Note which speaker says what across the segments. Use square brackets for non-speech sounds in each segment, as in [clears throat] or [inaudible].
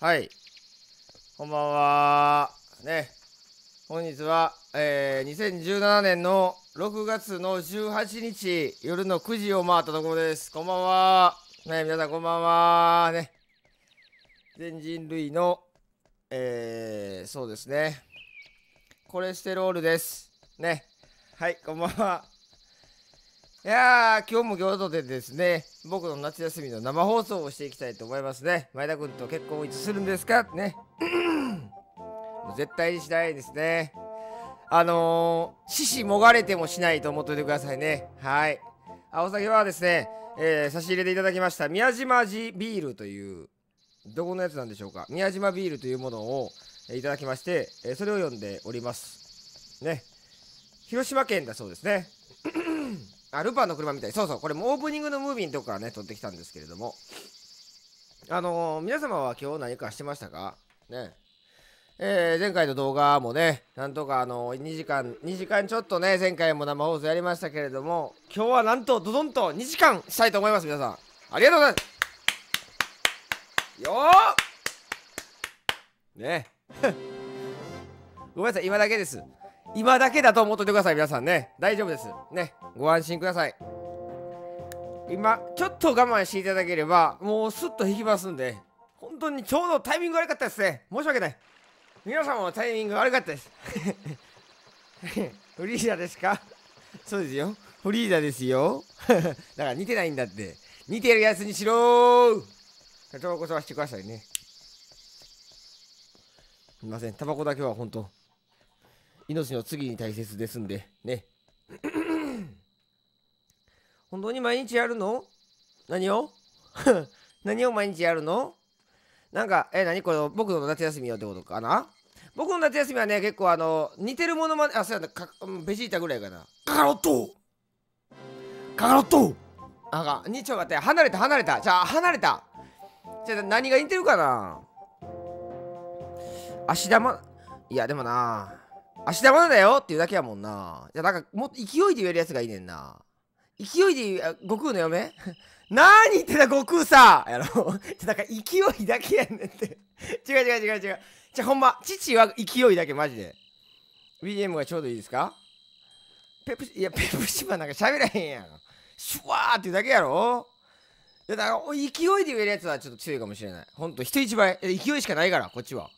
Speaker 1: はい。こんばんは。ね。本日は、えー、2017年の6月の18日、夜の9時を回ったところです。こんばんは。ね、皆さんこんばんは。ね。全人類の、えー、そうですね。コレステロールです。ね。はい、こんばんは。いや今日も京都でですね、僕の夏休みの生放送をしていきたいと思いますね。前田君と結婚いつするんですかね。[clears throat] もう絶対にしないですね。あのー、獅子もがれてもしないと思っておいてくださいね。はい。青酒はですね、えー、差し入れでいただきました宮島地ビールという、どこのやつなんでしょうか。宮島ビールというものを、えいただきまして、えそれを読んでおります。ね。広島県だそうですね。あ、ルパンの車みたい。そうそう、これもオープニングのムービーのとこからね、撮ってきたんですけれども。あのー、皆様は今日何かしてましたかね。えー、前回の動画もね、なんとかあのー、2時間、2時間ちょっとね、前回も生放送やりましたけれども、今日はなんとドドンと2時間したいと思います、皆さん。ありがとうございますよーね。ごめんなさい、今だけです。今だけだと思っといてください、皆さんね。大丈夫です。ね。ご安心ください。今、ちょっと我慢していただければ、もうスッと引きますんで、本当にちょうどタイミング悪かったですね。申し訳ない。皆様もタイミング悪かったです。[laughs] フリーザですかそうですよ。フリーザですよ。[laughs] だから似てないんだって。似てるやつにしろタバコ吸わしてくださいね。すいません、タバコだけは本当命の次に大切ですんで、ね。[coughs] 本当に毎日やるの何を [laughs] 何を毎日やるのなんか、え、何これ、僕の夏休みよってことかな僕の夏休みはね、結構あの、似てるものまで、あ、そうやな、ベジータぐらいかな。カカロットカカロットあかん、にちょ待って、離れた、離れた。じゃあ、離れた。じゃあ、何が似てるかな足玉いや、でもな足玉愛菜だよっていうだけやもんな。いや、なんか、もっと勢いで言えるやつがいいねんな。勢いで言う、悟空の嫁 [laughs] 何言ってた悟空さやろ [laughs] なんか勢いだけやねんって違う違う違う違う。じゃ、ほんま、父は勢いだけ、マジで。BGM がちょうどいいですかペプいや、ペプシマなんか喋らへんやん。シュワーっていうだけやろいや、だから、勢いで言えるやつはちょっと強いかもしれない。ほんと、人一倍。勢いしかないから、こっちは。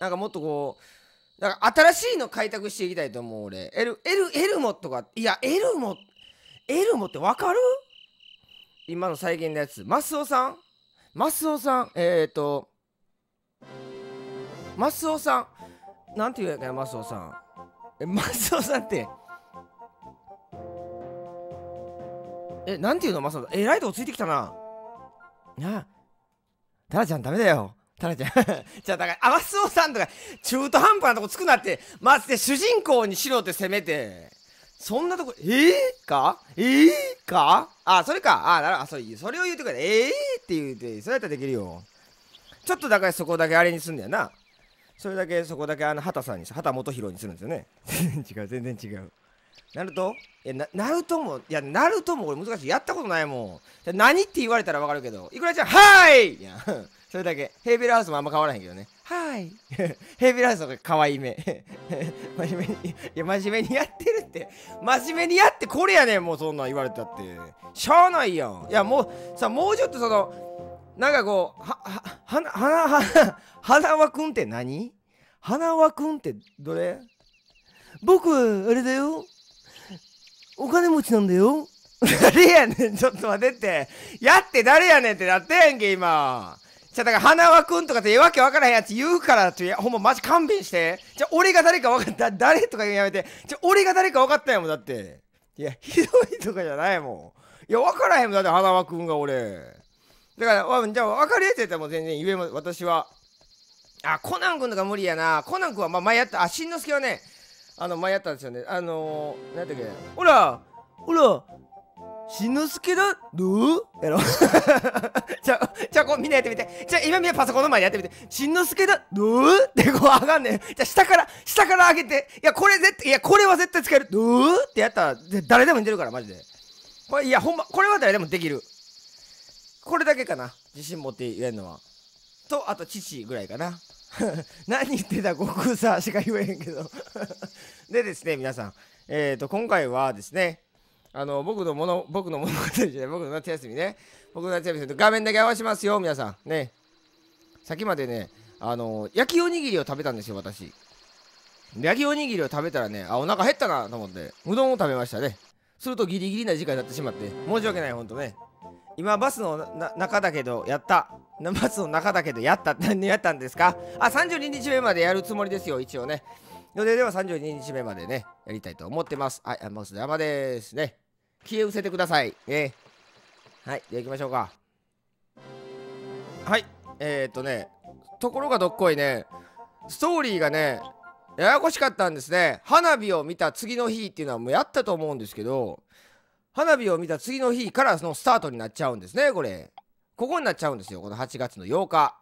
Speaker 1: なんかもっとこう、だから新しいの開拓していきたいと思う俺エルエルエルモとかいやエルモエルモってわかる今の再現のやつマスオさんマスオさんえっ、ー、とマスオさんなんて言うんやかよ、マスオさんえマスオさんってえなんて言うのマスオさんえらいとこついてきたななあタラちゃんダメだよタラちゃんじゃあだから、あわすおさんとか、中途半端なとこつくなって、まずで主人公にしろって攻めて、そんなとこ、えぇ、ー、かえぇ、ー、かあ、それか。あ、なるほど。それ、それを言うてくれ。えぇ、ー、って言うて、それやったらできるよ。ちょっとだからそこだけあれにすんだよな。それだけ、そこだけ、あの、畑さんに、畑元宏にするんですよね。全 [laughs] 然違う、全然違う。なるといやな、るとも、いや、なるともこれ難しい。やったことないもん。じゃ何って言われたらわかるけど、いくらちゃん、はーいいやそれだけ。ヘイビルハウスもあんま変わらへんけどね。はい。[laughs] ヘイビルハウスの可愛い目。[laughs] 真面目に、いや、真面目にやってるって。真面目にやってこれやねん、もうそんなん言われたって。しゃあないやん。いや、もう、さ、もうちょっとその、なんかこう、は、は、は、は、は、なはくんって何花輪くんってどれ僕、あれだよ。お金持ちなんだよ。[laughs] 誰やねん、ちょっと待ってって。やって誰やねんってなってんけ、今。じゃだから花輪君とかってわけわからへんやつ言うからってほんまマジ勘弁してじゃ俺が誰か分かった誰とか言うやめてじゃ俺が誰か分かったやもんだっていやひどいとかじゃないもんいや分からへんもんだって花輪君が俺だからじゃあ分かるやつやったらもう全然言えます私はあコナン君とか無理やなコナン君はまあ前やったあしんのすけはねあの前やったんですよねあのー、何やったっけほらほらしのすけだどうやろ [laughs] ちょ、ちこうみんなやってみて。ゃあ、今みんなパソコンの前でやってみて。しんのすけだどうってこう上がんねん。じゃ、下から、下から上げて。いや、これ絶対、いや、これは絶対使える。どうってやったら、誰でも出るから、マジで。これ、いや、ほんま、これは誰でもできる。これだけかな。自信持って言えるのは。と、あと、父ぐらいかな。[laughs] 何言ってた悟空さしか言えへんけど [laughs] でですね、皆さん。えっ、ー、と、今回はですね、あの僕のもの僕の物語じゃない僕の夏休みね僕の夏休みと画面だけ合わしますよ皆さんねさっきまでねあの焼きおにぎりを食べたんですよ私焼きおにぎりを食べたらねあお腹減ったなと思ってうどんを食べましたねするとギリギリな時間になってしまって申し訳ないほんとね今バスの中だけどやったバスの中だけどやった何でやったんですかあ32日目までやるつもりですよ一応ね予定では32日目までねやりたいと思ってますはいマウス山ですね消え失せてください。ね、はい、では行きましょうか。はい、えー、っとね、ところがどっこいね、ストーリーがね、ややこしかったんですね。花火を見た次の日っていうのはもうやったと思うんですけど、花火を見た次の日からそのスタートになっちゃうんですね、これ。ここになっちゃうんですよ、この8月の8日。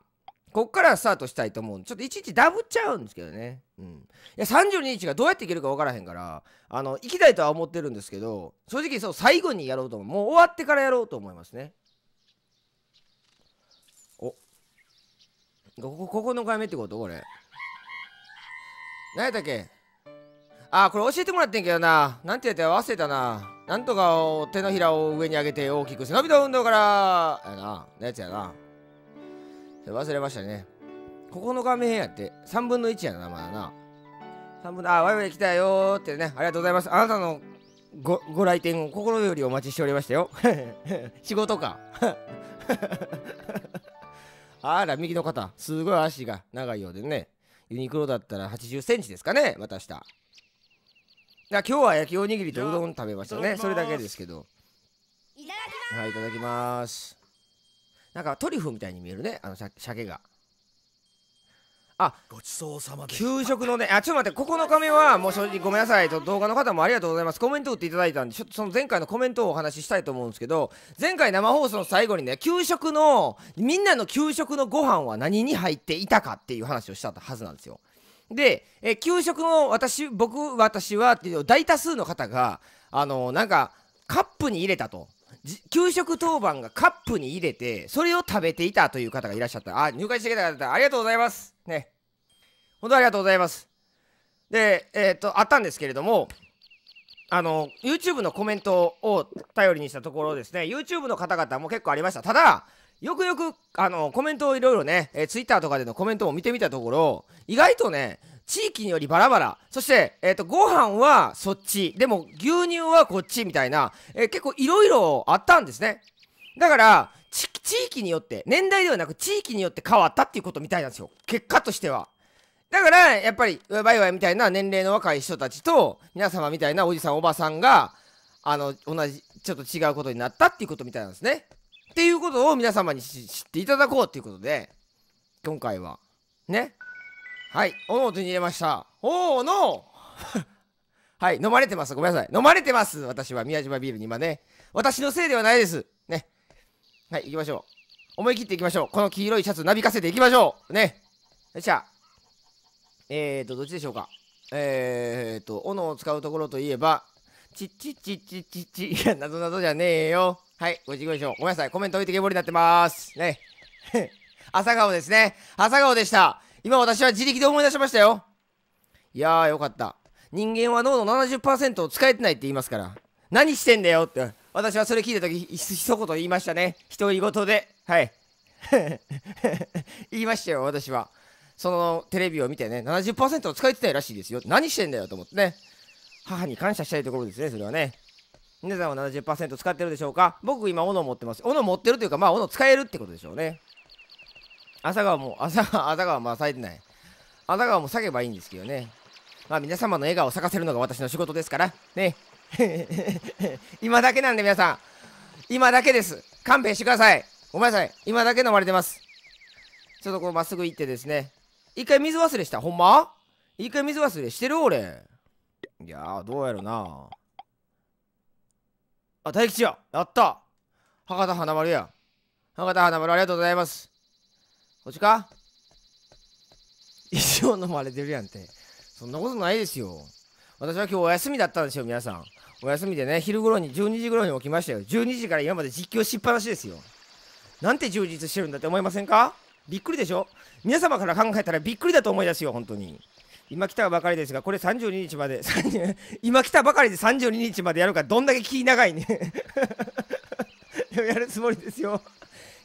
Speaker 1: こっからスタートしたいと思うんで、ちょっといちいちダブっちゃうんですけどね。うん。いや、32日がどうやっていけるか分からへんから、あの、行きたいとは思ってるんですけど、正直そう、最後にやろうと思う。もう終わってからやろうと思いますね。お。ここ、ここの回目ってことこれ。何やったっけあー、これ教えてもらってんけどな。なんてやったら忘れたな。なんとかを手のひらを上に上げて大きく背伸びの運動から、やな、のやつやな。忘れましたね。9日目編やって、3分の1やな、まだな。3分の、あ、ワイワイ来たよってね、ありがとうございます。あなたのごご来店を心よりお待ちしておりましたよ。[laughs] 仕事か。[laughs] あら、右の方、すごい足が長いようでね。ユニクロだったら80センチですかね、また明日。今日は焼きおにぎりとうどん食べましたね。それだけですけど。いただきます。はい、いただきます。なんかトリュフみたいに見えるねあの鮭があごちそうさまで給食のねあちょっと待って9日目はもう正直ごめんなさいと動画の方もありがとうございますコメント打っていただいたんでちょっとその前回のコメントをお話ししたいと思うんですけど前回生放送の最後にね給食のみんなの給食のご飯は何に入っていたかっていう話をしたはずなんですよで、え給食の私僕私はっていう大多数の方があのなんかカップに入れたと給食当番がカップに入れてそれを食べていたという方がいらっしゃったあ入会してきた方ありがとうございますね本当ありがとうございますでえー、っとあったんですけれどもあの YouTube のコメントを頼りにしたところですね YouTube の方々も結構ありましたただよくよくあのコメントをいろいろね、えー、Twitter とかでのコメントも見てみたところ意外とね地域によりバラバラそして、えーと、ご飯はそっちでも牛乳はこっちみたいな、えー、結構いろいろあったんですねだから地域によって年代ではなく地域によって変わったっていうことみたいなんですよ結果としてはだからやっぱりワイワイみたいな年齢の若い人たちと皆様みたいなおじさんおばさんがあの同じちょっと違うことになったっていうことみたいなんですねっていうことを皆様に知っていただこうっていうことで今回はねはい斧を手に入れましたおの [laughs] はい飲まれてますごめんなさい飲まれてます私は宮島ビールに今ね私のせいではないですねはい行きましょう思い切っていきましょうこの黄色いシャツなびかせていきましょうねよっしゃえーとどっちでしょうかえーと斧を使うところといえばちっちっちっちっちっちいやなぞなぞじゃねえよはいごちごちょごめんなさいコメント置いてけぼりになってますね [laughs] 朝顔ですね朝顔でした今私は自力で思い出しましたよ。いやーよかった。人間は脳の70%を使えてないって言いますから。何してんだよって。私はそれ聞いた時、一言言いましたね。独り言で。はい。[laughs] 言いましたよ、私は。そのテレビを見てね、70%を使えてないらしいですよ。何してんだよと思ってね。母に感謝したいところですね、それはね。皆さんは70%使ってるでしょうか僕今斧持ってます。斧持ってるというか、まあ斧使えるってことでしょうね。朝顔も、[laughs] 朝顔、朝顔も咲いてない。朝顔も咲けばいいんですけどね。まあ皆様の笑顔を咲かせるのが私の仕事ですから、ね。[laughs] 今だけなんで皆さん、今だけです。勘弁してください。ごめんなさい。今だけ飲まれてます。ちょっとこうまっすぐ行ってですね。一回水忘れした。ほんま一回水忘れしてる俺。いやどうやろな。あ、大吉や。やった。博多華丸や。博多華丸ありがとうございます。こっちか [laughs] 一生飲まれてるやんって。そんなことないですよ。私は今日お休みだったんですよ、皆さん。お休みでね、昼頃に、12時頃に起きましたよ。12時から今まで実況しっぱなしですよ。なんて充実してるんだって思いませんかびっくりでしょ皆様から考えたらびっくりだと思いますよ、本当に。今来たばかりですが、これ32日まで、[laughs] 今来たばかりで32日までやるから、どんだけ気長いね [laughs] やるつもりですよ。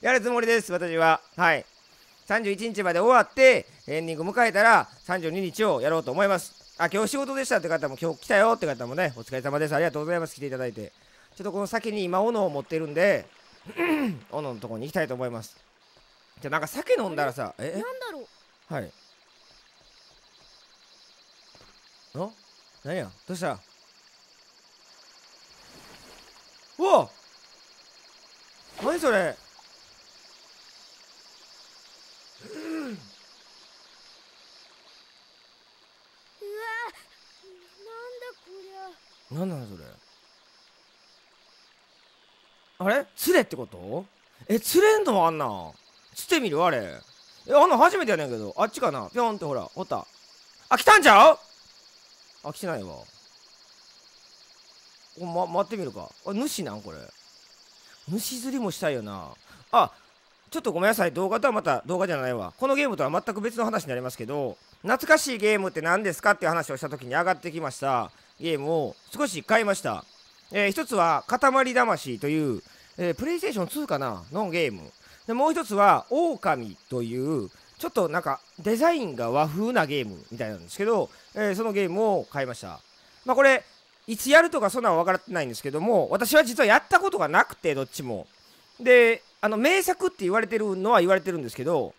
Speaker 1: やるつもりです、私は。はい。31日まで終わってエンディング迎えたら32日をやろうと思いますあ今日仕事でしたって方も今日来たよって方もねお疲れ様ですありがとうございます来ていただいてちょっとこの先に今斧を持ってるんで [clears throat] 斧のとこに行きたいと思いますじゃなんか酒飲んだらさえなんだろうはいお何やどうしたうわ何それなんなのそれあれ釣れってことえ釣れんのあんな釣ってみるあれえあんな初めてやねんけどあっちかなピョンってほらおったあ来たんちゃうあ来てないわお、ま、待ってみるかあ主なんこれ虫釣りもしたいよなあちょっとごめんなさい動画とはまた動画じゃないわこのゲームとは全く別の話になりますけど懐かしいゲームって何ですかっていう話をした時に上がってきましたゲームを少し変えました。えー、一つは、塊魂という、えー、プレイステーション2かなのゲーム。でもう一つは、狼という、ちょっとなんかデザインが和風なゲームみたいなんですけど、えー、そのゲームを買いました。まあこれ、いつやるとかそんなん分からないんですけども、私は実はやったことがなくて、どっちも。で、あの、名作って言われてるのは言われてるんですけど、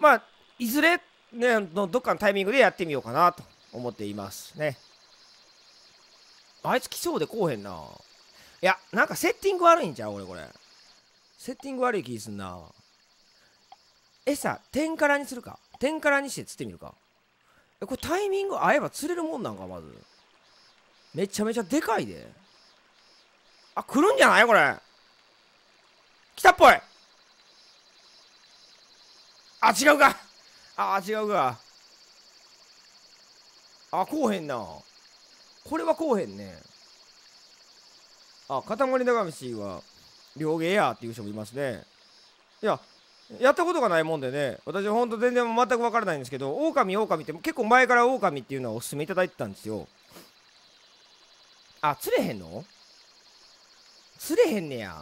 Speaker 1: まあ、いずれ、ね、どっかのタイミングでやってみようかなと思っていますね。あいつ来そうでこうへんないやなんかセッティング悪いんちゃう俺これセッティング悪い気すんなえさ天からにするか天からにして釣ってみるかえこれタイミング合えば釣れるもんなんかまずめちゃめちゃでかいであ来るんじゃないこれ来たっぽいあ違うかあ違うかあこうへんなこれはこうへんねあ塊長虫は両芸やっていう人もいますねいややったことがないもんでね私ほんと全然全く分からないんですけどオオカミオオカミって結構前からオオカミっていうのはおすすめいただいてたんですよあ釣れへんの釣れへんねや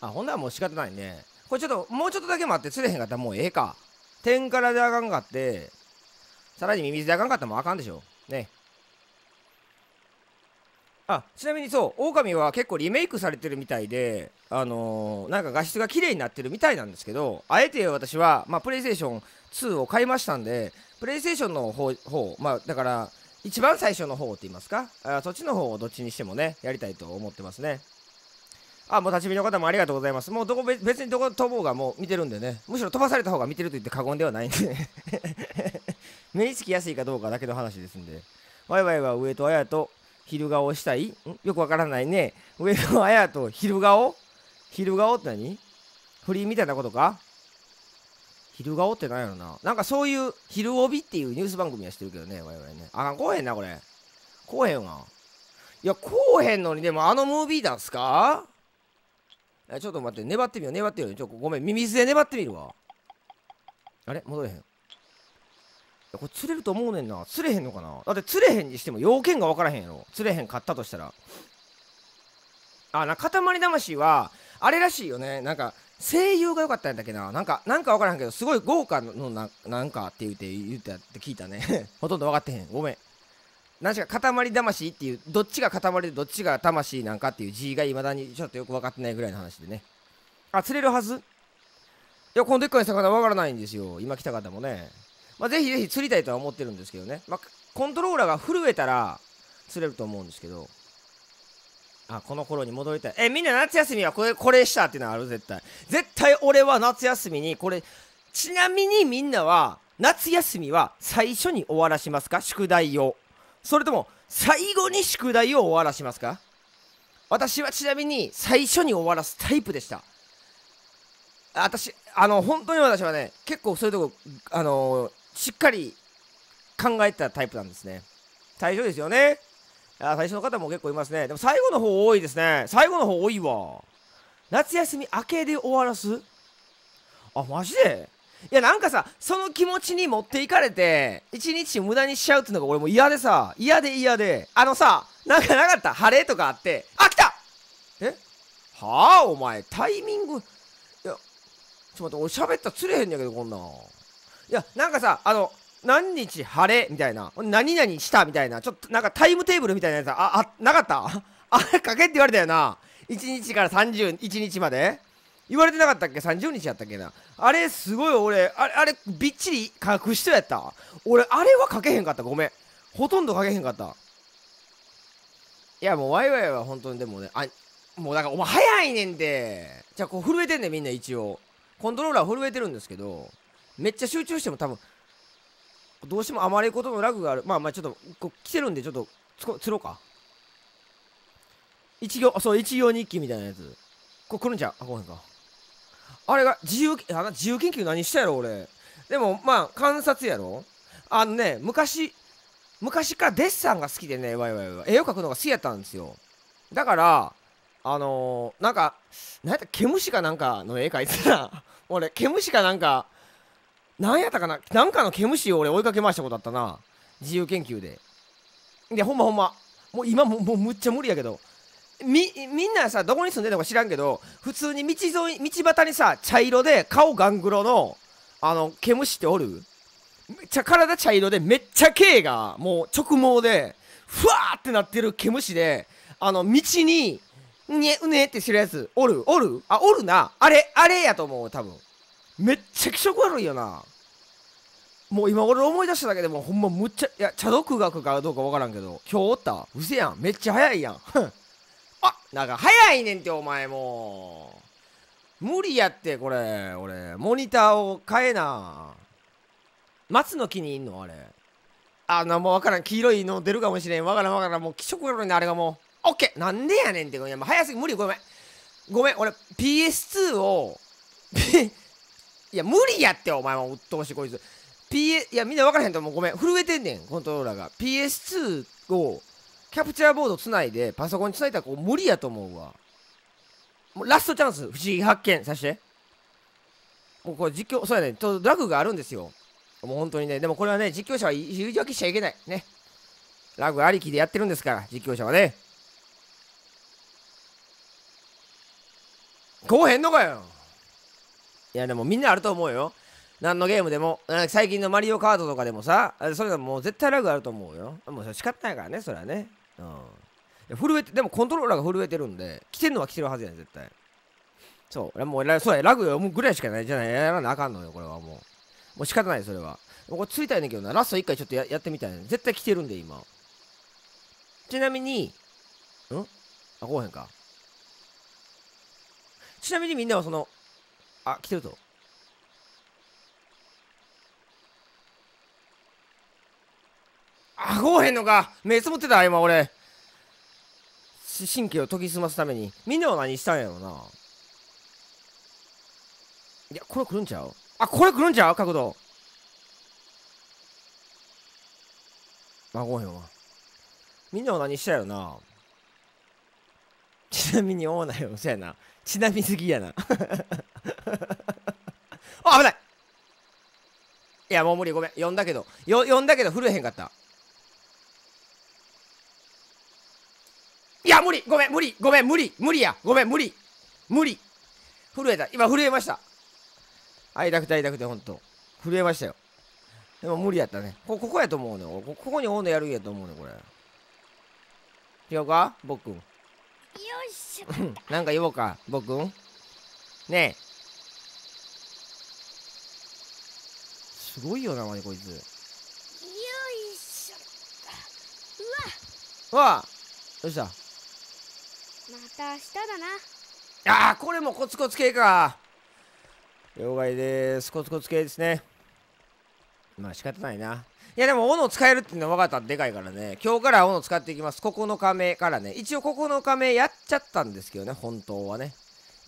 Speaker 1: あほんならもう仕方ないねこれちょっともうちょっとだけ待って釣れへんかったらもうええか天からであかんかってさらにミミズであかんかったらもうあかんでしょねあちなみにそうオオカミは結構リメイクされてるみたいであのー、なんか画質が綺麗になってるみたいなんですけどあえて私は、まあ、プレイステーション2を買いましたんでプレイステーションの方方まあだから一番最初の方って言いますかあそっちの方をどっちにしてもねやりたいと思ってますねあもう立ち見の方もありがとうございますもうどこ別にどこ飛ぼうがもう見てるんでねむしろ飛ばされた方が見てると言って過言ではないんで、[laughs] 目につきやすいかどうかだけの話ですんでわいわいは上と綾と昼顔したいよくわからないね。上野綾と昼顔昼顔って何不倫みたいなことか昼顔って何やろな。なんかそういう昼帯っていうニュース番組はしてるけどね、我々ね。あかん、来へんな、これ。来へんわ。いや、こうへんのに、でもあのムービーんすかちょっと待って、粘ってみよう、粘ってみよう。ちょっとごめん、ミミズで粘ってみるわ。あれ戻れへん。これ釣れると思うねんな釣れへんのかなだって釣れへんにしても要件がわからへんやろ釣れへん買ったとしたらあな塊魂はあれらしいよねなんか声優が良かったんだっけななんかなんかわからへんけどすごい豪華のななんかって言うて言うてって聞いたね [laughs] ほとんど分かってへんごめん何しか塊魂っていうどっちが塊でどっちが魂なんかっていう字がいまだにちょっとよく分かってないぐらいの話でねあ釣れるはずいやこのでっかい魚わからないんですよ今来た方もねまあ、ぜひぜひ釣りたいとは思ってるんですけどね、まあ、コントローラーが震えたら釣れると思うんですけどあこの頃に戻りたいえみんな夏休みはこれこれしたっていうのはある絶対絶対俺は夏休みにこれちなみにみんなは夏休みは最初に終わらしますか宿題をそれとも最後に宿題を終わらしますか私はちなみに最初に終わらすタイプでした私あの本当に私はね結構そういうとこあのしっかり考えたタイプなんですね最初ですよねあ最初の方も結構いますねでも最後の方多いですね最後の方多いわ夏休み明けで終わらすあマジでいやなんかさその気持ちに持っていかれて一日無駄にしちゃうっていうのが俺も嫌でさ嫌で嫌であのさなんかなかった晴れとかあってあ来たえはあお前タイミングいやちょっと待って俺喋ったら釣れへんやけどこんなんいやなんかさあの何日晴れみたいな何々したみたいなちょっとなんかタイムテーブルみたいなやつああなかった [laughs] あれ書けって言われたよな1日から31日まで言われてなかったっけ30日やったっけなあれすごい俺あれあれびっちり隠しとやった俺あれは書けへんかったごめんほとんど書けへんかったいやもうワイワイは本当にでもねあもうだからお前早いねんてじゃあこう震えてんねんみんな一応コントローラー震えてるんですけどめっちゃ集中しても多分どうしてもあまりことのラグがあるまあまあちょっとこう来てるんでちょっとつつろうか一行そう一行日記みたいなやつこ来るんちゃうあごめんかあれが自由あ自由研究何したやろ俺でもまあ観察やろあのね昔昔からデッサンが好きでねわいわいわ絵を描くのが好きやったんですよだからあのー、なんか何やった毛虫かなんかの絵描いてた [laughs] 俺毛虫かなんか何やったかななんかの毛虫を俺追いかけ回したことあったな自由研究ででほんまほんまもう今ももうむっちゃ無理やけどみみんなさどこに住んでるのか知らんけど普通に道沿い道端にさ茶色で顔ガングロのあの毛虫っておるめっちゃ体茶色でめっちゃ毛がもう直毛でふわーってなってる毛虫であの道にねうねって知るやつおるおるあおるなあれあれやと思う多分めっちゃ気色悪いよなもう今俺思い出しただけでもほんまむっちゃいや茶毒学かどうかわからんけど今日おったうせやんめっちゃ早いやん [laughs] あなんか早いねんってお前もう無理やってこれ俺モニターを変えな松の木にいんのあれあなもうわからん黄色いの出るかもしれんわからんわからんもう気色悪いねあれがもうオッケーなんでやねんってごめもう早すぎ無理ごめんごめん俺 PS2 を [laughs] いや無理やってお前もうっとうしいこいつ PS いやみんな分からへんと思うごめん震えてんねんコントローラーが PS2 をキャプチャーボードつないでパソコンにつないだらこう無理やと思うわもうラストチャンス不思議発見さしてもうこれ実況そうやねとラグがあるんですよもう本当にねでもこれはね実況者は言い訳しちゃいけないねラグありきでやってるんですから実況者はねこうへんのかよいやでもみんなあると思うよ何のゲームでも最近のマリオカートとかでもさそれはもう絶対ラグあると思うよもう仕方ないからねそれはねうん震えてでもコントローラーが震えてるんで来てんのは来てるはずやね絶対そうもうそうやラグぐらいしかないじゃないやらなあかんのよこれはもうもう仕方ないそれはこれついたいねんけどなラスト1回ちょっとやってみたいね絶対来てるんで今ちなみにんあこうへんかちなみにみんなはそのあ来てるぞあこうへんのか目つぶってた今俺神経を研ぎ澄ますためにみんなは何したんやろないやこれ来るんちゃうあこれ来るんちゃう角度あごうへんわみんなは何したんやろなちなみにオーナーよ、そやな。ちなみすぎやな [laughs] あ危ないいやもう無理ごめん呼んだけどよ呼んだけど振れへんかったいや無理ごめん無理ごめん無理無理やごめん無理無理震えた今震えました会いたくて会いたくてほんと震えましたよでも無理やったねこここやと思うねここにおんのやるんやと思うねこれ違うか僕よ
Speaker 2: し [laughs]
Speaker 1: なんか言おうか僕ねえすごいよなまでこいつよいしょうわわどうしたまた明日だなあーこれもコツコツ系か了解ですコツコツ系ですねまあ仕方ないないやでも斧使えるっていうのは分かったでかいからね今日から斧使っていきます9日目からね一応9日目やっちゃったんですけどね本当はね、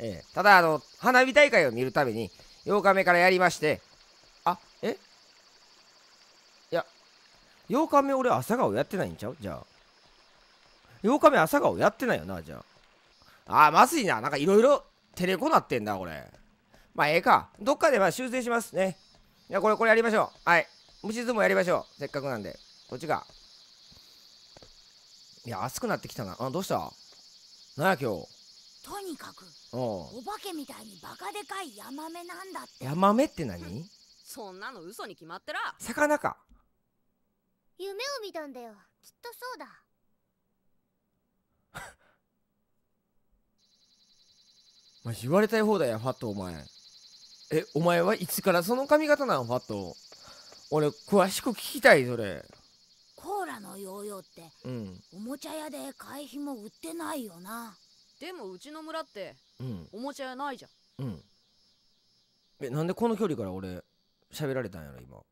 Speaker 1: ええ、ただあの花火大会を見るために8日目からやりまして8日目俺朝顔やってないんちゃうじゃあ。8日目朝顔やってないよな、じゃあ。あー、まずいな。なんかいろいろテレコなってんだ、これ。まあ、ええか。どっかでまあ修正しますね。いや、これ、これやりましょう。はい。虫相撲やりましょう。せっかくなんで。こっちがいや、暑くなってきたな。あ、どうしたなんや、今日。
Speaker 3: とにかく、おお化けみたいにバカでかいヤマメなんだっ
Speaker 1: て。ヤマメって何
Speaker 2: そんなの嘘に決まってら
Speaker 1: 魚か。
Speaker 2: 夢を見たんだよきっとそうだ [laughs]
Speaker 1: ま言われたい方だよファットお前えお前はいつからその髪型なのファット俺詳しく聞きたいそれ
Speaker 3: コーラのヨーヨーって、うん、おもちゃ屋で会費も売ってないよなでもうちの村
Speaker 2: って、うん、おもちゃ屋ないじゃ
Speaker 1: んうんえなんでこの距離から俺喋られたんやろ今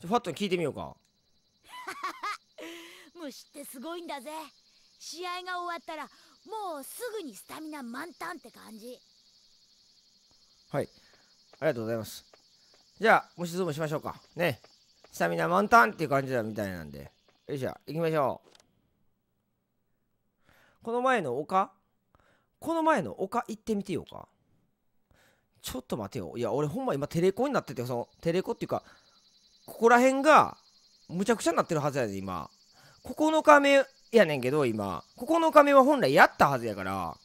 Speaker 1: ちょファットに聞いてみようか
Speaker 3: [laughs] 虫ってすごいんだぜ試合が終わったらもうすぐにスタミナ満タンって感じ
Speaker 1: はいありがとうございますじゃあ虫相撲しましょうかねスタミナ満タンっていう感じだみたいなんでよいしょ行きましょうこの前の丘この前の丘行ってみてよかちょっと待てよいや俺ほんま今テレコになっててそのテレコっていうかここら辺がむちゃくちゃになってるはずやで、今。9日目やねんけど、今。9日目は本来やったはずやから、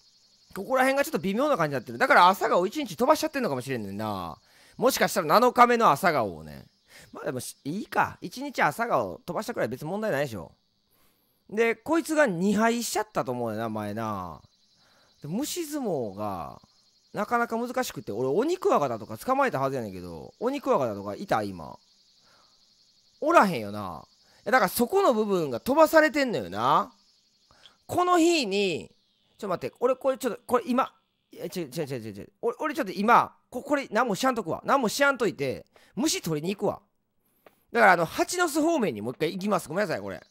Speaker 1: ここら辺がちょっと微妙な感じになってる。だから朝顔1日飛ばしちゃってんのかもしれんねんな。もしかしたら7日目の朝顔をね。まあでも、いいか。1日朝顔飛ばしたくらい別に問題ないでしょ。で、こいつが2敗しちゃったと思うよな、前な。で虫相撲が、なかなか難しくて、俺、鬼クワガタとか捕まえたはずやねんけど、鬼クワガタとかいた、今。おらへんよな。だからそこの部分が飛ばされてんのよな。この日に、ちょっと待って、俺これちょっと、これ今、いや違う違う違う違う俺俺ちょっと今、ここれ何もしやんとくわ。何もしやんといて、虫取りに行くわ。だからあの、蜂の巣方面にもう一回行きます。ごめんなさい、これ。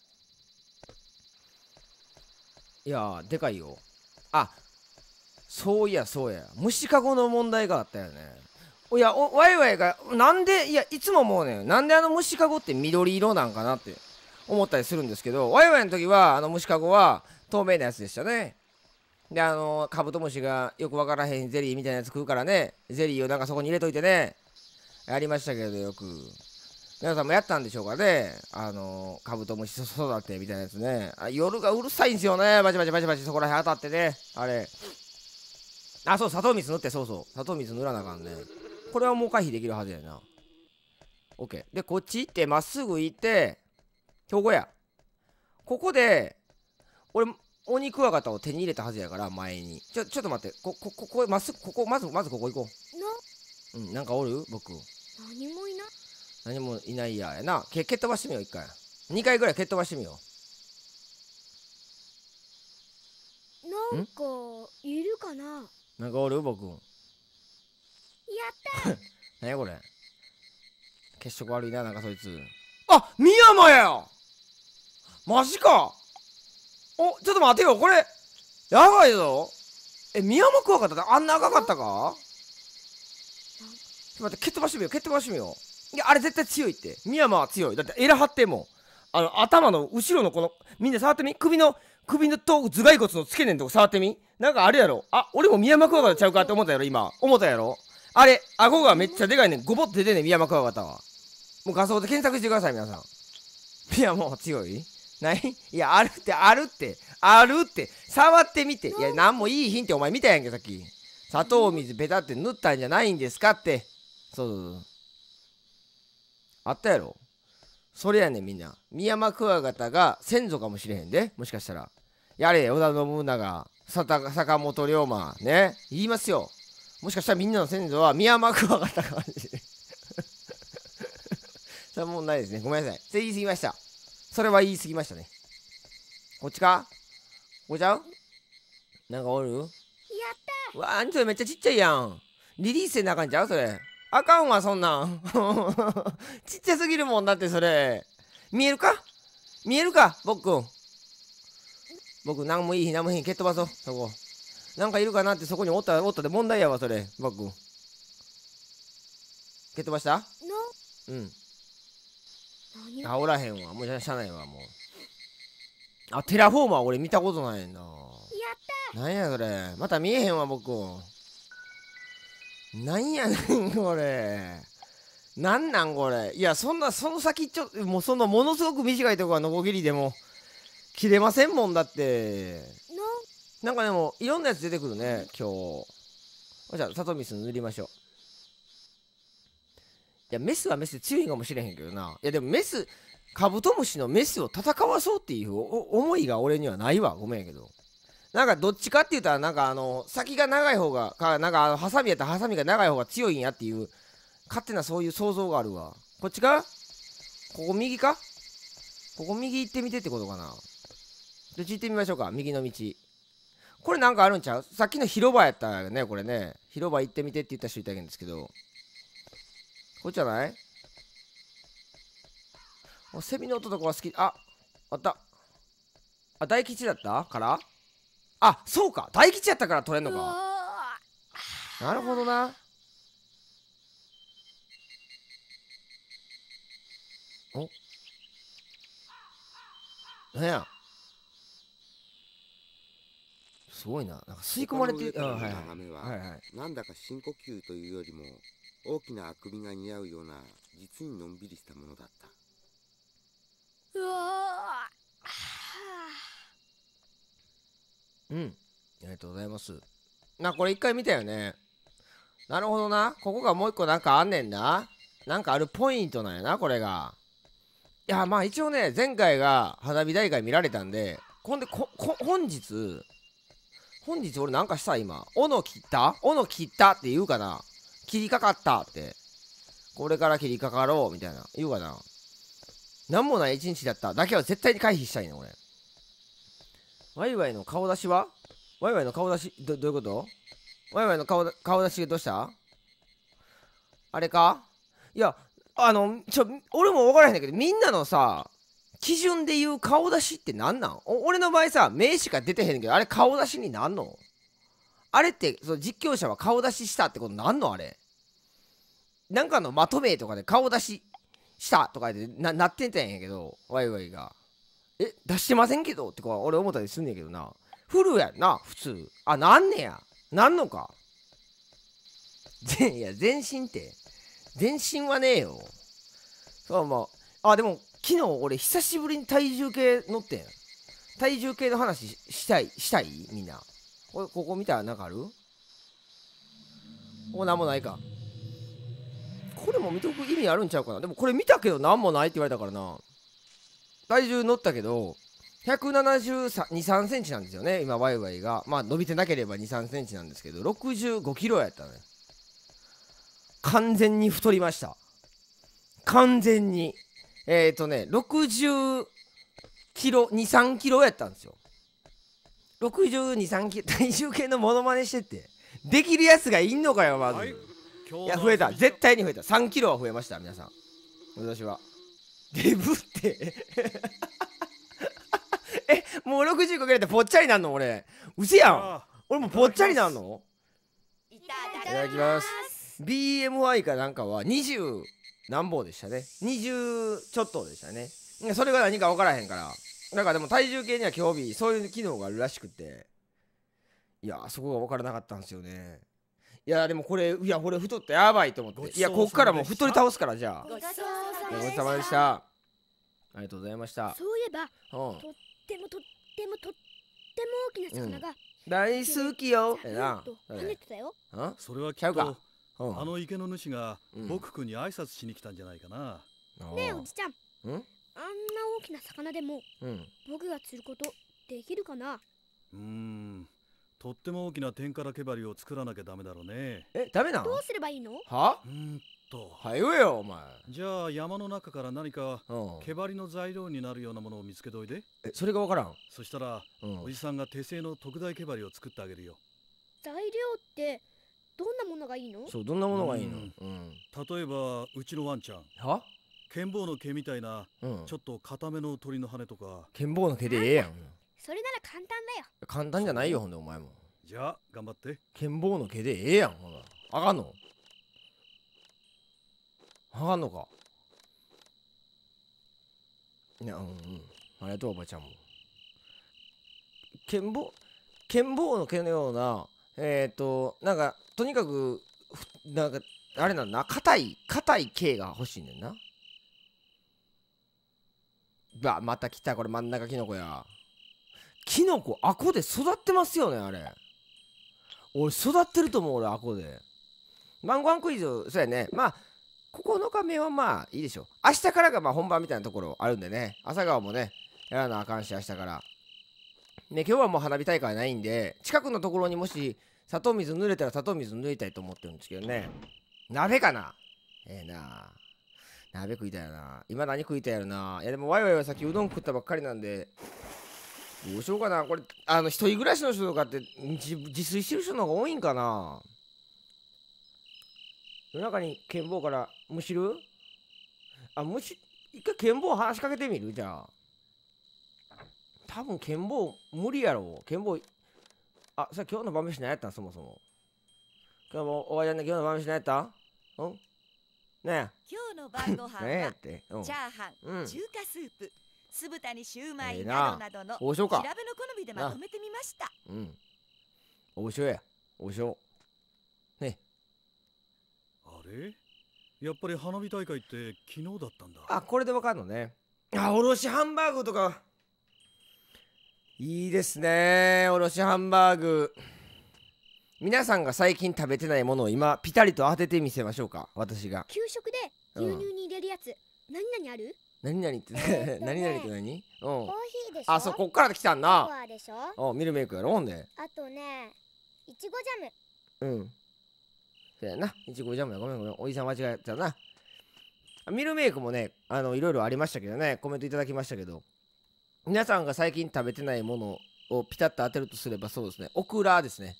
Speaker 1: いやでかいよ。あ、そういや、そうや。虫かごの問題があったよね。いやおワイワイがなんでいやいつももうねなんであの虫かごって緑色なんかなって思ったりするんですけどワイワイの時はあの虫かごは透明なやつでしたねであのカブトムシがよくわからへんゼリーみたいなやつ食うからねゼリーをなんかそこに入れといてねやりましたけどよく皆さんもやったんでしょうかねあのカブトムシ育てみたいなやつねあ夜がうるさいんですよねバチバチバチバチそこら辺当たってねあれあそう砂糖水塗ってそうそう砂糖水塗らなあかんねこれはもう回避できるはずやな。OK。で、こっち行って、まっすぐ行って、兵庫や。ここで、俺、鬼クワガタを手に入れたはずやから、前に。ちょ、ちょっと待って。こ、こ、こ、こ、まっすぐ、ここ、まず、まずここ行こう。なうん、なんかおる僕。何もいない。何もいないや。やな。け、蹴っ飛ばしてみよう、一回。二回ぐらい蹴っ飛ばしてみよ
Speaker 2: う。なんか、いるか
Speaker 1: ななんかおる僕。やった [laughs] 何やこれ血色悪いななんかそいつあ深山やマジかおちょっと待てよこれやばいぞえ深山怖かったあんな赤かったかちょっと待って蹴っ飛ばしてみよう蹴っ飛ばしてみよういやあれ絶対強いって深山は強いだってエラ張ってもあの頭の後ろのこのみんな触ってみ首の首のと頭蓋骨の付け根のとこ触ってみなんかあるやろあ俺も深山クワガタちゃうかって思ったやろ今思ったやろあれ、顎がめっちゃでかいねん。ごぼって出てねん、ヤマクワガタは。もう画像で検索してください、皆さん。いや、もう強いないや、あるって、あるって、あるって、触ってみて。いや、なんもいいヒントお前見たやんけ、さっき。砂糖水ベタって塗ったんじゃないんですかって。そうそうそう。あったやろそれやねん、みんな。ミヤマクワガタが先祖かもしれへんで。もしかしたら。やれ、織田信長、坂本龍馬。ね。言いますよ。もしかしたらみんなの先祖は宮幕上かった感じでそれは問題ですね。ごめんなさい。それ言い過ぎました。それは言い過ぎましたね。こっちかここちゃんなんかおるやったわあ、ちょめっちゃちっちゃいやん。リリースせなあかんちゃうそれ。あかんわ、そんなん。[laughs] ちっちゃすぎるもんだって、それ。見えるか見えるか僕。僕、なんもいい、なんもいい。蹴っ飛ばそう、そこ。なんかいるかなってそこにおったおったで問題やわそれ僕ック蹴飛ばしたうんあおらへんわもうしゃないわもうあテラフォーマー俺見たことないなやったなんやそれまた見えへんわ僕なんやねんこれなんなんこれいやそんなその先ちょもうそんなものすごく短いとこはノコギリでも切れませんもんだってなんかでもいろんなやつ出てくるね今日じゃあサトミス塗りましょういやメスはメスで強いかもしれへんけどないやでもメスカブトムシのメスを戦わそうっていう思いが俺にはないわごめんやけどなんかどっちかって言ったらなんかあの先が長い方がかなんかあのハサミやったらハサミが長い方が強いんやっていう勝手なそういう想像があるわこっちかここ右かここ右行ってみてってことかなどっち行ってみましょうか右の道これなんかあるんちゃうさっきの広場やったよね、これね。広場行ってみてって言った人いたけんですけど。こっちじゃないセミの音とかは好き。あ、あった。あ、大吉だったからあ、そうか。大吉やったから取れんのか。なるほどな。おなんやすごいななんか吸い込まれてる、うん眺めは、なんだか深呼吸というよりも大きなあくびが似合うような実にのんびりしたものだった
Speaker 2: うわ
Speaker 1: うんありがとうございますなこれ一回見たよねなるほどなここがもう一個なんかあんねんななんかあるポイントなんやなこれがいやまあ一応ね前回が花火大会見られたんでほんでここ本日本日俺なんかした今。斧切った斧切ったって言うかな切りかかったって。これから切りかかろうみたいな。言うかななんもない一日だっただけは絶対に回避したいね、俺。ワイワイの顔出しはワイワイの顔出し、ど、どういうことワイワイの顔顔出しどうしたあれかいや、あの、ちょ、俺もわからへんだけど、みんなのさ、基準で言う顔出しって何なん俺の場合さ名しか出てへんけどあれ顔出しになんのあれってその実況者は顔出ししたってことなんのあれなんかのまとめとかで顔出ししたとかでななってたんやけどワイワイがえ出してませんけどってこ俺思ったりすんねんけどなフルやんな普通あなんねやなんのか全いや全身って全身はねえよそうもうあでも昨日俺久しぶりに体重計乗ってん体重計の話したいしたいみんなこここ見たら何かあるここ何もないかこれも見とく意味あるんちゃうかなでもこれ見たけど何もないって言われたからな体重乗ったけど1723センチなんですよね今ワイワイがまあ伸びてなければ23センチなんですけど65キロやったね完全に太りました完全にえっ、ー、とね、60キロ、2、3キロやったんですよ。62、3キロ、[laughs] 体重計のモノマネしてって。できるやつがいんのかよ、まず。はい、
Speaker 2: い
Speaker 1: や、増えた。絶対に増えた。3キロは増えました、皆さん。私は。デブって [laughs] え、もう65キロってぽっちゃりなんの俺。うせやん。俺もぽっちゃりなんのいただきます。BMI かなんかは20。何棒でしたね20ちょっとでしたねそれが何か分からへんからなんかでも体重計には興味そういう機能があるらしくていやそこが分からなかったんですよねいやでもこれいやこれ太ってやばいと思っていやこっからもう太り倒すからじゃあごちそうさまでしたありがとうございましたそういえば、うん、とっ
Speaker 3: てもとってもとっても大きな魚が、うん、
Speaker 1: 大好きよえな
Speaker 4: 跳ねてたよそれはちゃうかあの池の主が僕くんに挨拶しに来たんじゃないかな、ねえおじちゃんあんあんな
Speaker 2: 大きな魚でもうん僕が釣ることできるかなう
Speaker 4: ーんとっても大きな天からけばりを作らなきゃダメだろうねえダメなのどうすればいいのはうんとはよよお前じゃあ山の中から何かうんけばりの材料になるようなものを見つけといて。えそれがわからんそしたらうおじさんが手製の特大けばりを作ってあげるよ
Speaker 2: 材料ってどんなものがいいのそ
Speaker 1: うどんなものがいいの、うん
Speaker 4: 例えばうちのワンちゃんは剣棒の毛みたいな、うん、ちょっと固めの鳥の羽とか
Speaker 1: 剣棒の毛でええやん
Speaker 2: それなら簡単だ
Speaker 1: よ簡単じゃないよほんでお前もじゃあ頑張って剣棒の毛でええやんほらあかんのあかんのかいやうんうんありがとうおばちゃんも剣棒剣棒の毛のようなえっ、ー、と、なんか、とにかく、なんか、あれなんだな、硬い、硬い系が欲しいねんな。ば、また来た、これ真ん中キノコや。キノコ、アコで育ってますよね、あれ。俺、育ってると思う、俺、アコで。マンゴーアンクイズ、そうやね。まあ、9日目はまあいいでしょう。明日からがまあ本番みたいなところあるんでね、朝顔もね、やらなあかんし、明日から。ね、今日はもう花火大会ないんで、近くのところにもし、砂糖水濡れたら砂糖水抜いたいと思ってるんですけどね。鍋かなええー、な鍋食いたいな今何食いたいやろないやでもワイワイはさっきうどん食ったばっかりなんで、どうしようかなこれ、あの、一人暮らしの人とかって自自炊してる人の方が多いんかな夜中に剣棒からむしるあ、むし、一回剣棒話しかけてみるじゃあ。多分剣棒無理やろ剣棒あさ今日の晩飯何やったんそもそも今日もおばちゃね今日の晩飯何やったんね今日
Speaker 2: の晩ご飯はね [laughs] チャーハン、うん、中華スープ酢豚にシューマイなどなどのおし調べの好みでまとめてみました
Speaker 1: うんおしやおし
Speaker 4: ねあれやっぱり花火大会っ
Speaker 1: て昨日だったんだあこれでわかるのねあおろしハンバーグとかいいですねおろしハンバーグ皆さんが最近食べてないものを今ピタリと当ててみせましょうか私が給食で牛乳
Speaker 2: に入れるやつ、うん、何々ある
Speaker 1: 何々って、ね、[laughs] 何々って何うんコーヒーでしょあそこから来たんなコミルメイクやろほんで
Speaker 2: あとねいちごジャ
Speaker 1: ムうんそうやないちごジャムだごめんごめんおじさん間違えたなミルメイクもねあのいろいろありましたけどねコメントいただきましたけど皆さんが最近食べてないものをピタッと当てるとすればそうですね。オクラですね。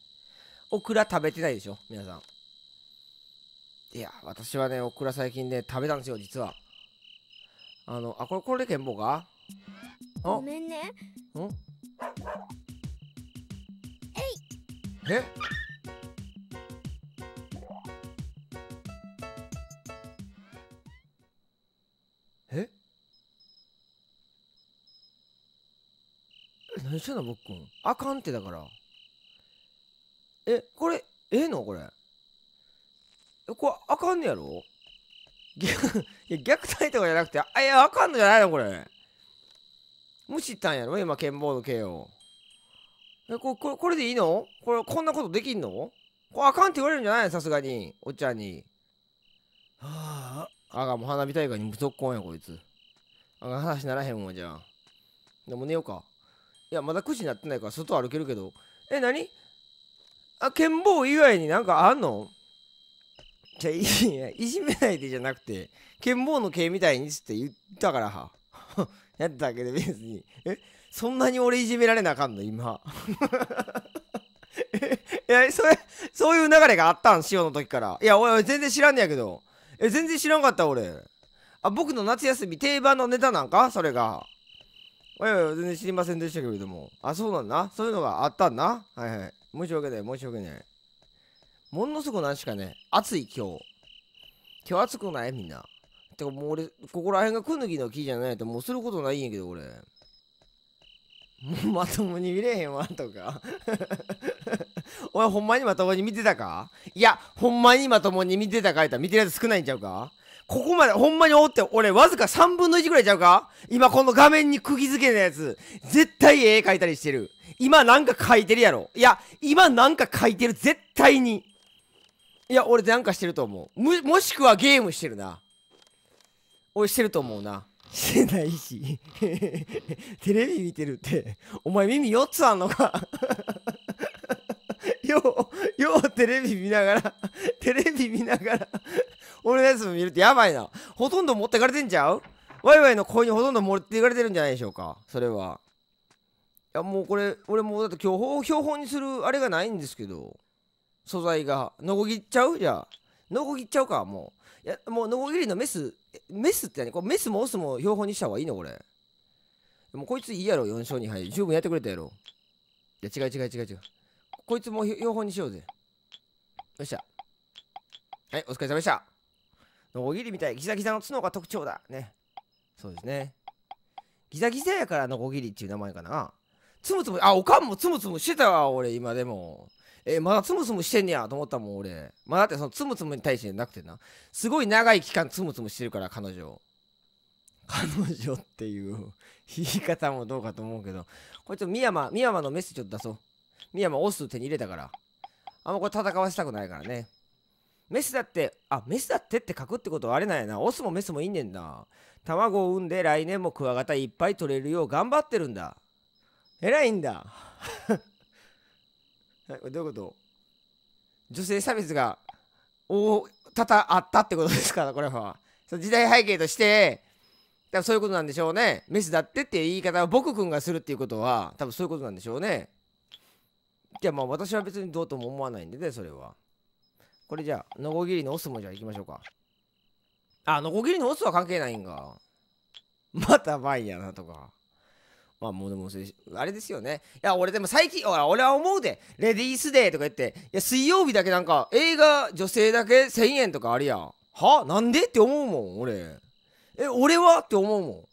Speaker 1: オクラ食べてないでしょ皆さん。いや、私はね、オクラ最近ね、食べたんですよ、実は。あの、あ、これ、これで剣棒かごめんね。んえいえ何してんの僕くんあかんってだからえこれええのこれえこれあかんねやろ [laughs] いや虐待とかじゃなくてあいやあかんのじゃないのこれ無視ったんやろ今剣謀の刑をえここれこれでいいのこれこんなことできんのこれあかんって言われるんじゃないさすがにおっちゃんにはああがもう花火大会に無足婚やこいつあが話ならへんもんじゃんでも寝ようかいやまだ9時になってないから外歩けるけどえ何あ剣棒以外になんかあんのじゃ [laughs] いやいじめないでじゃなくて剣棒の刑みたいにつって言ったからは [laughs] やっただけで別にえそんなに俺いじめられなあかんの今いや [laughs] それそういう流れがあったん潮の時からいや俺全然知らんねやけどえ全然知らんかった俺あ僕の夏休み定番のネタなんかそれがいやいや全然知りませんでしたけれどもあそうなんだそういうのがあったんだはいはい申し訳ない申し訳ないものすごく何しかね暑い今日今日暑くないみんなてかもう俺ここら辺がクヌギの木じゃないともうすることないんやけど俺もうまともに見れへんわとか [laughs] おいほんまにまともに見てたかいやほんまにまともに見てたかいったら見てるやつ少ないんちゃうかここまでほんまにおって、俺わずか3分の1ぐらいちゃうか今この画面に釘付けのやつ、絶対絵描いたりしてる。今なんか描いてるやろ。いや、今なんか描いてる、絶対に。いや、俺なんかしてると思う。も、もしくはゲームしてるな。俺してると思うな。してないし [laughs] テレビ見てるって、お前耳4つあんのかよう、[laughs] ようテレビ見ながら、テレビ見ながら、[laughs] 俺のやつも見るってやばいな。ほとんど持ってかれてんちゃうワイワイの声にほとんど持っていかれてるんじゃないでしょうか。それは。いや、もうこれ、俺もうだって今日、標本にするあれがないんですけど、素材が。のこぎっちゃうじゃあ。のこぎっちゃうか、もう。いや、もうのこぎりのメス、メスって何これメスもオスも標本にした方がいいのこれ。でもこいついいやろ、4勝2敗。十分やってくれたやろ。いや、違う違う違う違う。こいつも標本にしようぜ。よっしゃ。はい、お疲れ様でした。のこぎりみたい。ギザギザの角が特徴だ。ね。そうですね。ギザギザやからのこぎりっていう名前かな。つむつむ、あ、おかんもつむつむしてたわ、俺、今でも。えまだつむつむしてんねやと思ったもん、俺。まだってそのつむつむに対してなくてな。すごい長い期間つむつむしてるから、彼女。彼女っていう [laughs] 言い方もどうかと思うけど。こいつ、深山、深山のメッちょっと出そう。ヤ山オス手に入れたから。あんまこれ戦わせたくないからね。メスだって、あ、メスだってって書くってことはあれなんやな。オスもメスもいいねんな。卵を産んで来年もクワガタいっぱい取れるよう頑張ってるんだ。偉いんだ。[laughs] どういうこと女性差別が、おたたあったってことですから、これは。時代背景として、多分そういうことなんでしょうね。メスだってっていう言い方を僕くんがするっていうことは、多分そういうことなんでしょうね。いやまあ私は別にどうとも思わないんでねそれはこれじゃあノコギリのオスもじゃあ行きましょうかあノコギリのオスは関係ないんかまたバイやなとかまあもうでもあれですよねいや俺でも最近俺は思うでレディースデーとか言っていや水曜日だけなんか映画女性だけ1000円とかあるやんはなんでって思うもん俺え俺はって思うもん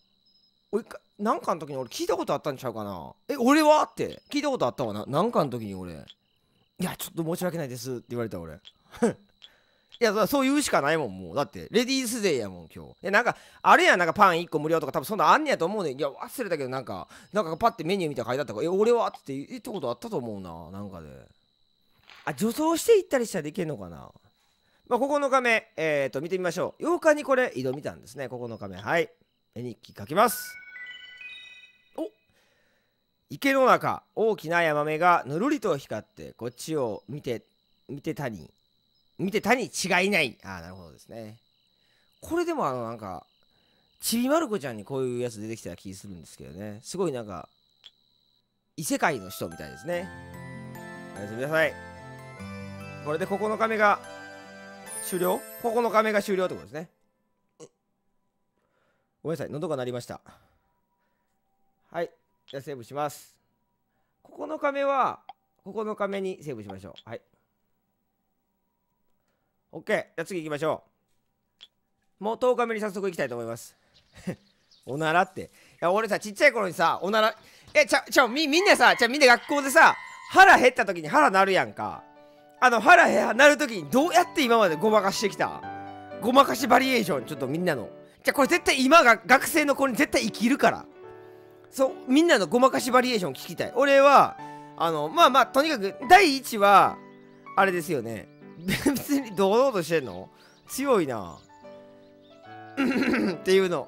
Speaker 1: 俺かなんかの時に俺聞いたことあったんちゃうかなえ俺はって聞いたことあったわななんかの時に俺いやちょっと申し訳ないですって言われた俺 [laughs] いやそう言うしかないもんもうだってレディースデーやもん今日えなんかあれやなんかパン1個無料とか多分そんなあんねやと思うねんいや忘れたけどなんかなんかパッてメニュー見たら書いてあったから「え俺は?」って言ったことあったと思うななんかであ女装していったりしたらできんのかなまあ、9日目、えー、と見てみましょう8日にこれ挑みたんですね9日目はい絵日記書きます池の中大きなヤマメがぬるりと光ってこっちを見て見てたに見てたに違いないああなるほどですねこれでもあのなんかちびまる子ちゃんにこういうやつ出てきた気するんですけどねすごいなんか異世界の人みたいですねおやすみなさいこれで9日目が終了 ?9 日目が終了ってことですねごめんなさい喉が鳴りましたはいじゃあセーブします。9日目は、9日目にセーブしましょう。はい。OK。じゃあ次行きましょう。もう10日目に早速行きたいと思います。[laughs] おならって。いや、俺さ、ちっちゃい頃にさ、おなら、え、ちゃ、ちゃ、み、みんなさ、ちゃ、みんな学校でさ、腹減った時に腹なるやんか。あの、腹へなる時にどうやって今までごまかしてきたごまかしバリエーション、ちょっとみんなの。じゃ、これ絶対今が学生の子に絶対生きるから。そうみんなのごまかしバリエーション聞きたい俺はあのまあまあとにかく第1はあれですよね別に堂々としてんの強いな [laughs] っていうの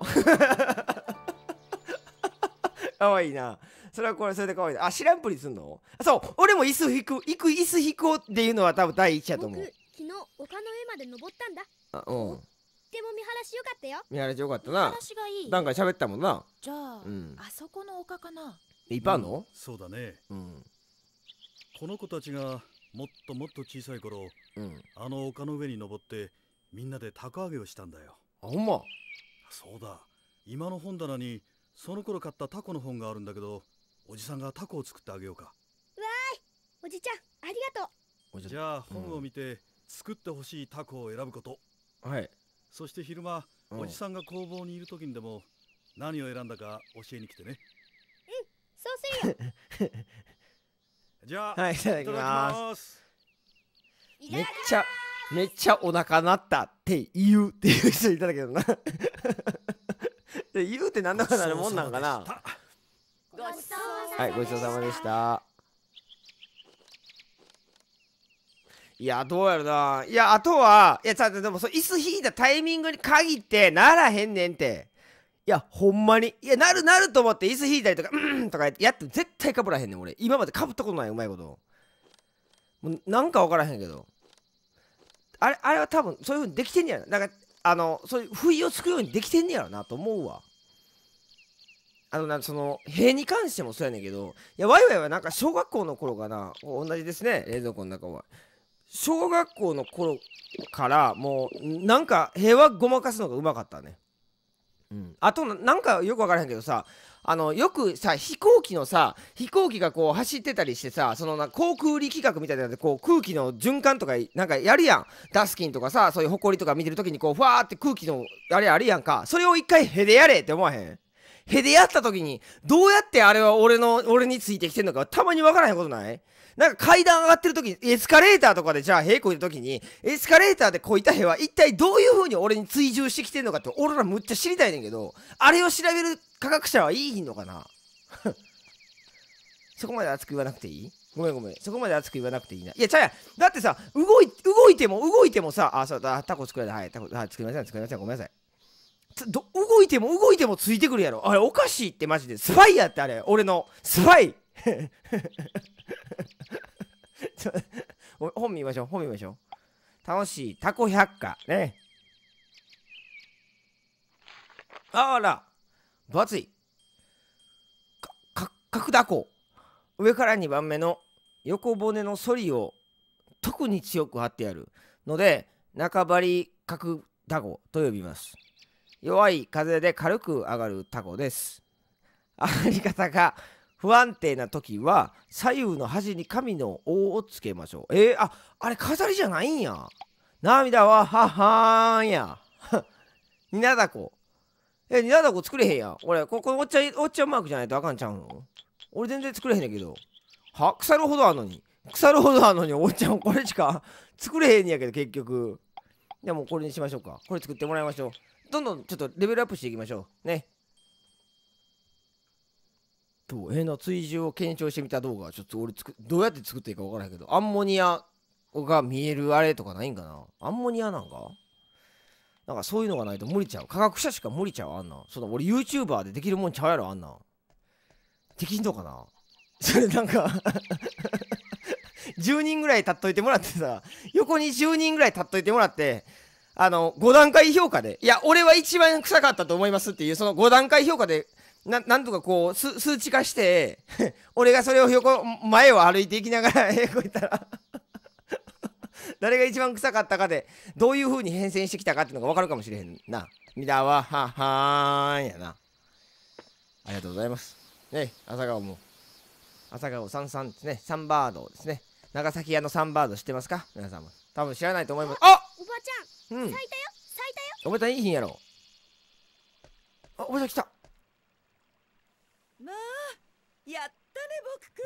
Speaker 1: かわいいなそれはこれそれでかわいいあ知らんぷりすんのそう俺も椅子引く行く椅子引こうっていうのは多分第一やと思う昨
Speaker 2: 日丘の上まで登ったんだあうんっても見晴らしよかったよ
Speaker 1: 見晴らし良かったな話がいいなんか喋ったもんなじゃあ、うん、
Speaker 2: あそこの丘かな
Speaker 1: い
Speaker 4: っぱいあるの、うん、そうだね、
Speaker 1: うん、この子た
Speaker 4: ちがもっともっと小さい頃、うん、あの丘の上に登ってみんなで高揚げをしたんだよあほんまそうだ今の本棚にその頃買ったタコの本があるんだけどおじさんがタコを作ってあげようかわ
Speaker 2: ーいおじちゃんありがと
Speaker 4: うじゃあ本を見て、作ってほしいタコを選ぶことはいそして昼間、うん、おじさんが工房にいる時にでも何を選んだか教えに来てねう
Speaker 2: ん
Speaker 1: そうするよじゃあ、はい、いただきますめっちゃめっちゃお腹なったって言うっていう人いただけどな言う [laughs] って何だかなるもんなんかな
Speaker 3: ごち
Speaker 1: そうさまでしたいや、どうやろな。いや、あとは、いや、ちゃでも、椅子引いたタイミングに限ってならへんねんって。いや、ほんまに。いや、なるなると思って、椅子引いたりとか、うんとかやって、絶対かぶらへんねん、俺。今までかぶったことない、うまいこと。もうなんかわからへんけど。あれ、あれは多分、そういうふうにできてんねやろ。なんか、あの、そういう不意をつくようにできてんねやろな、と思うわ。あの、なんその、塀に関してもそうやねんけど、いや、ワイワイはなんか小学校の頃かな、同じですね、冷蔵庫の中は。小学校の頃からもうなんか平和ごまかすのがうまかったね。うん、あとなんかよく分からへんけどさあのよくさ飛行機のさ飛行機がこう走ってたりしてさそのな航空力学みたいなのでこう空気の循環とかなんかやるやんダスキンとかさそういうリとか見てる時にこうふわーって空気のあれあるやんかそれを一回へでやれって思わへんへでやった時にどうやってあれは俺の俺についてきてんのかたまに分からへんことないなんか階段上がってる時に、エスカレーターとかでじゃあ平行いた時に、エスカレーターでこいた屁は一体どういう風に俺に追従してきてんのかって俺らむっちゃ知りたいねんけど、あれを調べる科学者はいいのかな [laughs] そこまで熱く言わなくていいごめんごめん。そこまで熱く言わなくていいな。いや、ちゃうやだってさ、動い、動いても、動いてもさ、あ、そうだ、タコ作らない。はい、タコ、あ、い、作りません、作りません。ごめんなさい。ど動いても動いてもついてくるやろあれおかしいってマジでスパイやってあれ俺のスパイちょ本見ましょう、本見ましょう。楽しい、タコ百科。ね。あら、分厚い。か、か、角打孔。上から2番目の横骨の反りを特に強く張ってあるので、中張り角タコと呼びます。弱い風で軽く上がるタコです。上がり方が不安定な時は左右の端に紙のお」をつけましょう。えー、ああれ飾りじゃないんや。涙はははーんや。になだこ。え、になだこ作れへんや俺、ここおっちゃん、おっちゃんマークじゃないとあかんちゃうの俺全然作れへんやけど。は腐るほどあんのに。腐るほどあんのに、おっちゃんこれしか [laughs] 作れへんやけど、結局。じゃあもうこれにしましょうか。これ作ってもらいましょう。どんどんちょっとレベルアップしていきましょう。ね。とへの追従を検証してみた動画ちょっと俺つくどうやって作っていいか分からへんけどアンモニアが見えるあれとかないんかなアンモニアなんかなんかそういうのがないと無理ちゃう科学者しか無理ちゃうあんなそん俺 YouTuber でできるもんちゃうやろあんな適できんのかなそれなんか10 [laughs] 人ぐらい立っといてもらってさ横に10人ぐらい立っといてもらってあの5段階評価でいや俺は一番臭かったと思いますっていうその5段階評価でななんとかこう数数値化して [laughs] 俺がそれを横前を歩いていきながらえ [laughs] 語言ったら [laughs] 誰が一番臭かったかでどういう風に変遷してきたかっていうのが分かるかもしれへんなみだわははーんやなありがとうございますね朝顔も朝顔さんさんですねサンバードですね長崎屋のサンバード知ってますか皆さんも多分知らないと思いますあ
Speaker 2: おばちゃん、うん、咲いたよ咲
Speaker 1: いたよおばちゃんいいひんやろあおばちゃん来た
Speaker 2: まあやったね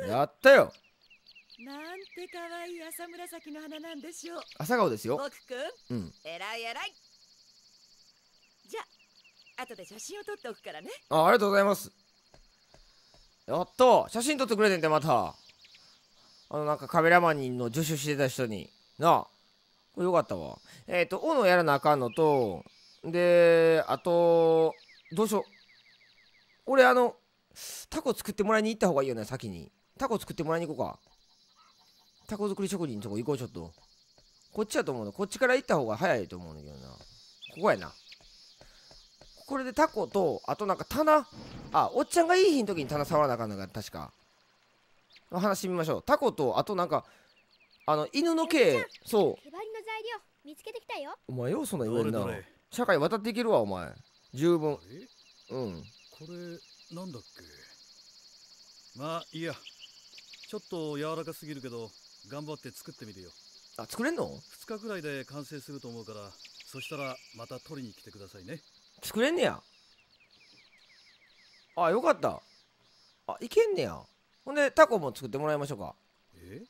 Speaker 1: 僕くんやったよ
Speaker 2: なんて可愛い朝紫の花なんでしょう朝顔ですよ僕くん、うん、えらいえらいじゃあ後で写真を撮っておくからね
Speaker 1: あありがとうございますやった写真撮ってくれてんてまたあのなんかカメラマンの助手してた人になあこれよかったわえっ、ー、と斧やらなあかんのとであとどうしよう俺あのタコ作ってもらいに行った方がいいよね、先に。タコ作ってもらいに行こうか。タコ作り職人のとこ行こう、ちょっと。こっちやと思うの。こっちから行った方が早いと思うんだけどな。ここやな。これでタコと、あとなんか棚。あ、おっちゃんがいい日の時に棚触らなあかんのか、確か。話してみましょう。タコと、あとなんか、あの、犬の毛、そう。の材
Speaker 2: 料、見つけてきたよ。
Speaker 1: お前よ、そんな言われるな。社会渡っていけるわ、お前。十分。うん。
Speaker 4: これ、なんだっけまあいいやちょっと柔らかすぎるけど頑張って作ってみるよあ作れんの ?2 日くらいで完成すると思うからそしたらまた取りに来てくださいね
Speaker 1: 作れんねやあよかったあいけんねやほんでタコも作ってもらいましょうかえ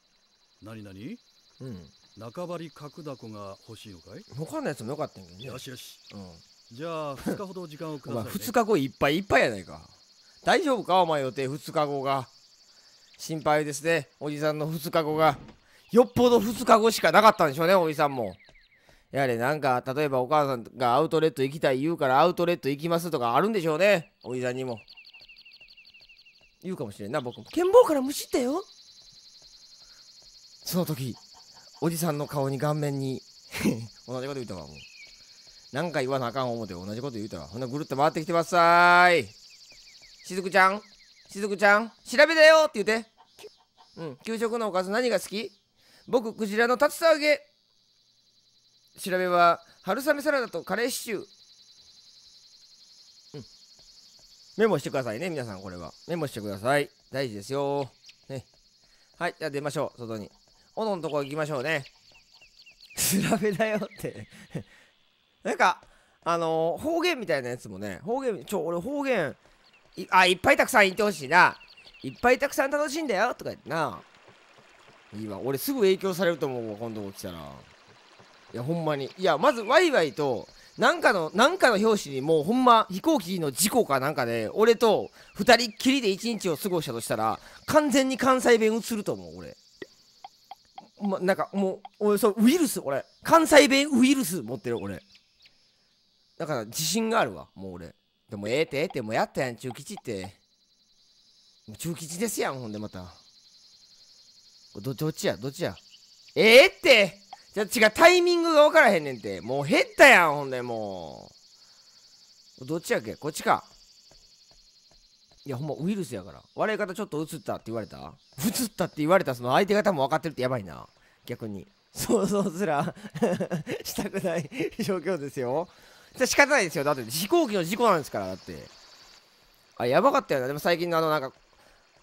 Speaker 1: なになにうん中張角だこが欲しいのかい他のやつもよかったんやけどねよしよし、うん、じゃあ2日ほど時間をください、ね、2 [laughs] 日後いっぱいいっぱいやないか大丈夫かお前予定2日後が。心配ですね。おじさんの2日後が。よっぽど2日後しかなかったんでしょうね、おじさんも。やれ、なんか、例えばお母さんがアウトレット行きたい言うからアウトレット行きますとかあるんでしょうね、おじさんにも。言うかもしれんな、僕も。剣棒から虫ってよ。その時、おじさんの顔に顔面に [laughs] 同じこと言うたわ、もう。何か言わなあかん思うて同じこと言うたわ。ほんなぐるっと回ってきてますさーい。しずくちゃんしずくちゃん調べだよって言うてうん給食のおかず何が好き僕クジラの竜田揚げ調べは春雨サラダとカレーシチュー、うん、メモしてくださいね皆さんこれはメモしてください大事ですよねはいじゃあ出ましょう外に斧のとこ行きましょうね調べだよって [laughs] なんかあのー、方言みたいなやつもね方言ちょ俺方言いあいっぱいたくさんいてほしいないっぱいたくさん楽しいんだよとか言ってないいわ俺すぐ影響されると思うわ今度来たらいやほんまにいやまずワイワイとなんかの、なんかの拍子にもうほんま飛行機の事故かなんかで、俺と二人っきりで一日を過ごしたとしたら、完全に関西弁映ると思う、俺。ま、なんかもう、俺、そう、ウイルス、俺。関西弁ウイルス持ってる、俺。だから自信があるわ、もう俺。でもええってええってもうやったやん中吉って中吉ですやんほんでまたどどっちやどっちやええってじゃ違うタイミングが分からへんねんてもう減ったやんほんでもうどっちやっけこっちかいやほんまウイルスやから笑い方ちょっと映ったって言われた映ったって言われたその相手方も分かってるってやばいな逆に想像すら [laughs] したくない状況ですよ仕方ないですよだって飛行機の事故なんですからだってあやばかったよなでも最近のあのなんか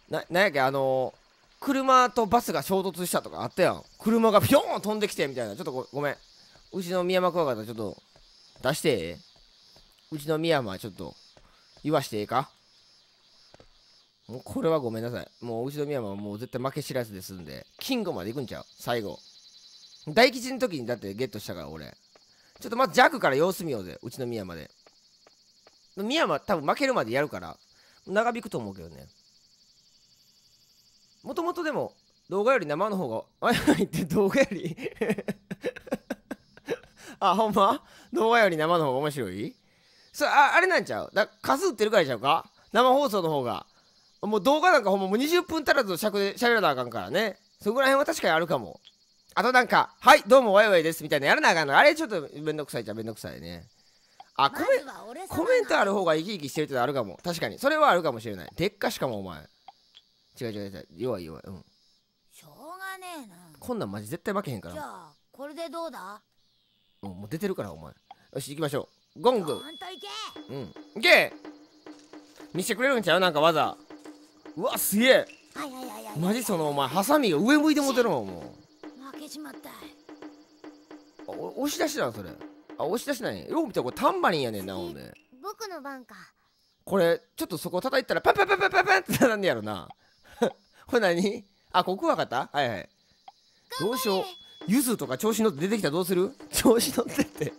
Speaker 1: ななんやっけあのー、車とバスが衝突したとかあったやん車がピョーン飛んできてみたいなちょっとごごめんうちの深山クワガタちょっと出してうちの深山ちょっと言わしてええかもうこれはごめんなさい。もう、うちの深山はもう絶対負け知らずですんで、キングまで行くんちゃう最後。大吉の時にだってゲットしたから、俺。ちょっとまずジャから様子見ようぜうちの宮まで宮ま多分負けるまでやるから長引くと思うけどねもともとでも動画より生の方があいって動画より [laughs] あほんま動画より生の方が面白いそれああれなんちゃうだ数売ってるからちゃうか生放送の方がもう動画なんかほんまもう20分足らずしゃべらなあかんからねそこら辺は確かにあるかもあとなんか、はい、どうもワイワイですみたいなやらなあかんの。あれちょっとめんどくさいじゃめんどくさいね。あ、コメコメントある方が生き生きしてるってあるかも。確かに。それはあるかもしれない。でっかしかも、お前。違う違う違う。弱い弱い。うん。
Speaker 3: しょうがねえな。
Speaker 1: こんなんマジ絶対負けへんから。じゃ
Speaker 3: あ、これでどうだ
Speaker 1: うん、もう出てるから、お前。よし、行きましょう。ゴング。ほんといけうん。行け見せてくれるんちゃうなんかわざ。うわ、すげえ。いはいはいはい。マジその、お前、ハサミが上向いてもてるもん、もう。げちまった押し出しだそれあ押し出しないよう見たらこれタンバリンやねんなおめ
Speaker 2: 僕の番か
Speaker 1: これちょっとそこ叩いたらパンパンパンパンパンパンってなんでやろなほなにあここわかったはいはいどうしようゆずとか調子乗って出てきたらどうする調子乗ってって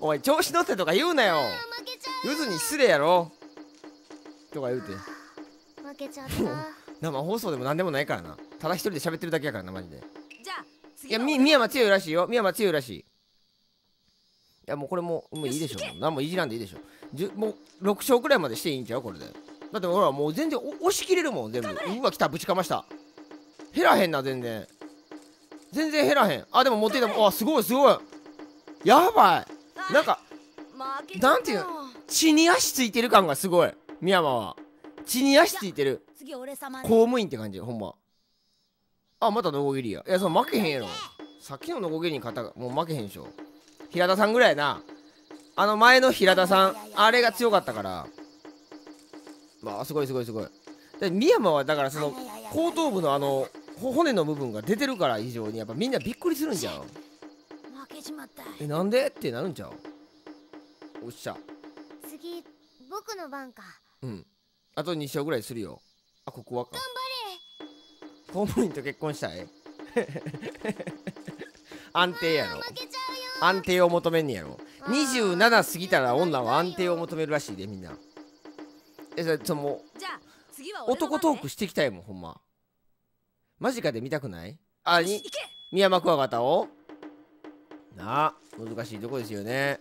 Speaker 1: お前調子乗ってとか言うなよゆずに失礼やろとか言うて負けちゃった [laughs] 生放送でも何でもないからなただ一人で喋ってるだけやからなマジでじゃあいやみ宮間強いらしいよ宮山強いらしいいやもうこれももういいでしょ何もいじらんでいいでしょじもう6勝くらいまでしていいんちゃうこれでだってほらもう全然押し切れるもん全部うわ来たぶちかました減らへんな全然全然減らへんあでも持っていたあすごいすごいやばいなんかなんていうの血に足ついてる感がすごい深山は血に足ついてる公務員って感じほんまあ、またノコギリや。いや、その負けへんやろ。さっきのノコギリに肩たもう負けへんでしょ。平田さんぐらいな。あの前の平田さん、あれが強かったから。まあ、すごいすごいすごい。で、深山はだからその、後頭部のあの、骨の部分が出てるから以上に、やっぱみんなびっくりするんじゃん。え、なんでってなるんちゃうおっしゃ。
Speaker 2: 次、僕の番か。
Speaker 1: うん。あと2勝ぐらいするよ。あ、ここはか。頑張公務員と結婚したい [laughs] 安定やろ安定を求めんねやろ27過ぎたら女は安定を求めるらしいでみんなえそれちもう男トークしていきたいもんほんま間近で見たくないあに宮間クワガタをなあ難しいとこですよね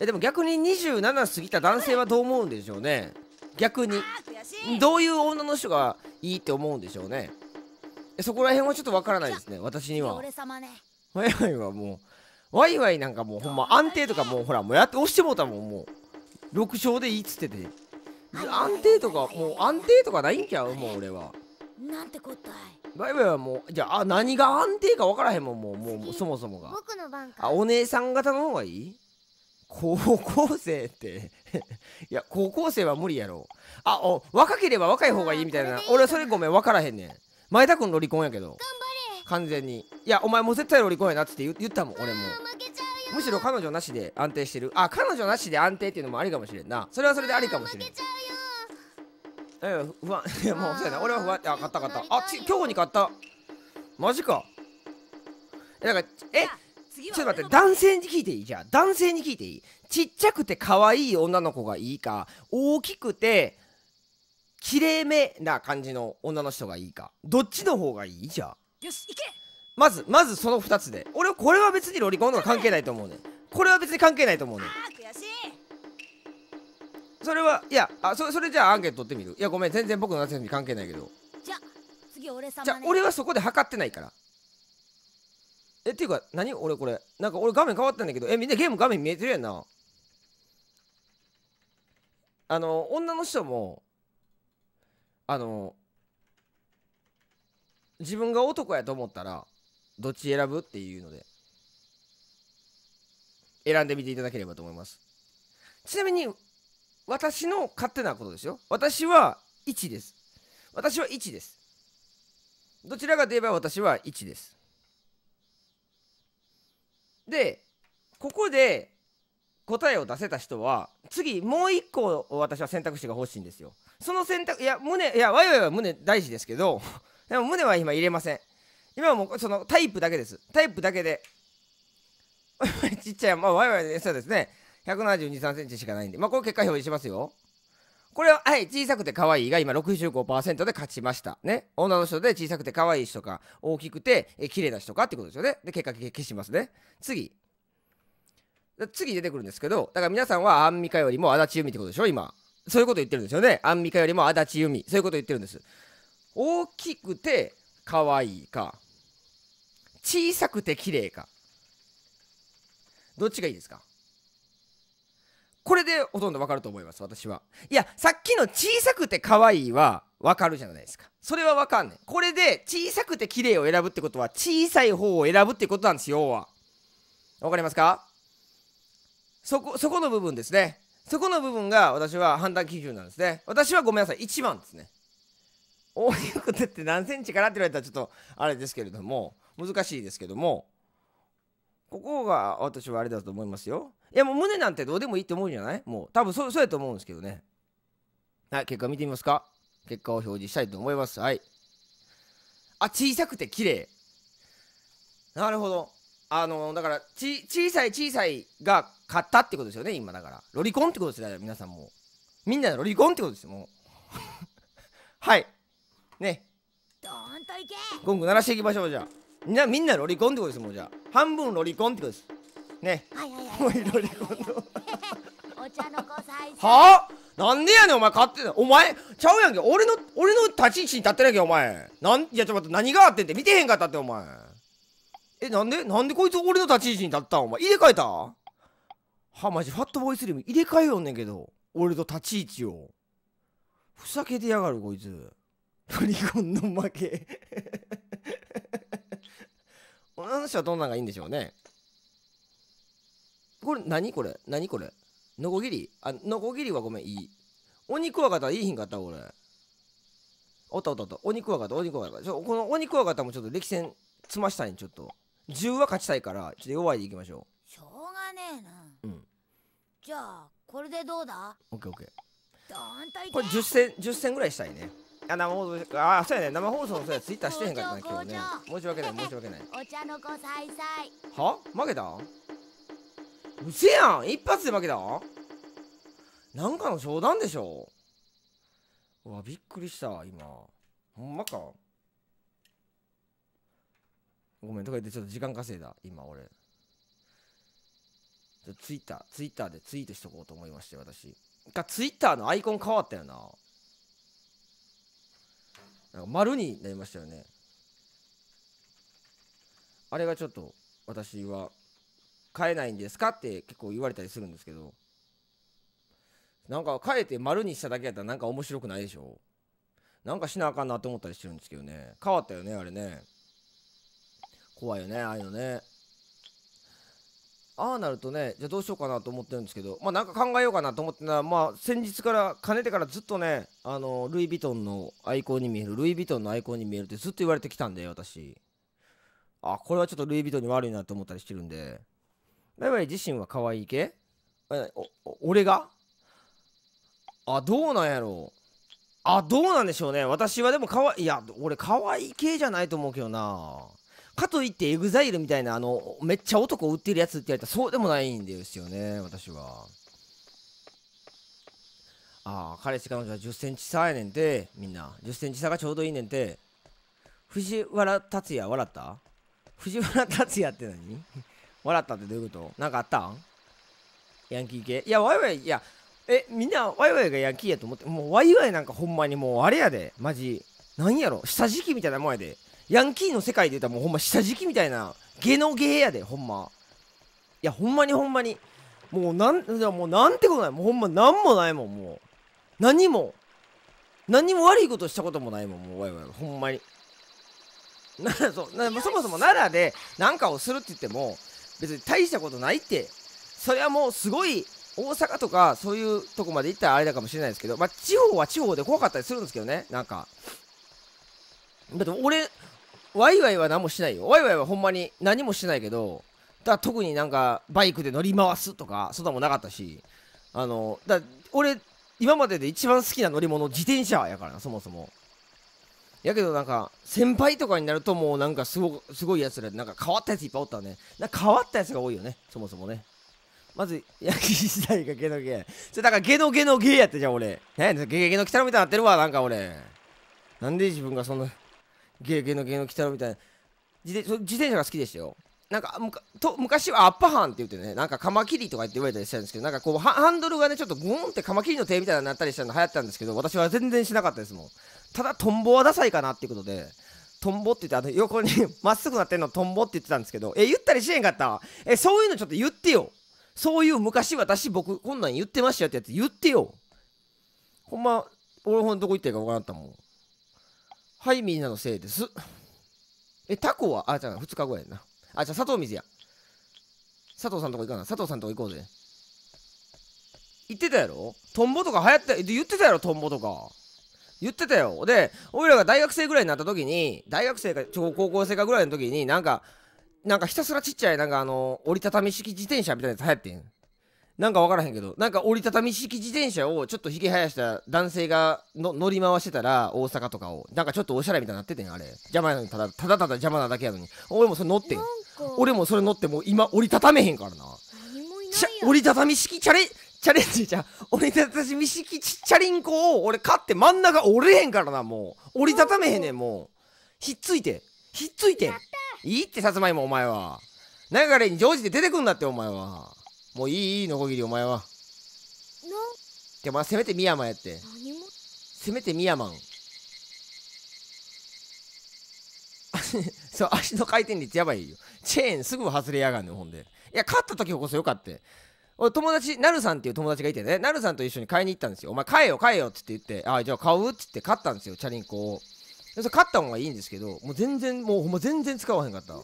Speaker 1: えでも逆に27過ぎた男性はどう思うんでしょうね逆にどういう女の人がいいって思うんでしょうねそこら辺はちょっとわからないですね私にはワイワイはもうワイワイなんかもうほんま安定とかもうほらもうやって押してもうたもんもう6勝でいいっつってて安定とかもう安定とかないんちゃうもう俺はなんてたい。バイバイはもうじゃあ何が安定か分からへんもんもうもうそもそもが僕の番あお姉さん方の方がいい高校生って [laughs] いや高校生は無理やろあお若ければ若い方がいいみたいな俺はそれごめん分からへんねん前田君ロリコンやけど完全にいやお前もう絶対ロリコンやなって言ったもん俺もむしろ彼女なしで安定してるあ彼女なしで安定っていうのもありかもしれんなそれはそれでありかもしれんえ不安いやもうそうやな俺は不安あ買った買ったあち今日に買ったマジかえなんかえちょっと待って男性に聞いていいじゃあ男性に聞いていいちっちゃくて可愛い女の子がいいか大きくてきれいめな感じの女の人がいいかどっちの方がいいじゃよし行けまずまずその2つで俺はこれは別にロリコンとか関係ないと思うねこれは別に関係ないと思うねあ悔しいそれはいやあそそれじゃあアンケート取ってみるいやごめん全然僕の夏休み関係ないけど
Speaker 3: じゃ次俺様、ね、じゃ俺はそ
Speaker 1: こで測ってないからえっていうか何俺これなんか俺画面変わったんだけどえみんなゲーム画面見えてるやんなあの女の人もあの自分が男やと思ったらどっち選ぶっていうので選んでみていただければと思いますちなみに私の勝手なことですよ私は1です私は1ですどちらかといえば私は1ですでここで答えを出せた人は次もう1個私は選択肢が欲しいんですよその選択いや胸いやわいわいは胸大事ですけど [laughs] でも胸は今入れません今はもうそのタイプだけですタイプだけで [laughs] ちっちゃいまあわいわいでそうですね1 7 2 3センチしかないんでまあこれ結果表示しますよこれは、はい、小さくて可愛いが今65%で勝ちました。ね。女の人で小さくて可愛い人か、大きくてえ綺麗な人かってことですよね。で、結果消しますね。次。次出てくるんですけど、だから皆さんはアンミカよりも足立由美ってことでしょ、今。そういうこと言ってるんですよねアンミカよりも足立由美そういうこと言ってるんです大きくて可愛いか小さくて綺麗かどっちがいいですかこれでほとんどわかると思います私はいやさっきの小さくて可愛いはわかるじゃないですかそれはわかんないこれで小さくて綺麗を選ぶってことは小さい方を選ぶってことなんですよ要はわかりますかそこそこの部分ですねそこの部分が私は判断基準なんですね私はごめんなさい1番ですね大きくてって何センチかなって言われたらちょっとあれですけれども難しいですけどもここが私はあれだと思いますよいやもう胸なんてどうでもいいって思うんじゃないもう多分そうそうやと思うんですけどねはい結果見てみますか結果を表示したいと思いますはいあ小さくて綺麗なるほどあのだからち小さい小さいが買ったってことですよね今だからロリコンってことですよ皆さんもみんなのロリコンってことですよもう [laughs] はいねどんといけゴング鳴らしていきましょうじゃあみんなみんなロリコンってことですもうじゃあ半分ロリコンってことですねはいはいはいロリコンの [laughs] お茶の子さいはあなんでやねんお前勝手なお前ちゃうやんけ俺の俺の立ち位置に立ってなきゃお前なんいやちょっと待って何があってって見てへんかったってお前え、なんでなんでこいつ俺の立ち位置に立ったんお前。入れ替えたは、マジファットボーイスリム入れ替えよんねんけど。俺と立ち位置を。ふざけてやがる、こいつ。トリコンの負け [laughs] この話はどんなんがいいんでしょうね。これ、何これ何これのこぎりあ、のこぎりはごめん、いい。お肉はがたいいひんかった、俺。おったおったおった。お肉はがた、お肉はがた。このお肉はがたもちょっと歴戦詰ましたいん、ちょっと。10は勝ちたいからちょっと弱いでいきましょうしょ
Speaker 3: うがねえなうんじゃあこれでどうだオッケーオッケーこれ10
Speaker 1: 戦1戦ぐらいしたいねあ生放送あそうやね生放送そうやツイッターしてへんかったな今日ね申し訳ない申し訳ない [laughs]
Speaker 3: お茶の子さいさい
Speaker 1: は負けたうせやん一発で負けたなんかの冗談でしょうわびっくりした今ほんまかごめんとか言ってちょっと時間稼いだ今俺ツイッターツイッターでツイートしとこうと思いまして私かツイッターのアイコン変わったよななんか丸になりましたよねあれがちょっと私は変えないんですかって結構言われたりするんですけどなんか変えて丸にしただけやったらなんか面白くないでしょなんかしなあかんなと思ったりしてるんですけどね変わったよねあれね怖いよねああいうのねああなるとねじゃあどうしようかなと思ってるんですけどまあなんか考えようかなと思ってたらまあ先日からかねてからずっとねあのルイ・ヴィトンのアイコンに見えるルイ・ヴィトンのアイコンに見えるってずっと言われてきたんで私あこれはちょっとルイ・ヴィトンに悪いなと思ったりしてるんでバイバイ自身は可愛い系俺があどうなんやろうあどうなんでしょうね私はでもかわいいや俺可愛い系じゃないと思うけどなかといってエグザイルみたいなあのめっちゃ男を売ってるやつって言われたらそうでもないんですよね私はああ彼氏彼女は1 0センチ差やねんてみんな1 0センチ差がちょうどいいねんて藤原竜也笑った藤原竜也って何笑ったってどういうこと何かあったんヤンキー系いやワイワイいやえみんなワイワイがヤンキーやと思ってもうワイワイなんかほんまにもうあれやでマジ何やろ下敷きみたいなもんやでヤンキーの世界で言ったらもうほんま下敷きみたいなゲのゲーやでほんまいやほんまにほんまにもうなんもうなんてことないもうほんま何もないもんもう何も何も悪いことしたこともないもんもうわいわいほんまになそうなそもそも奈良で何かをするって言っても別に大したことないってそれはもうすごい大阪とかそういうとこまで行ったらあれだかもしれないですけど、まあ、地方は地方で怖かったりするんですけどねなんかだって俺ワイワイは何もしないよワイワイはほんまに何もしてないけどだ特になんかバイクで乗り回すとかそんなもなかったしあのだ俺今までで一番好きな乗り物自転車やからなそもそもやけどなんか先輩とかになるともうなんかすごすごいやつらなんか変わったやついっぱいおったねなんか変わったやつが多いよねそもそもねまず、焼き時代がゲノゲそれだからゲノゲノゲーやってじゃん俺。ねゲゲゲノ来たのみたいになってるわ、なんか俺。なんで自分がそんな。ゲーゲーのゲーの鬼太郎みたいな自転自転車が好きでしたよなんかむかと昔はアッパハンって言ってねなんかカマキリとか言って言われたりしたんですけどなんかこうハンドルがねちょっとグーンってカマキリの手みたいになったりしたの流行ったんですけど私は全然しなかったですもんただトンボはダサいかなっていうことでトンボって言ってあの横に [laughs] まっすぐなってんのトンボって言ってたんですけどえ言ったりしへんかったえそういうのちょっと言ってよそういう昔私僕こんなん言ってましたよってやつ言ってよほんま俺ほんどこ行ってるか分からんったもんはい、みんなのせいです。え、タコはあ、じゃあ2日後やな。あ、じゃあ佐藤水や。佐藤さんとこ行かな。佐藤さんとこ行こうぜ。言ってたやろトンボとか流行って、言ってたやろトンボとか。言ってたよ。で、俺らが大学生ぐらいになった時に、大学生か、高校生かぐらいの時に、なんか、なんかひたすらちっちゃい、なんかあの、折りたたみ式自転車みたいなやつ流行ってん。なんか分からへんけどなんか折りたたみ式自転車をちょっとひげ生やした男性がの乗り回してたら大阪とかをなんかちょっとおしゃれみたいになっててんあれ邪魔やのにただただただ邪魔なだけやのに俺もそれ乗ってん俺もそれ乗ってもう今折りたためへんからな折りたたみ式チャレチャレンジじゃん折りたたみ式チャリンコを俺買って真ん中折れへんからなもう折りたためへんねんもうひっついてひっついていいってさつまいもお前は流れに常時で出てくんだってお前は。もういいノコギリお前はでもせめてミヤマンやって何もせめてミヤマンそう足の回転率やばいよチェーンすぐ外れやがんねほんでいや勝った時こそよかって俺友達なるさんっていう友達がいてねなるさんと一緒に買いに行ったんですよお前買えよ買えよって言ってああじゃあ買うって言って買ったんですよチャリンコをそれ買った方がいいんですけどもう全然もうほんま全然使わへんかった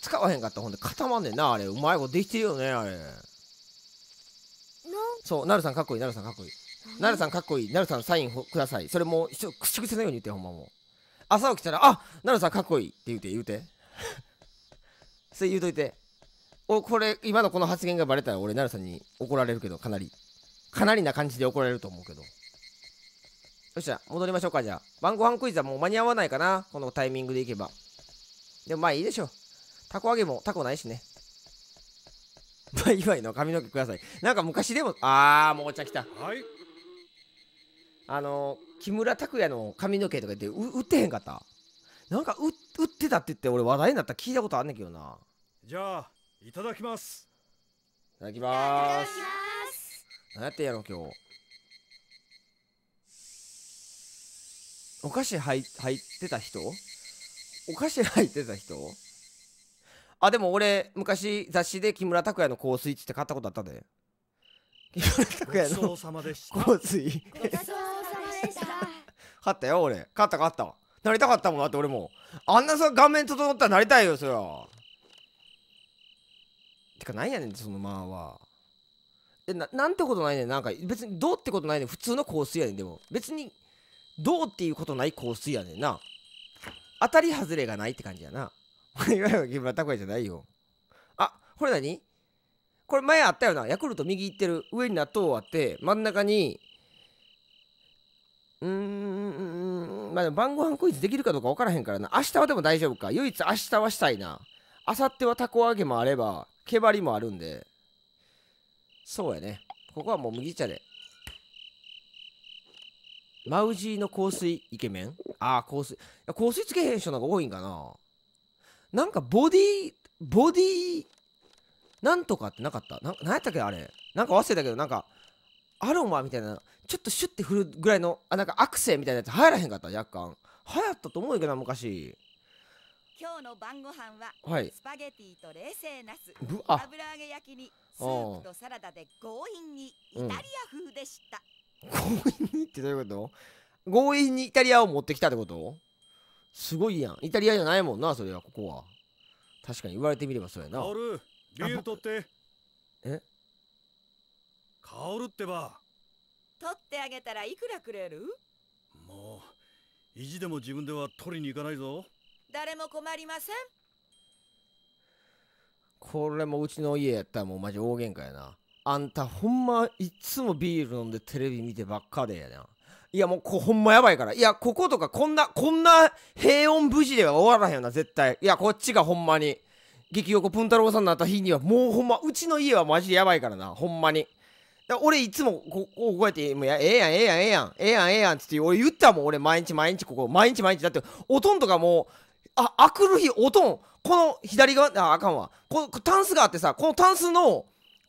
Speaker 1: 使わへんかったほんで固まんねんなあれうまいことできてるよねあれそうなるさんかっこいいなるさんかっこいいなるさんかっこいいなるさんサインくださいそれもう一口癖のように言ってほんまもう朝起きたら「あなるさんかっこいい」って言うて言うて [laughs] それ言うといておこれ今のこの発言がバレたら俺なるさんに怒られるけどかなりかなりな感じで怒られると思うけどよっしゃ戻りましょうかじゃあ晩ご飯クイズはもう間に合わないかなこのタイミングでいけばでもまあいいでしょうた揚げもタコないしねバイバイの髪の毛くださいなんか昔でもああもうお茶来たはいあの木村拓哉の髪の毛とか言って売ってへんかったなんか売ってたって言って俺話題になった聞いたことあんねんけどな
Speaker 4: じゃあいただきます
Speaker 1: いただきます何やってんやろ今日お菓子入入ってた人お菓子入ってた人あでも俺昔雑誌で木村拓哉の香水っつって買ったことあったで木村拓哉の香水買ったよ俺買った買ったなりたかったもんだって俺もあんなさ顔面整ったらなりたいよそりゃてかなんやねんそのまあはえななんてことないねんなんか別にどうってことないねん普通の香水やねんでも別にどうっていうことない香水やねんな当たり外れがないって感じやないわゆる木村拓哉じゃないよあこれ何これ前あったよなヤクルト右行ってる上に納豆あって真ん中にうーんまあでも晩ご飯クイズできるかどうか分からへんからな明日はでも大丈夫か唯一明日はしたいな明後日はたこ揚げもあれば毛張りもあるんでそうやねここはもう麦茶でマウジーの香水イケメンああ香水香水つけへん人の方が多いんかななんかボディボディなんとかってなかったな何やったっけあれなんか忘れたけどなんかアロマみたいなちょっとシュッて振るぐらいのあなんかアクセみたいなやつ流行らへんかった若干流行ったと思うけどな昔
Speaker 2: 今日の晩ご飯は、はい、スパゲティと冷製ナス油揚げ焼きにスープとサラダで強引にイタリア風でした、
Speaker 1: うん、強引にってどういうこと強引にイタリアを持ってきたってことすごいやん。イタリアじゃないもんな、それは、ここは。確かに言われてみればそうやな。カオ
Speaker 4: ル、ビール取って。えカオルってば。
Speaker 2: 取ってあげたらいくらくれる
Speaker 4: もう、意地でも自分では取りに行かないぞ。
Speaker 2: 誰も困りません。
Speaker 1: これもうちの家やったらもうマジ大喧嘩やな。あんたほんまいつもビール飲んでテレビ見てばっかでやな。いやもうこほんまやばいからいやこことかこんなこんな平穏無事では終わらへんよな絶対いやこっちがほんまに激横プン太郎さんになった日にはもうほんまうちの家はマジでやばいからなほんまに俺いつもこここうやってもうやええやんええやんええやんええやんええやんって俺言ったもん俺毎日毎日ここ毎日毎日だっておとんとかもうああくる日おとんこの左側ああかんわこのタンスがあってさこのタンスの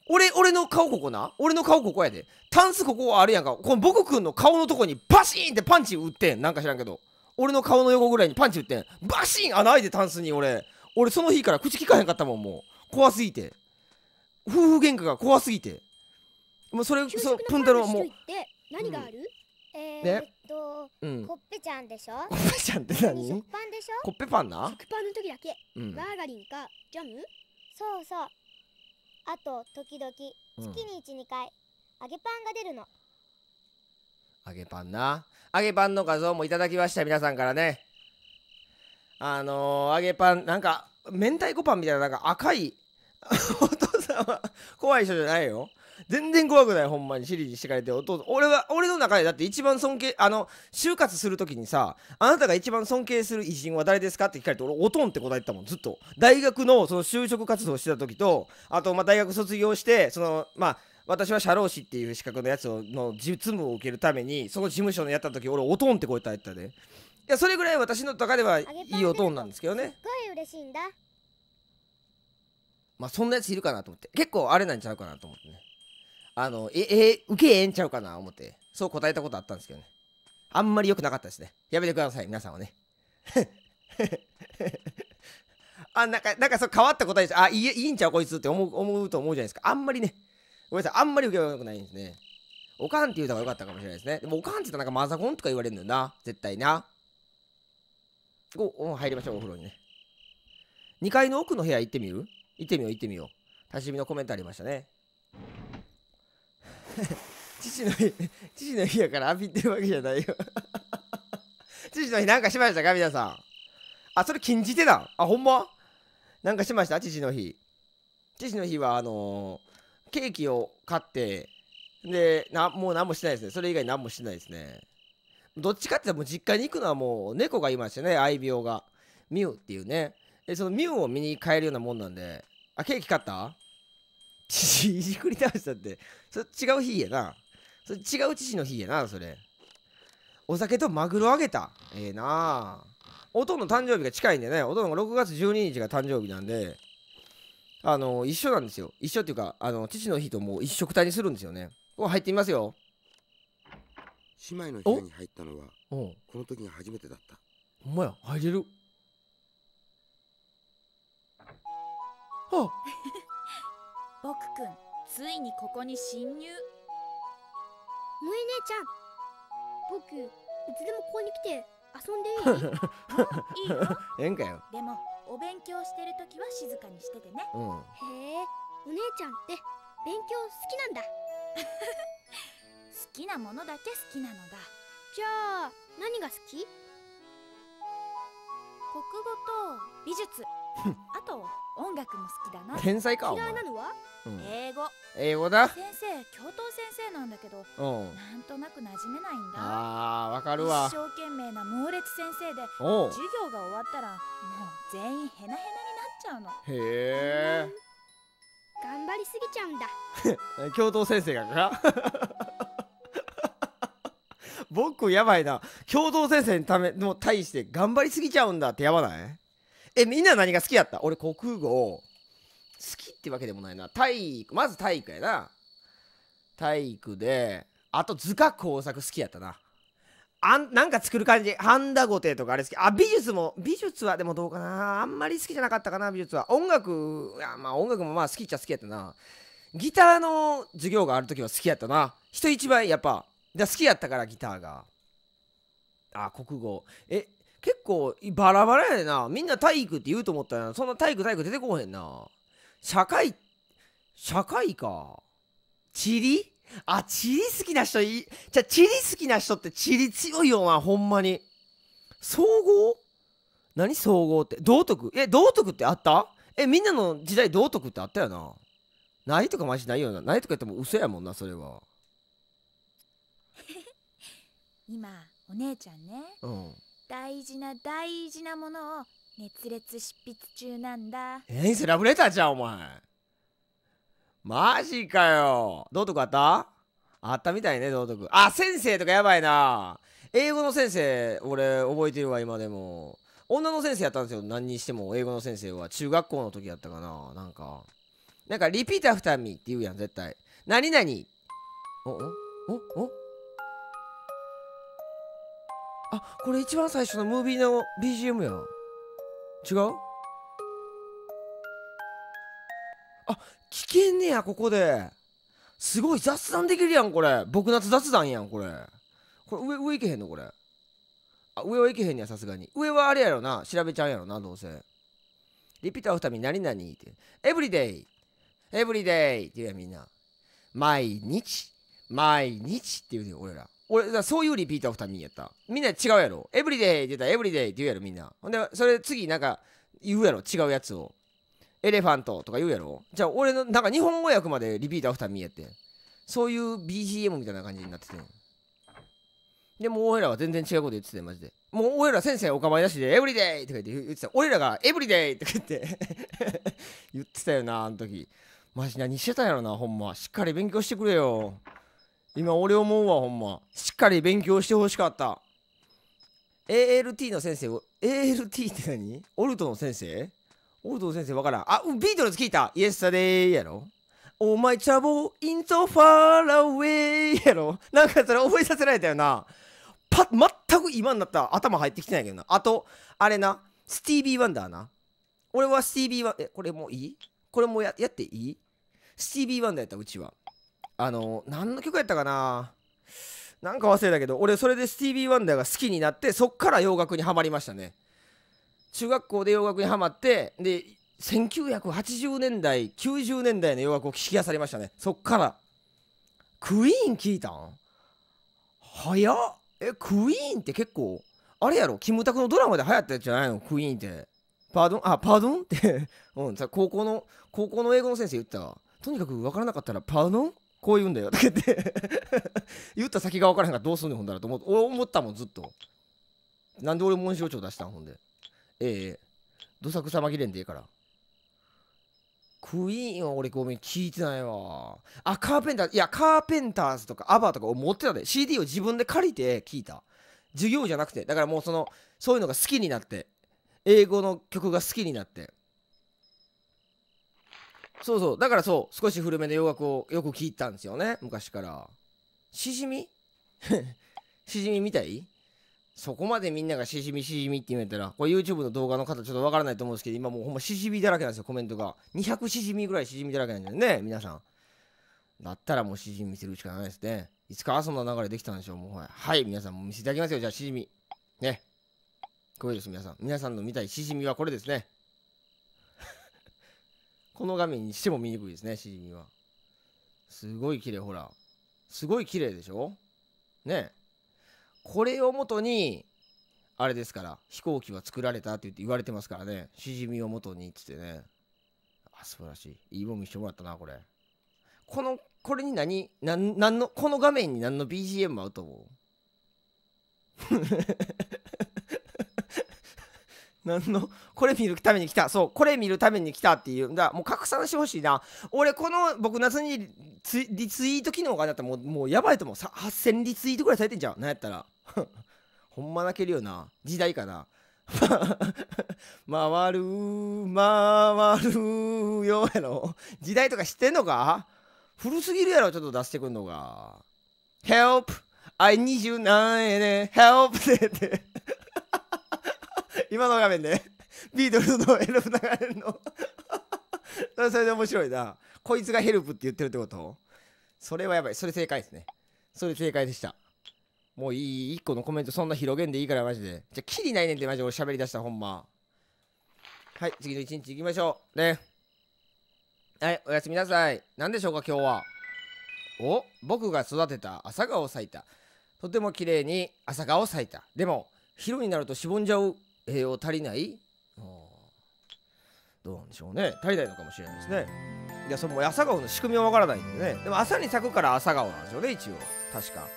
Speaker 1: 俺、俺の顔ここな。俺の顔ここやで。タンスここあるやんか。この僕くんの顔のとこにバシーンってパンチ打ってん。なんか知らんけど。俺の顔の横ぐらいにパンチ打ってん。バシーン穴開いてタンスに俺。俺その日から口聞かへんかったもん、もう。怖すぎて。夫婦喧嘩が怖すぎて。もうそれ、そプンロ郎もう。
Speaker 2: 何がある、うん、えー、えっと、うん、コッペちゃんでしょコ
Speaker 1: ッペちゃんって何食パンでしょコッペパンな食
Speaker 2: パンの時だけ、うん、マーガリンかジャムそうそうあと時々月に12、うん、回揚げパン
Speaker 1: が出るの揚げパンな揚げパンの画像もいただきました皆さんからねあのー、揚げパンなんか明太子パンみたいななんか赤い [laughs] お父さんは怖い人じゃないよ全然怖くないほんまにシリにしてかれて俺は俺の中でだって一番尊敬あの就活する時にさあなたが一番尊敬する偉人は誰ですかって聞かれて俺おとんって答えてたもんずっと大学のその就職活動してた時とあとま大学卒業してそのまあ私は社労士っていう資格のやつの実務を受けるためにその事務所のやった時俺おとんって声えてたでいやそれぐらい私の中ではいいおとんなんですけどね
Speaker 2: すごい嬉しいんだ
Speaker 1: まあそんなやついるかなと思って結構あれなんちゃうかなと思ってねあの、え、え、受けええんちゃうかな思って、そう答えたことあったんですけどね。あんまり良くなかったですね。やめてください、皆さんはね。[laughs] あ、なんか、なんかそう変わった答えでしょ。あ、いいいいんちゃうこいつって思う、思うと思うじゃないですか。あんまりね。ごめんなさい、あんまり受けは良くないんですね。おかんって言うた方が良かったかもしれないですね。でもおかんって言ったらなんかマザコンとか言われるんだよな。絶対な。お、お入りましょう、お風呂にね。2階の奥の部屋行ってみる行ってみよう、行ってみよう。立しみのコメントありましたね。[laughs] 父の日父の日やから浴びてるわけじゃないよ [laughs] 父の日なんかしましたか皆さんあそれ禁じ手だあほんまなんかしました父の日父の日はあのー、ケーキを買ってでなもう何もしてないですねそれ以外何もしてないですねどっちかってもう実家に行くのはもう猫がいましたね愛病がミュウっていうねでそのミュウを見に帰るようなもんなんであケーキ買った [laughs] 父いじくり倒したってそれ違う日やな。それ違う父の日やな、それ。お酒とマグロあげた。ええー、なあ。おとんの誕生日が近いんでね、おとんが6月12日が誕生日なんで、あの、一緒なんですよ。一緒っていうか、あの、父の日ともう一緒くたにするんですよね。こ入ってみますよ。姉妹の部屋に入ったのは、この時が初めてだった。ほ
Speaker 4: んまや、入れる。
Speaker 2: あ。[laughs] 僕くん。ついにここに侵入萌え姉ちゃん僕いつでもここに来て
Speaker 1: 遊んでいい [laughs] [laughs] いいよえんかよ
Speaker 2: でもお勉強してるときは静かにしててね、うん、へえお姉ちゃんって勉強好きなんだ [laughs] 好きなものだけ好きなのだじゃあ何が好き国語と美術 [laughs] あと音楽も好きだな天才か嫌いなのは、うん、英語英語だ先生教頭先生なんだけど、うん、なんとなく馴染めないんだ
Speaker 1: あーわかるわ一
Speaker 2: 生懸命な猛烈先生で授業が終わったらもう全員ヘナヘナになっちゃうのへえ頑張りすぎちゃうんだ
Speaker 1: [laughs] 教頭先生がか [laughs] 僕やばいな教頭先生にための対して頑張りすぎちゃうんだってやばないえ、みんな何が好きやった俺、国語、好きってわけでもないな。体育、まず体育やな。体育で、あと図画工作好きやったな。あんなんか作る感じ。ハンダゴテとかあれ好き。あ、美術も、美術はでもどうかな。あんまり好きじゃなかったかな、美術は。音楽、いやまあ音楽もまあ好きっちゃ好きやったな。ギターの授業がある時は好きやったな。人一倍やっぱ、好きやったからギターが。あ、国語。え、結構バラバラやなみんな体育って言うと思ったらそんな体育体育出てこへんな社会社会か地理あ地理好きな人いじゃ地理好きな人って地理強いよなほんまに総合何総合って道徳え道徳ってあったえみんなの時代道徳ってあったよなないとかマジないよなないとか言っても嘘やもんなそれは
Speaker 2: [laughs] 今お姉ちゃんね、うん、大
Speaker 3: 事な大事なものを熱烈執筆中なんだ
Speaker 1: えー、セラブレターじゃんお前マジかよ道徳あったあったみたいね道徳あ先生とかやばいな英語の先生俺覚えてるわ今でも女の先生やったんですよ何にしても英語の先生は中学校の時やったかななんかなんかリピートアフターミーって言うやん絶対何々おおおおあこれ一番最初のムービーの BGM やん違うあ聞けんねやここですごい雑談できるやんこれ僕夏雑談やんこれこれ上上行けへんのこれあ上は行けへんねやさすがに上はあれやろな調べちゃうやろなどうせリピートアフタミ何々ってエブリデイエブリデイって言うやんみんな毎日毎日って言うね俺ら俺だそういうリピーター2人やったみんな違うやろエブリデイって言ったらエブリデイって言うやろみんなほんでそれ次なんか言うやろ違うやつをエレファントとか言うやろじゃあ俺のなんか日本語訳までリピーター2人見えてそういう BGM みたいな感じになっててでも俺らは全然違うこと言っててマジでもう俺ら先生お構いなしでエブリデイとか言ってた俺らがエブリデイとか言って言ってた [laughs] よなあの時マジ何してたんやろなほんましっかり勉強してくれよ今俺思うわほんましっかり勉強してほしかった ALT の先生 ALT って何オルトの先生オルトの先生わからんあビートルズ聞いたイエスタデイやろお前チャボインソファーラウェイやろなんかそれ覚えさせられたよなパッ全く今になったら頭入ってきてないけどなあとあれなスティービー・ワンダーな俺はスティービー・ワンえこれもいいこれもややっていいスティービー・ワンダーやったうちはあの何の曲やったかななんか忘れたけど俺それでスティービー・ワンダーが好きになってそっから洋楽にはまりましたね中学校で洋楽にはまってで1980年代90年代の洋楽を聴き出されましたねそっからクイーン聴いたん早っえクイーンって結構あれやろキムタクのドラマで流行ったやつじゃないのクイーンってパドンあパドンって [laughs] うん、さ高校の高校の英語の先生言ったとにかく分からなかったらパドンこう言うんだよ [laughs] 言って言った先が分からへんからどうすんねんほんだらと思思ったもんずっとなんで俺文章帳出したんほんでええどさくさ紛れんでええからクイーンは俺ごめん聞いてないわあカーペンターいやカーペンターズとかアバーとか持ってたで CD を自分で借りて聞いた授業じゃなくてだからもうそのそういうのが好きになって英語の曲が好きになってそうそうだからそう少し古めの洋楽をよく聴いたんですよね昔からしじみ [laughs] しじみみたいそこまでみんながしじみしじみって言うんやったらこれ YouTube の動画の方ちょっとわからないと思うんですけど今もうほんましじみだらけなんですよコメントが200しじみぐらいしじみだらけなんですよね皆さんだったらもうしじみ見せるしかないですねいつかそんな流れできたんでしょうもうはい皆さんも見せていただきますよじゃあしじみねこれです皆さん皆さんの見たいしじみはこれですねこの画面にしても見にくいですね、シジミは。すごい綺麗、ほら。すごい綺麗でしょねこれをもとに、あれですから、飛行機は作られたって言って言われてますからね、シジミをもとにっつってね。あ、素晴らしい。いいもん見してもらったな、これ。この、これに何、なん、なんの、この画面に何の BGM 合うと思う [laughs] 何のこれ見るために来たそうこれ見るために来たっていうんだもう拡散してほしいな俺この僕夏にリツイート機能があったらもうもうやばいと思う8000リツイートぐらいされてんじゃんなんやったら [laughs] ほんま泣けるよな時代かな [laughs] 回る回るよやろ時代とか知ってんのか古すぎるやろちょっと出してくんのが Help I need you now and help って今の画面ねビートルズのエルフ流れるのそれで面白いなこいつがヘルプって言ってるってことそれはやばいそれ正解ですねそれ正解でしたもういい1個のコメントそんな広げんでいいからマジでじゃあキリないねんってマジで俺喋りだしたほんまはい次の一日行きましょうねはいおやすみなさい何でしょうか今日はお僕が育てた朝顔咲いたとても綺麗に朝顔咲いたでも昼になるとしぼんじゃう栄養足りないどうなんでしょうね足りないのかもしれないですねいやそれも朝顔の仕組みはわからないんでねでも朝に咲くから朝顔なんですよね一応確か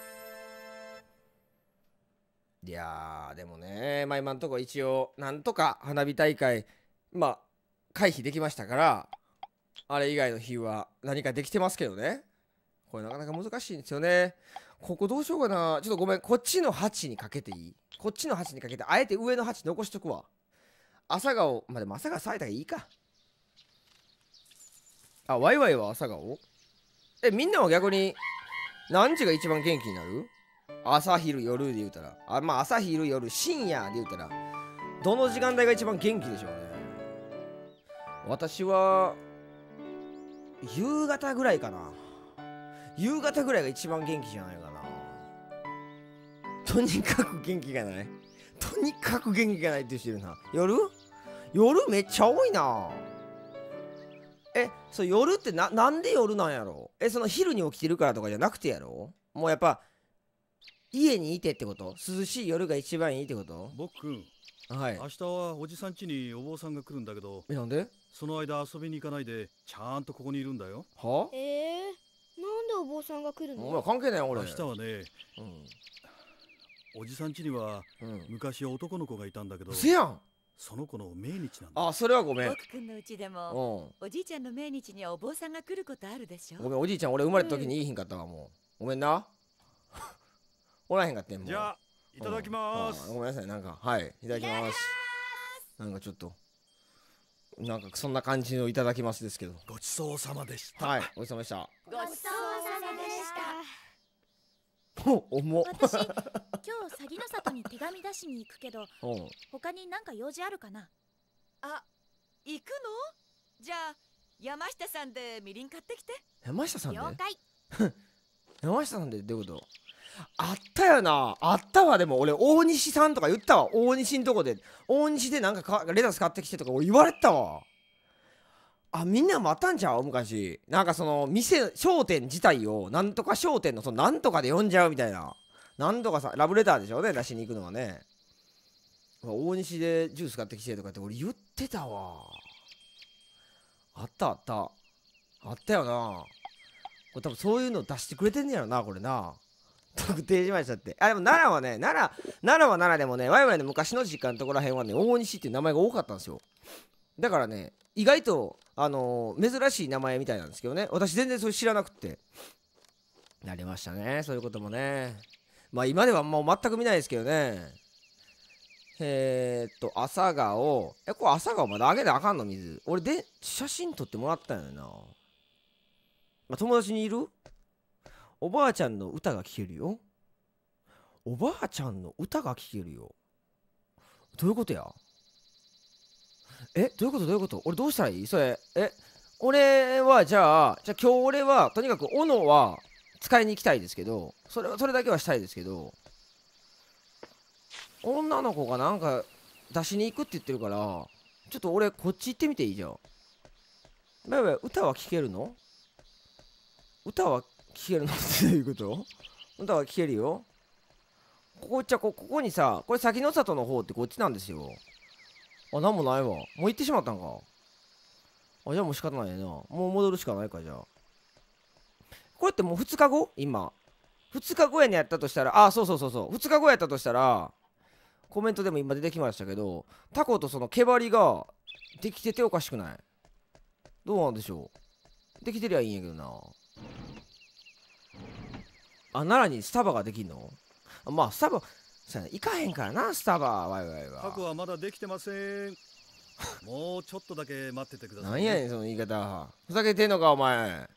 Speaker 1: いやでもねまあ今んとこ一応なんとか花火大会まあ回避できましたからあれ以外の日は何かできてますけどねこれなかなか難しいんですよねここどうしようかな。ちょっとごめん。こっちの8にかけていいこっちの8にかけて、あえて上の鉢残しとくわ。朝顔、まあ、でも朝顔咲いたらいいか。あ、ワイワイは朝顔え、みんなは逆に、何時が一番元気になる朝昼夜で言うたら。あ、まあ朝昼夜深夜で言うたら、どの時間帯が一番元気でしょうね。私は、夕方ぐらいかな。夕方ぐらいが一番元気じゃないかなとにかく元気がないとにかく元気がないってしてるな夜夜めっちゃ多いなえそう夜ってななんで夜なんやろえその昼に起きてるからとかじゃなくてやろもうやっぱ家にいてってこと涼しい夜が一番いいってこと僕くん
Speaker 4: はい明日はおじさん家にお坊さんが来るんだけどえなんでその間遊びに行かないでちゃんとここにいるんだよは
Speaker 2: えーでお坊さんが来るのお前関係ない俺明日
Speaker 4: はね、うん、おじさん家には、うん、昔男の子がいた
Speaker 1: んだけどせやんその子の命日なんだあそれはごめん僕
Speaker 2: くんの家でも、うん、おじいちゃんの命日にはお坊さんが来ることあるでしょごめんお
Speaker 1: じいちゃん俺生まれた時にいいひんかったわもうごめんな [laughs] おらへんかってんもんじゃあいただきます、うん、ごめんなさいなんかはいいただきますなんかちょっとなんかそんな感じのいただきますですけどごちそうさまでしたはいごちそうさまで
Speaker 3: したごちそう重私今日詐欺の里に手紙出しに行くけど
Speaker 2: 他に何か用事あるかなあ行くのじゃあ山下さんでみりん買ってきて
Speaker 1: 山下さんで了解 [laughs] 山下さんでどういうことあったよなあったわでも俺大西さんとか言ったわ大西んとこで大西でなんかレタス買ってきてとか俺言われたわあみんなもあったんちゃう昔なんかその店商店自体をなんとか商店のそのなんとかで呼んじゃうみたいななんとかさラブレターでしょうね出しに行くのはね大西でジュース買ってきてとかって俺言ってたわあったあったあったよなこれ多分そういうの出してくれてんねやろなこれな特定しましたってあでも奈良はね奈良奈良は奈良でもね我々の昔の実家のところらへんはね大西っていう名前が多かったんですよだからね意外と、あのー、珍しい名前みたいなんですけどね私全然それ知らなくてなりましたねそういうこともねまあ今ではもう全く見ないですけどねえー、っと朝顔えこれ朝顔まだあげなあかんの水俺で写真撮ってもらったんやな、まあ、友達にいるおばあちゃんの歌が聴けるよおばあちゃんの歌が聴けるよどういうことやえどういうことどういうこと俺どうしたらいいそれえ俺はじゃあじゃあ今日俺はとにかく斧は使いに行きたいですけどそれはそれだけはしたいですけど女の子がなんか出しに行くって言ってるからちょっと俺こっち行ってみていいじゃんやばい歌は聴けるの歌は聴けるのってどういうこと歌は聴けるよここっちゃこここにさこれ先の里の方ってこっちなんですよあ、なんもないわ。もう行ってしまったんか。あ、じゃあもう仕方ないな。もう戻るしかないか、じゃあ。これってもう2日後今。2日後やねやったとしたら、あ、そうそうそうそう。2日後やったとしたら、コメントでも今出てきましたけど、タコとその毛針ができてておかしくないどうなんでしょうできてりゃいいんやけどな。あ、奈良にスタバができんのあまあ、スタバ、さ行かへんからなスタバワイワイはタ
Speaker 4: コはまだできてません [laughs] もうちょっとだけ待っててください、ね、何やね
Speaker 1: んその言い方ふざけてんのかお前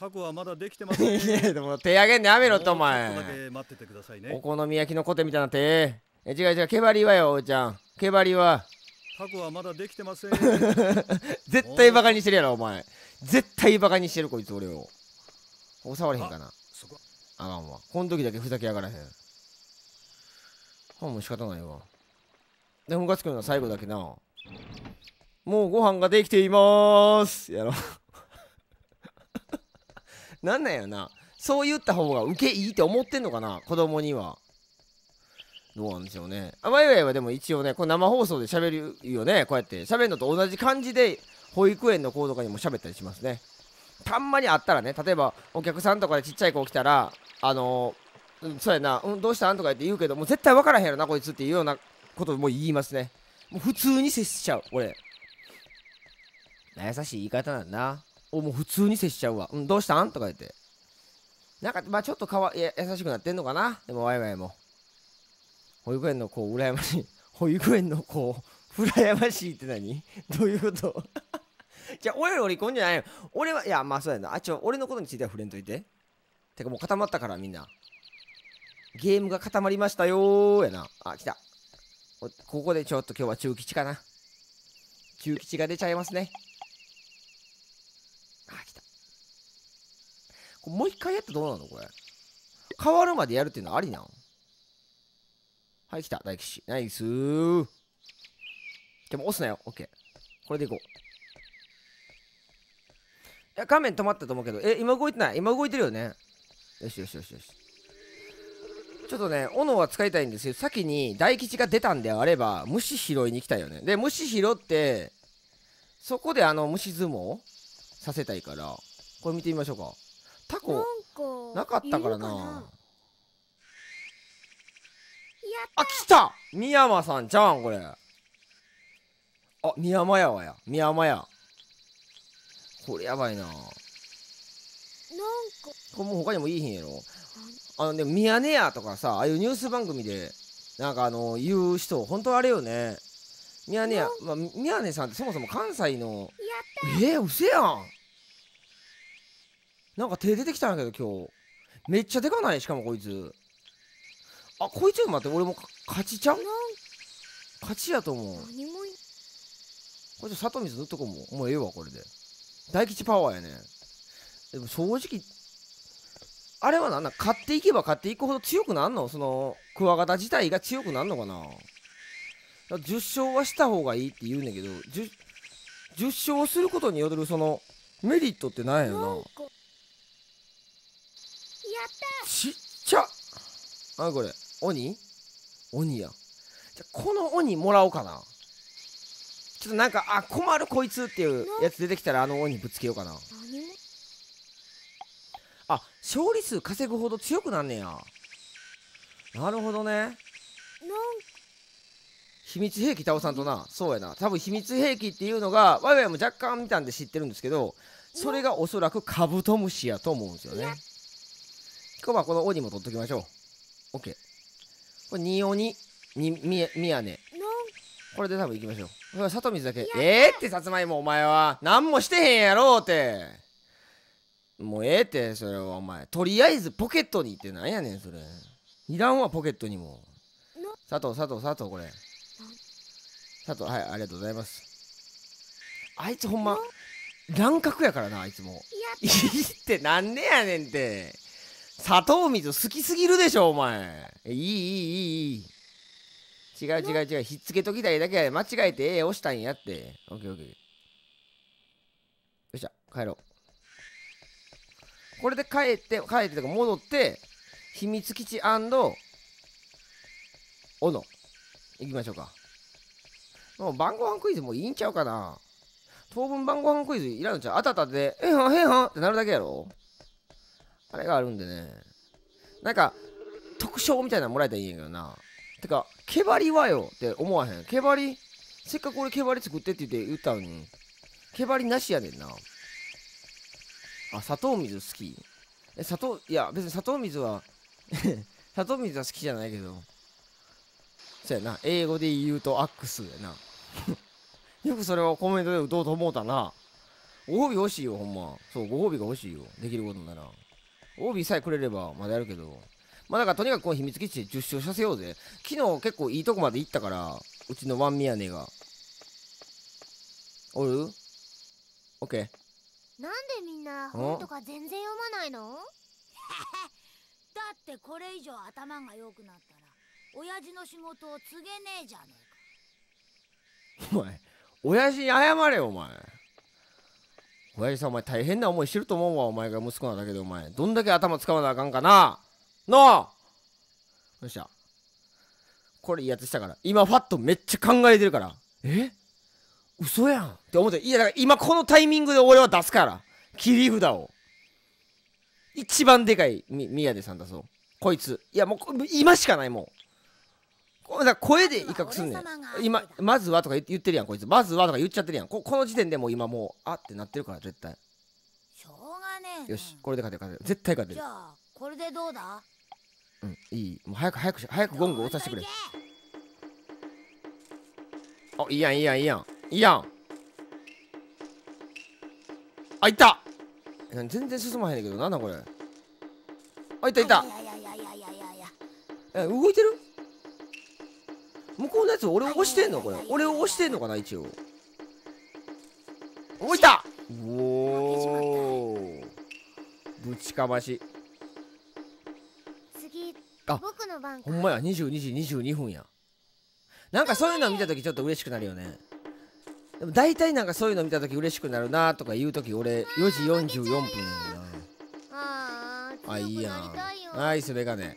Speaker 4: タコはまだできてませ
Speaker 1: ん [laughs] いやでも手上げんでやめろとお前っ待っててくださいねお好み焼きのコテみたいな手え違う違うバリはよおうちゃん毛針は
Speaker 4: タコはまだできてません [laughs] 絶対バカに
Speaker 1: してるやろお前絶対バカにしてるこいつ俺をお触れへんかなあかんわこの時だけふざけやがらへんあもう仕方ないわ。で、ムカつくのは最後だけな。もうご飯ができていまーすやろ。[laughs] なんなんやな。そう言った方が受けいいって思ってんのかな子供には。どうなんでしょうね。あわいわいはでも一応ね、これ生放送で喋るよね。こうやって。喋るのと同じ感じで、保育園の子とかにも喋ったりしますね。たんまにあったらね、例えばお客さんとかでちっちゃい子来たら、あのうんそうやな、うん、どうしたんとか言って言うけどもう絶対分からへんやろなこいつっていうようなことも言いますねもう普通に接しちゃう俺優しい言い方なんなおもう普通に接しちゃうわうんどうしたんとか言ってなんかまあちょっとかわや優しくなってんのかなでもワイワイも保育園の子羨ましい保育園の子羨ましいって何どういうこと [laughs] じゃあ俺より離んじゃないよ俺はいやまあそうやなあちょ俺のことについては触れんといててかもう固まったからみんなゲームが固まりましたよやな。あ、来た。ここでちょっと今日は中吉かな。中吉が出ちゃいますね。あ、来た。もう一回やってどうなのこれ。変わるまでやるっていうのはありなんはい、来た。大吉。ナイスー。でも押すなよ。オッケー。これでいこう。いや、画面止まったと思うけど。え、今動いてない。今動いてるよね。よしよしよしよし。ちょっとね斧は使いたいんですけど先に大吉が出たんであれば虫拾いに行きたいよねで虫拾ってそこであの虫相撲させたいからこれ見てみましょうかタコなかったからなあ来た三山さんじゃんこれあ三山やわや三山やこれやばいななんかこれもう他にもいいひんやろあのね、ミヤネ屋とかさ、ああいうニュース番組で、なんかあの、言う人、本当あれよね。ミヤネ屋、まあ、ミヤネさんってそもそも関西の、えー、うせやん。なんか手出てきたんやけど、今日。めっちゃでかない、しかもこいつ。あ、こいつ待って、俺も勝ちちゃう勝ちやと思う。これ
Speaker 2: ち
Speaker 1: ょっと砂水塗っとこうもう。もうええわ、これで。大吉パワーやね。でも正直、あれはなんだ買っていけば買っていくほど強くなんのそのクワガタ自体が強くなんのかなか10勝はした方がいいって言うんだけど 10, 10勝することによるそのメリットってないよなやったちっちゃあこれ鬼鬼やじゃこの鬼もらおうかなちょっとなんかあ困るこいつっていうやつ出てきたらあの鬼ぶつけようかな何あ勝利数稼ぐほど強くなんねやなるほどね秘密兵器倒さんとなそうやな多分秘密兵器っていうのがわいわいも若干見たんで知ってるんですけどそれがおそらくカブトムシやと思うんですよね今日はこの鬼も取っときましょう OK これ2鬼にみみやねこれで多分行きましょう。里水だけ。ええー、ってさつまいもお前は。何もしてへんやろうって。もうええってそれはお前とりあえずポケットにってなんやねんそれいらんわポケットにも佐藤佐藤佐藤これ佐藤はいありがとうございますあいつほんま乱獲やからなあいつもいいってなんでやねんって砂糖水好きすぎるでしょお前いいいいいい違う違う違うひっつけときたいだけや間違えて A 押したんやってオッケーオッケーよっしゃ帰ろうこれで帰って、帰ってとか戻って、秘密基地斧。行きましょうか。もう晩ご飯クイズもういいんちゃうかな。当分晩ご飯クイズいらんのちゃうあたたで、えはへへはってなるだけやろあれがあるんでね。なんか、特賞みたいなのもらえたらいいんやけどな。てか、毛りはよって思わへん。毛りせっかく俺毛り作ってって言って言ったのに、毛りなしやねんな。あ、砂糖水好きえ、砂糖、いや、別に砂糖水は [laughs] 砂糖水は好きじゃないけど、そうやな、英語で言うとアックスやな。[laughs] よくそれをコメントで打とうと思うたな。ご褒美欲しいよ、ほんま。そう、ご褒美が欲しいよ。できることなら。ご褒美さえくれれば、まだやるけど。まあだからとにかくこの秘密基地で10勝させようぜ。昨日結構いいとこまで行ったから、うちのワンミヤネが。おるオッケー。
Speaker 2: なんでみんな本とか全然読まないの [laughs] だ
Speaker 3: ってこれ以上頭が良くなったら親父の仕事を告げねえじゃね
Speaker 1: えかお前親父に謝れよお前親父さんお前大変な思いしてると思うわお前が息子なだけでお前どんだけ頭使わなあかんかなのよっしゃこれいいやつしたから今ファッとめっちゃ考えてるからえ嘘やんって思っていやだから今このタイミングで俺は出すから切り札を一番でかいみ宮出さんだぞこいついやもう今しかないもうだ声で威嚇すんねん今まずはとか言ってるやんこいつまずはとか言っちゃってるやんここの時点でもう今もうあってなってるから絶対
Speaker 3: しょうがねえよし
Speaker 1: これで勝てる勝てる絶対勝てるじゃ
Speaker 3: あこれでどうだ
Speaker 1: うんいいもう早く早く早くゴングを押させてくれあいいやんいいやんいいやんいやんあいた全然進まへんけどなんだこれあいたいたえ動いてる向こうのやつ俺を押してんのこれ俺を押してんのかな一応置いたおおぶちかましあ
Speaker 2: 僕の番ほん
Speaker 1: まや22時22分やなんかそういうの見た時ちょっと嬉しくなるよねでも大体なんかそういうの見た時嬉しくなるなとか言う時俺4時44分やなあいいやんナイスメガネ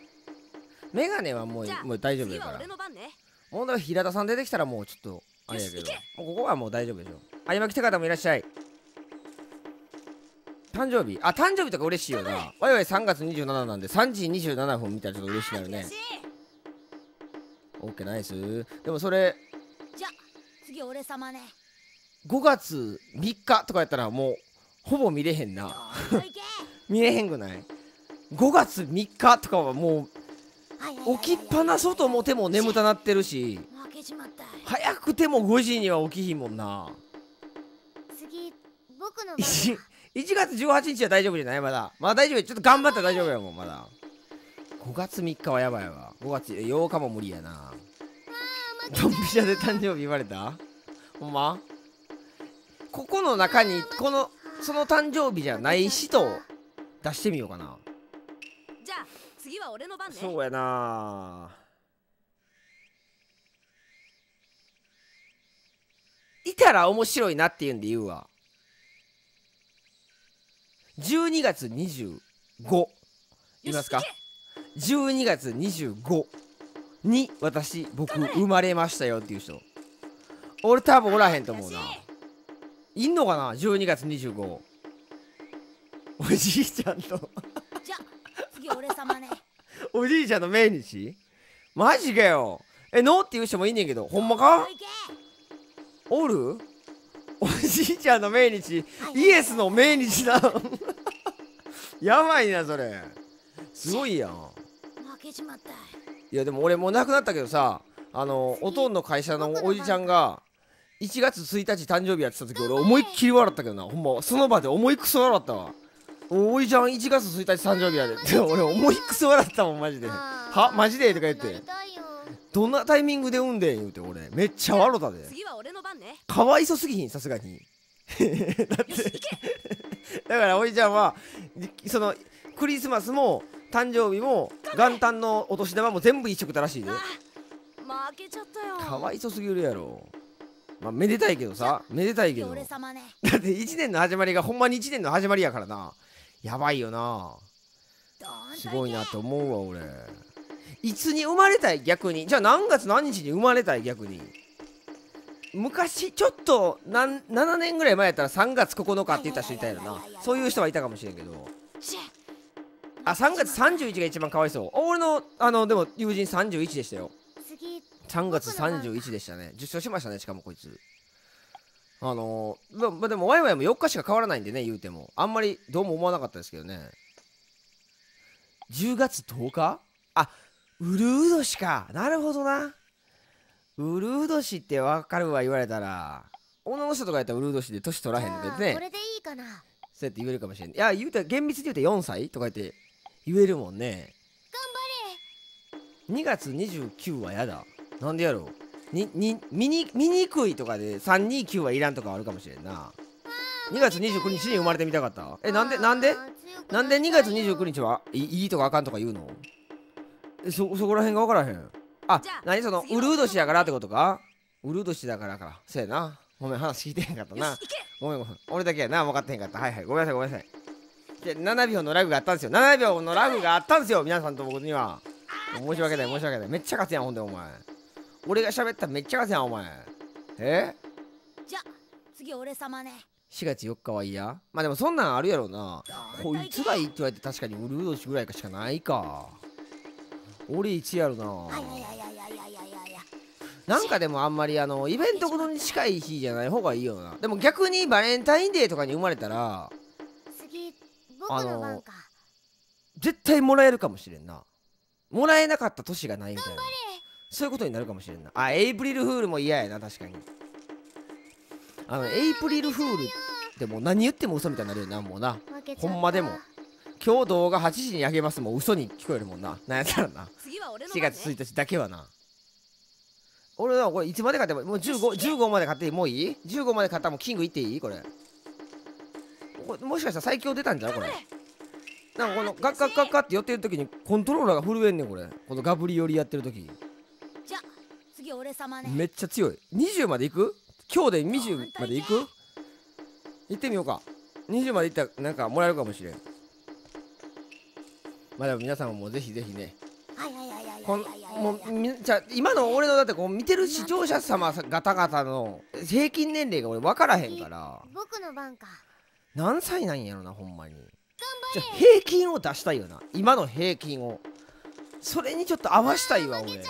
Speaker 1: メガネはもうもう大丈夫やから問題は平田さん出てきたらもうちょっとあれやけどここはもう大丈夫でしょあ今来た方もいらっしゃい誕生日あ誕生日とか嬉しいよなわいわい3月27なんで3時27分見たらちょっと嬉しくなるねオッケーナイスでもそれ
Speaker 3: じゃ次俺様ね
Speaker 1: 5月3日とかやったらもうほぼ見れへんな見れへんくない5月3日とかはもう起きっぱな外もても眠たなってるし早くても5時には起きひんもんな
Speaker 2: 次僕の
Speaker 1: 1, 1月18日は大丈夫じゃないまだまだ大丈夫ちょっと頑張ったら大丈夫やもんまだ5月3日はやばいわ5月8日も無理やなドンピシャで誕生日言われたほんまここの中にこのその誕生日じゃない人を出してみようかな
Speaker 3: じゃあ次は俺の番ねそ
Speaker 1: うやないたら面白いなっていうんで言うわ12月25いますか12月25に私僕生まれましたよっていう人俺多分おらへんと思うな。いんのかな12月25おじいちゃんと
Speaker 3: じゃ次俺様ね
Speaker 1: [laughs] おじいちゃんの命日マジかよえノーって言う人もいんねんけどほんまかおるおじいちゃんの命日イエスの命日だ [laughs] やばいなそれすごいやん負けちまったいやでも俺もう亡くなったけどさあのおとんの会社のおじちゃんが1月1日誕生日やってた時俺思いっきり笑ったけどなほんまその場で思いくそ笑ったわおいじゃん1月1日誕生日やでって俺思いくそ笑ったもんマジではマジでとか言ってどんなタイミングで産んでん言うて俺めっちゃ笑ったでかわいそすぎひんさすがに [laughs] だって [laughs] だからおいちゃんはそのクリスマスも誕生日も元旦のお年玉も全部一食たらしいで、負けちゃったよかわいそすぎるやろまあ、めでたいけどさめでたいけど、だって1年の始まりがほんまに1年の始まりやからなやばいよなすごいなと思うわ俺いつに生まれたい逆にじゃあ何月何日に生まれたい逆に昔ちょっとなん7年ぐらい前やったら3月9日って言った人いたよなそういう人はいたかもしれんけどあ3月31が一番かわいそう俺のあのでも友人31でしたよ3月31でしたね受賞しましたねしかもこいつあのー、まあでもワイワイも4日しか変わらないんでね言うてもあんまりどうも思わなかったですけどね10月10日あウルウドシかなるほどなウルウドシってわかるわ言われたら女の人とかやったらウルウドシで年取らへんのでねこれでいいかなそうやって言えるかもしれんいや言うて厳密に言うて4歳とか言って言えるもんね頑張れ2月29はやだなんでやろうにに見に見にくいとかで329はいらんとかあるかもしれんな2月29日に生まれてみたかったえなんでなんでなんで2月29日はいいとかあかんとか言うのえそそこら辺が分からへんあ何そのうるう年やからってことかうるう年だからかせやなごめん話聞いてへんかったなごめんごめん俺だけやな分かってへんかったはいはいごめんなさいごめんなさいで7秒のラグがあったんですよ7秒のラグがあったんですよ皆さんと僕には申し訳ない申し訳ないめっちゃ勝つやんほんでお前俺が喋ったらめっちゃかせんお前え
Speaker 3: じゃ次俺様ね
Speaker 1: 4月4日はいやまあでもそんなんあるやろなこいつがいいって言われて確かにうるう年ぐらいかしかないか俺1やろななんかでもあんまりあのイベントごとに近い日じゃない方がいいよなでも逆にバレンタインデーとかに生まれたらあの絶対もらえるかもしれんなもらえなかった年がないみたいなそういうことになるかもしれんなあエイプリルフールも嫌やな確かにあのエイプリルフールってもう何言っても嘘みたいになるよなもうなほんまでも今日動画8時にあげますもう嘘に聞こえるもんななんやったらな4 [laughs] 月1日だけはな俺はこれいつまで買ってももう 15, 15まで買ってもういい ?15 まで買ったらもうキングいっていいこれこれもしかしたら最強出たんじゃんこれなんかこのガッガッガッガッって寄ってる時にコントローラーが震えんねんこれこのガブリ寄りやってる時
Speaker 3: 次俺様ね
Speaker 1: めっちゃ強い20までいく今日で20までいく行ってみようか20までいったらなんかもらえるかもしれんまあでも皆さんもぜひぜひねこのもうみじゃ今の俺のだってこう見てる視聴者様方々の平均年齢が俺分からへんから
Speaker 2: 僕の番か
Speaker 1: 何歳なんやろなほんまにじゃ平均を出したいよな今の平均をそれにちょっと合わしたいわ俺。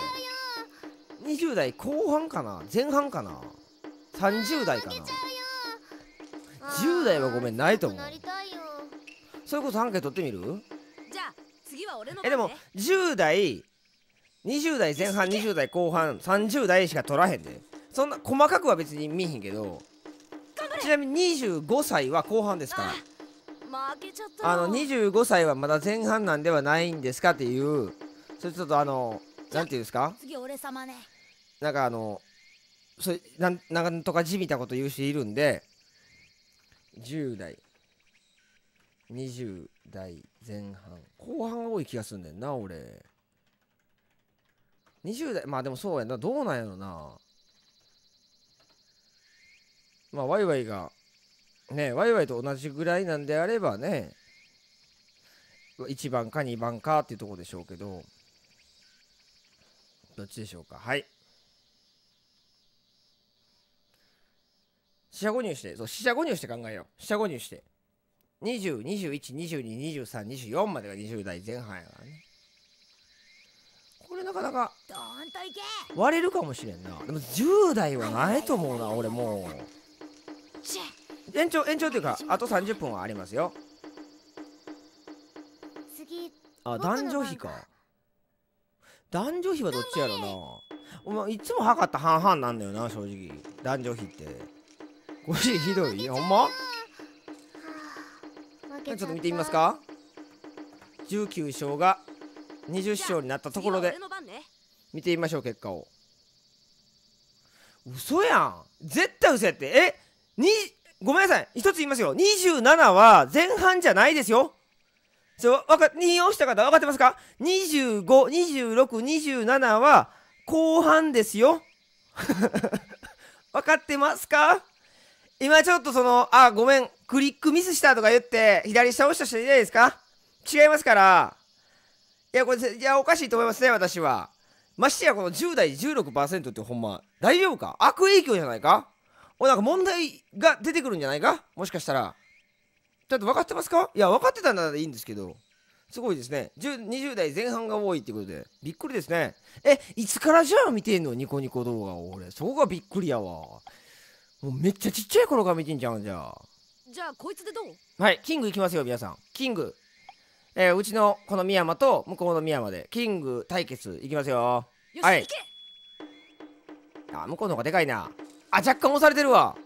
Speaker 1: 20代後半かな前半かな30代かな10代はごめんないと思うそれこそアンケート取ってみる
Speaker 3: じゃ次は俺の、
Speaker 1: えでも10代20代前半20代後半30代しか取らへんでそんな細かくは別に見ひんけどちなみに25歳は後半ですからあの25歳はまだ前半なんではないんですかっていうそれちょっとあのなんていうんですか
Speaker 3: 次俺様ね
Speaker 1: なんかあのそれなんなんとかじみたこと言う人いるんで10代20代前半後半が多い気がすんねんな俺20代まあでもそうやなどうなんやろなまあワイワイがねワイワイと同じぐらいなんであればね1番か2番かっていうところでしょうけどどっちでしょうかはい四捨五入してそう四捨五入して考えよう四捨五入して2021222324までが20代前半やからねこれなかなか割れるかもしれんなでも10代はないと思うな俺もう延長延長というかあと30分はありますよあ男女比か男女比はどっちやろなお前いつも測った半々なんだよな正直男女比ってこれひどいほんまちょっと見てみますか19勝が20勝になったところで見てみましょう結果を嘘やん絶対嘘やってえにごめんなさい一つ言いますよ27は前半じゃないですよそうわか引用した方分かってますか252627は後半ですよ [laughs] 分かってますか今ちょっとその、あ、ごめん、クリックミスしたとか言って、左下押した人いないですか違いますから。いや、これ、いや、おかしいと思いますね、私は。ましてや、この10代16%ってほんま、大丈夫か悪影響じゃないかお、なんか問題が出てくるんじゃないかもしかしたら。ちょっと分かってますかいや、分かってたんならいいんですけど。すごいですね。20代前半が多いってことで。びっくりですね。え、いつからじゃあ見てんのニコニコ動画を。俺、そこがびっくりやわ。もうめっちゃちっちゃい頃から見てんじゃんじゃあ
Speaker 3: じゃあこいつでど
Speaker 1: うはいキングいきますよ皆さんキングえー、うちのこの深山と向こうの深山でキング対決いきますよはいあ向こうの方がでかいなあ若干押されてるわ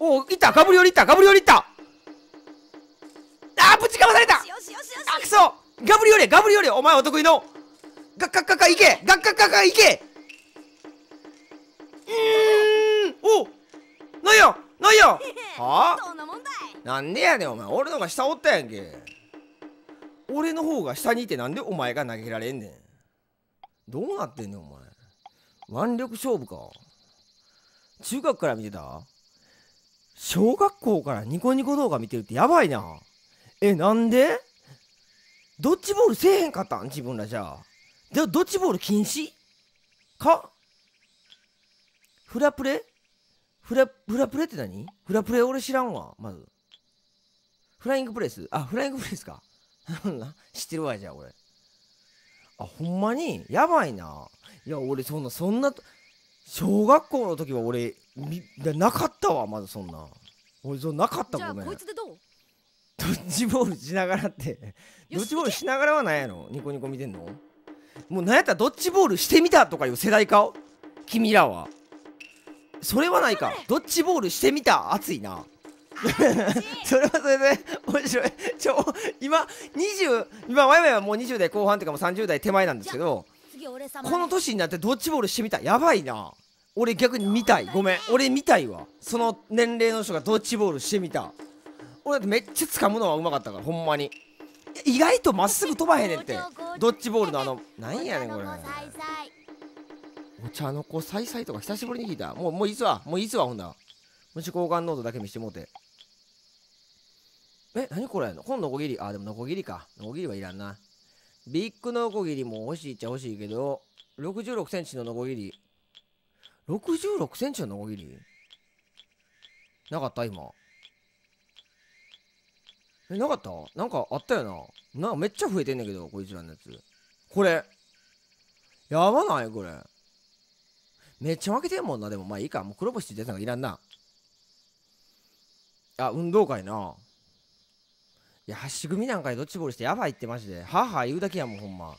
Speaker 1: おおいったかぶり寄りいったかぶり寄りいったあーぶちかまされたあくそガブリオレガブリオレお前お得意のガッカッカッカいけガッカッカッカいけうんお何よなよはあ [laughs] なんでやねんお前俺のが下おったやんけ俺の方が下にいてなんでお前が投げられんねんどうなってんねんお前腕力勝負か中学から見てた小学校からニコニコ動画見てるってやばいなえなんでドッジボールせえへんかったん自分らじゃあでドッジボール禁止かフラプレフラ、フラプレって何フラプレ俺知らんわ、まず。フライングプレスあ、フライングプレスか。[laughs] 知ってるわ、じゃあ俺。あ、ほんまにやばいな。いや、俺そんな、そんな、小学校の時は俺、みなかったわ、まずそんな。俺、そんなかったもんね。じゃあこいつでどうドッジボールしながらってドッジボールしながらは何やのニコニコ見てんのもうなんやったらドッジボールしてみたとかいう世代か君らは。それはないかドッジボールしてみた熱いなそれはそれで面白いちょ今20今わいわいはもう20代後半というかもう30代手前なんですけどこの年になってドッジボールしてみたやばいな俺逆に見たいごめん俺見たいわその年齢の人がドッジボールしてみた俺だってめっちゃ掴むのはうまかったからほんまに意外とまっすぐ飛ばへんねんってドッジボールのあのなんやねんこれ。お茶の子さいさいとか久しぶりに聞いた。もう、もういつわ。もういつわ、ほんな虫交換ノートだけ見してもうて。え、何これ本のこぎり。あ、でものこぎりか。のこぎりはいらんな。ビッグのこぎりも欲しいっちゃ欲しいけど、66センチののこぎり。66センチののこぎりなかった今。え、なかったなんかあったよな。な、めっちゃ増えてんねんけど、こいつらのやつ。これ。やばないこれ。めっちゃ負けてんもんなでもまあいいかもう黒星出たのがいらんなあ運動会ないや橋組なんかでドッジボールしてやばいってマジで母言うだけやもんほんま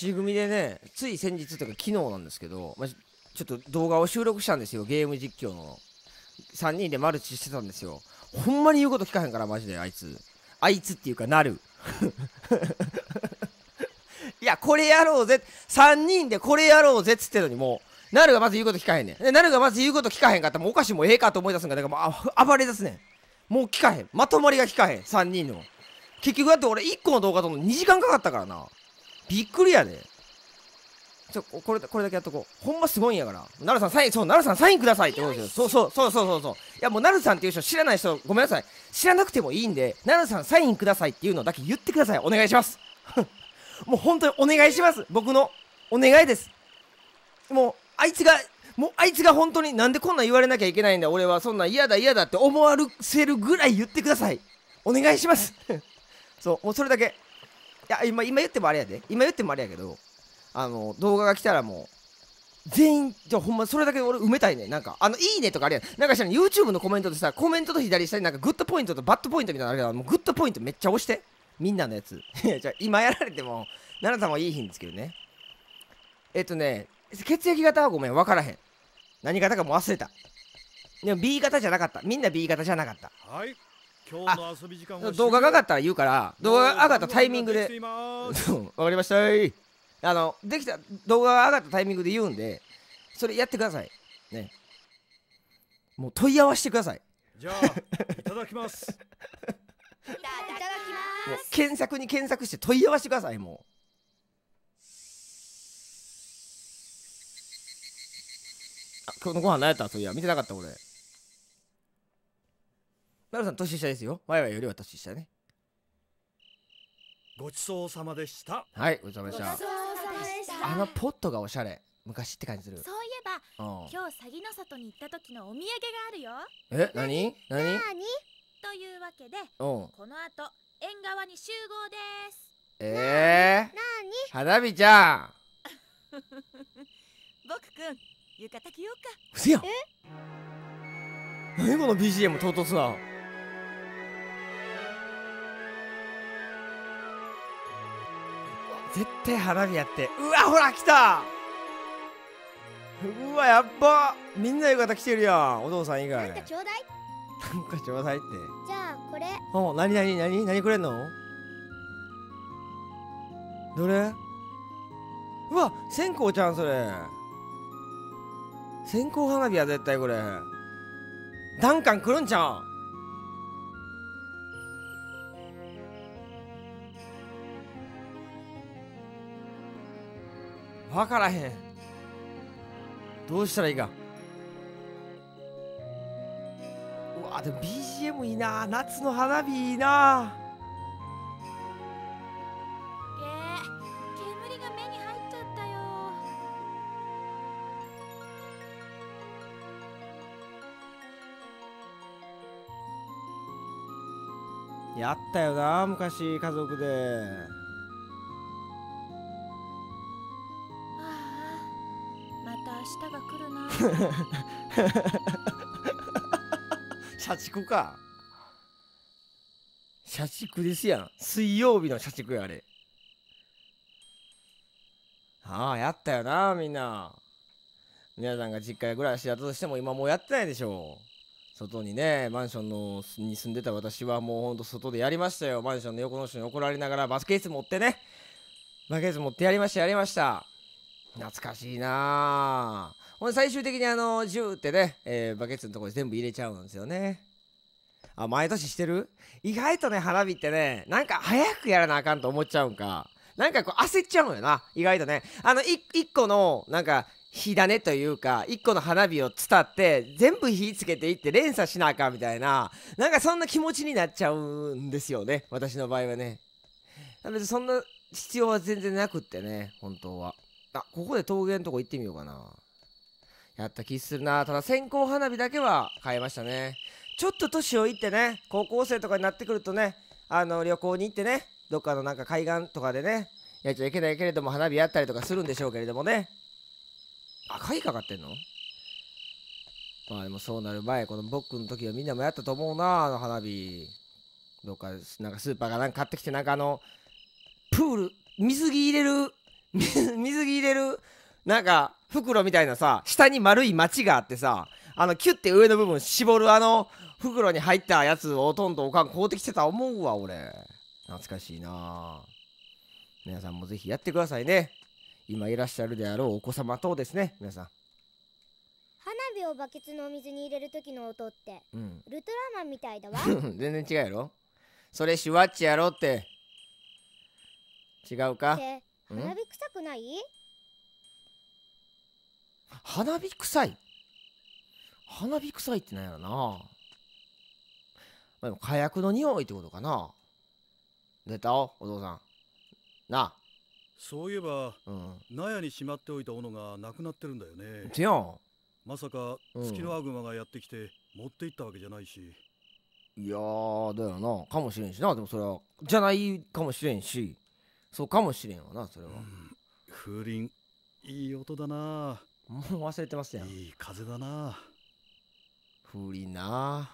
Speaker 1: 橋組でねつい先日というか昨日なんですけど、まあ、ちょっと動画を収録したんですよゲーム実況の3人でマルチしてたんですよほんまに言うこと聞かへんからマジであいつあいつっていうかなるいやこれやろうぜ3人でこれやろうぜっつってのにもうなるがまず言うこと聞かへんねんなるがまず言うこと聞かへんかったらもうおかしもええかと思い出すんかだからもう暴れ出すねんもう聞かへんまとまりが聞かへん3人の結局だって俺1個の動画との2時間かかったからなびっくりやでちょこれこれだけやっとこうほんますごいんやからなるさんサインそうなるさんサインくださいってことですよそうそうそうそうそういやもうなるさんっていう人知らない人ごめんなさい知らなくてもいいんでなるさんサインくださいっていうのだけ言ってくださいお願いしますもう本当にお願いします僕のお願いですもうあいつがもうあいつが本当になんでこんなん言われなきゃいけないんだ俺はそんな嫌だ嫌だって思わせるぐらい言ってくださいお願いします [laughs] そうもうそれだけいや今今言ってもあれやで今言ってもあれやけどあの動画が来たらもう全員じゃほんまそれだけ俺埋めたいねなんかあの「いいね」とかあれやなんかしたら YouTube のコメントでさコメントと左下になんかグッドポイントとバッドポイントみたいなのあるけどもうグッドポイントめっちゃ押してみんなのやつ。いや、じゃ今やられても、奈々さんはいい日んですけどね。えっとね、血液型はごめん、わからへん。何型かも忘れた。でも B 型じゃなかった。みんな B 型じゃなかった。はい。今日の遊び時間は動画が上がったら言うから、動画が上がったタイミングで。[laughs] わかりましたあの、できた、動画が上がったタイミングで言うんで、それやってください。ね。もう問い合わせてください。じゃあ、
Speaker 4: [laughs] いただきます。
Speaker 1: いただきます検索に検索して問い合わせてくださいもうあ今日のご飯何やったそういや見てなかった俺マロさん年下ですよ前はより私年下ね
Speaker 4: ごちそうさまでした
Speaker 1: はいごちそうさまでしたあのポットがおしゃれ昔って感じするそういえば、うん、今日詐
Speaker 2: 欺の里に行った時のお土産があるよ
Speaker 1: え何何
Speaker 2: に
Speaker 3: というわけで、この後縁側に集合です。
Speaker 1: ええー、花火ちゃん。
Speaker 2: [laughs] 僕くん浴衣着ようか。うせや。
Speaker 1: 何この BGM 唐突な。絶対花火やってうわほら来たうわやっばみんな浴衣着てるやんお父さん以外あんたちょうだいもう一ちょうだいってじゃあこれおなになになになにくれんのどれうわ線香ちゃんそれ線香花火や絶対これダンカンくるんちゃうわからへんどうしたらいいかあでも BGM いいな夏の花火いいな
Speaker 3: えー、煙が目に入っちゃったよ
Speaker 1: やったよな昔家族で。
Speaker 2: 明日が来るな [laughs]
Speaker 1: 社畜か。社畜ですやん。水曜日の社畜や、あれ。ああ、やったよな、みんな。皆さんが実家暮らしだとしても今もうやってないでしょう。外にね、マンションのに住んでた私はもうほんと外でやりましたよ。マンションの横の人に怒られながらバスケース持ってね。バスケース持ってやりました、やりました。懐かしいなあほん最終的にあのジューってね、えー、バケツのとこに全部入れちゃうんですよねあ毎年してる意外とね花火ってねなんか早くやらなあかんと思っちゃうんかなんかこう焦っちゃうのよな意外とねあの 1, 個のなんか火種というか1個の花火を伝って全部火つけていって連鎖しなあかんみたいななんかそんな気持ちになっちゃうんですよね私の場合はねのでそんな必要は全然なくってね本当はあここで芸のとこ行ってみようかなやった気するなただ線香花火だけは買いましたねちょっと年をいってね高校生とかになってくるとねあの旅行に行ってねどっかのなんか海岸とかでねやっちゃいけないけれども花火やったりとかするんでしょうけれどもねあ鍵かかってんのまあでもそうなる前この僕の時はみんなもやったと思うなあの花火どっかなんかスーパーがなんか買ってきてなんかあのプール水着入れる水着入れるなんか袋みたいなさ下に丸い町があってさあのキュッて上の部分絞るあの袋に入ったやつをとんどおかん買うてきてた思うわ俺懐かしいな皆さんもぜひやってくださいね今いらっしゃるであろうお子様とですね皆さん
Speaker 2: 花火をバケツのお水に入れる時の音って、うん、ウルトラマンみたいだわ [laughs] 全
Speaker 1: 然違うやろそれシュワッチやろって違うか花火臭くない花火臭い花火臭いってなんやろな、まあ、でも火薬の匂いってことかな出たお父さんな
Speaker 4: そういえば、うん、納屋にしまっておいた斧がなくなってるんだよねてやんまさか月のアグマがやってきて持っていったわけじゃないし、
Speaker 1: いやだよなかもしれんしなでもそれはじゃないかもしれんしそうかもしれんわなそれは、うん、風鈴いい音だなもう忘れてますやんいい風だな風鈴な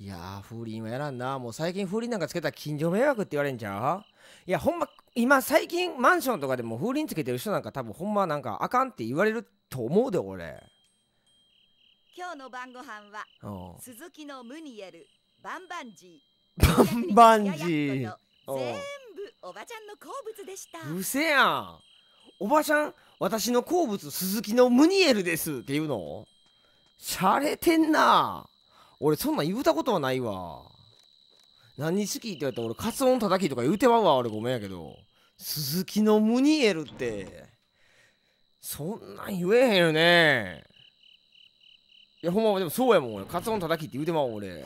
Speaker 1: いや風鈴はやらんなもう最近風鈴なんかつけたら近所迷惑って言われんちゃういやほんま今最近マンションとかでも風鈴つけてる人なんか多分ほんまなんかあかんって言われると思うで俺
Speaker 2: 今日の晩ご飯は鈴木のムニエルバンバンジ
Speaker 1: ーバンバンジー全部
Speaker 2: おばちゃんの好
Speaker 1: 物でしたうせやんおばちゃん私の好物、鈴木のムニエルですっていうのしゃれてんな俺そんなん言うたことはないわ。何好きって言われたら俺カツオのたたきとか言うてまうわ俺ごめんやけど。鈴木のムニエルって、そんなん言えへんよね。いやほんまでもそうやもん俺。カツオのたたきって言うてまう俺。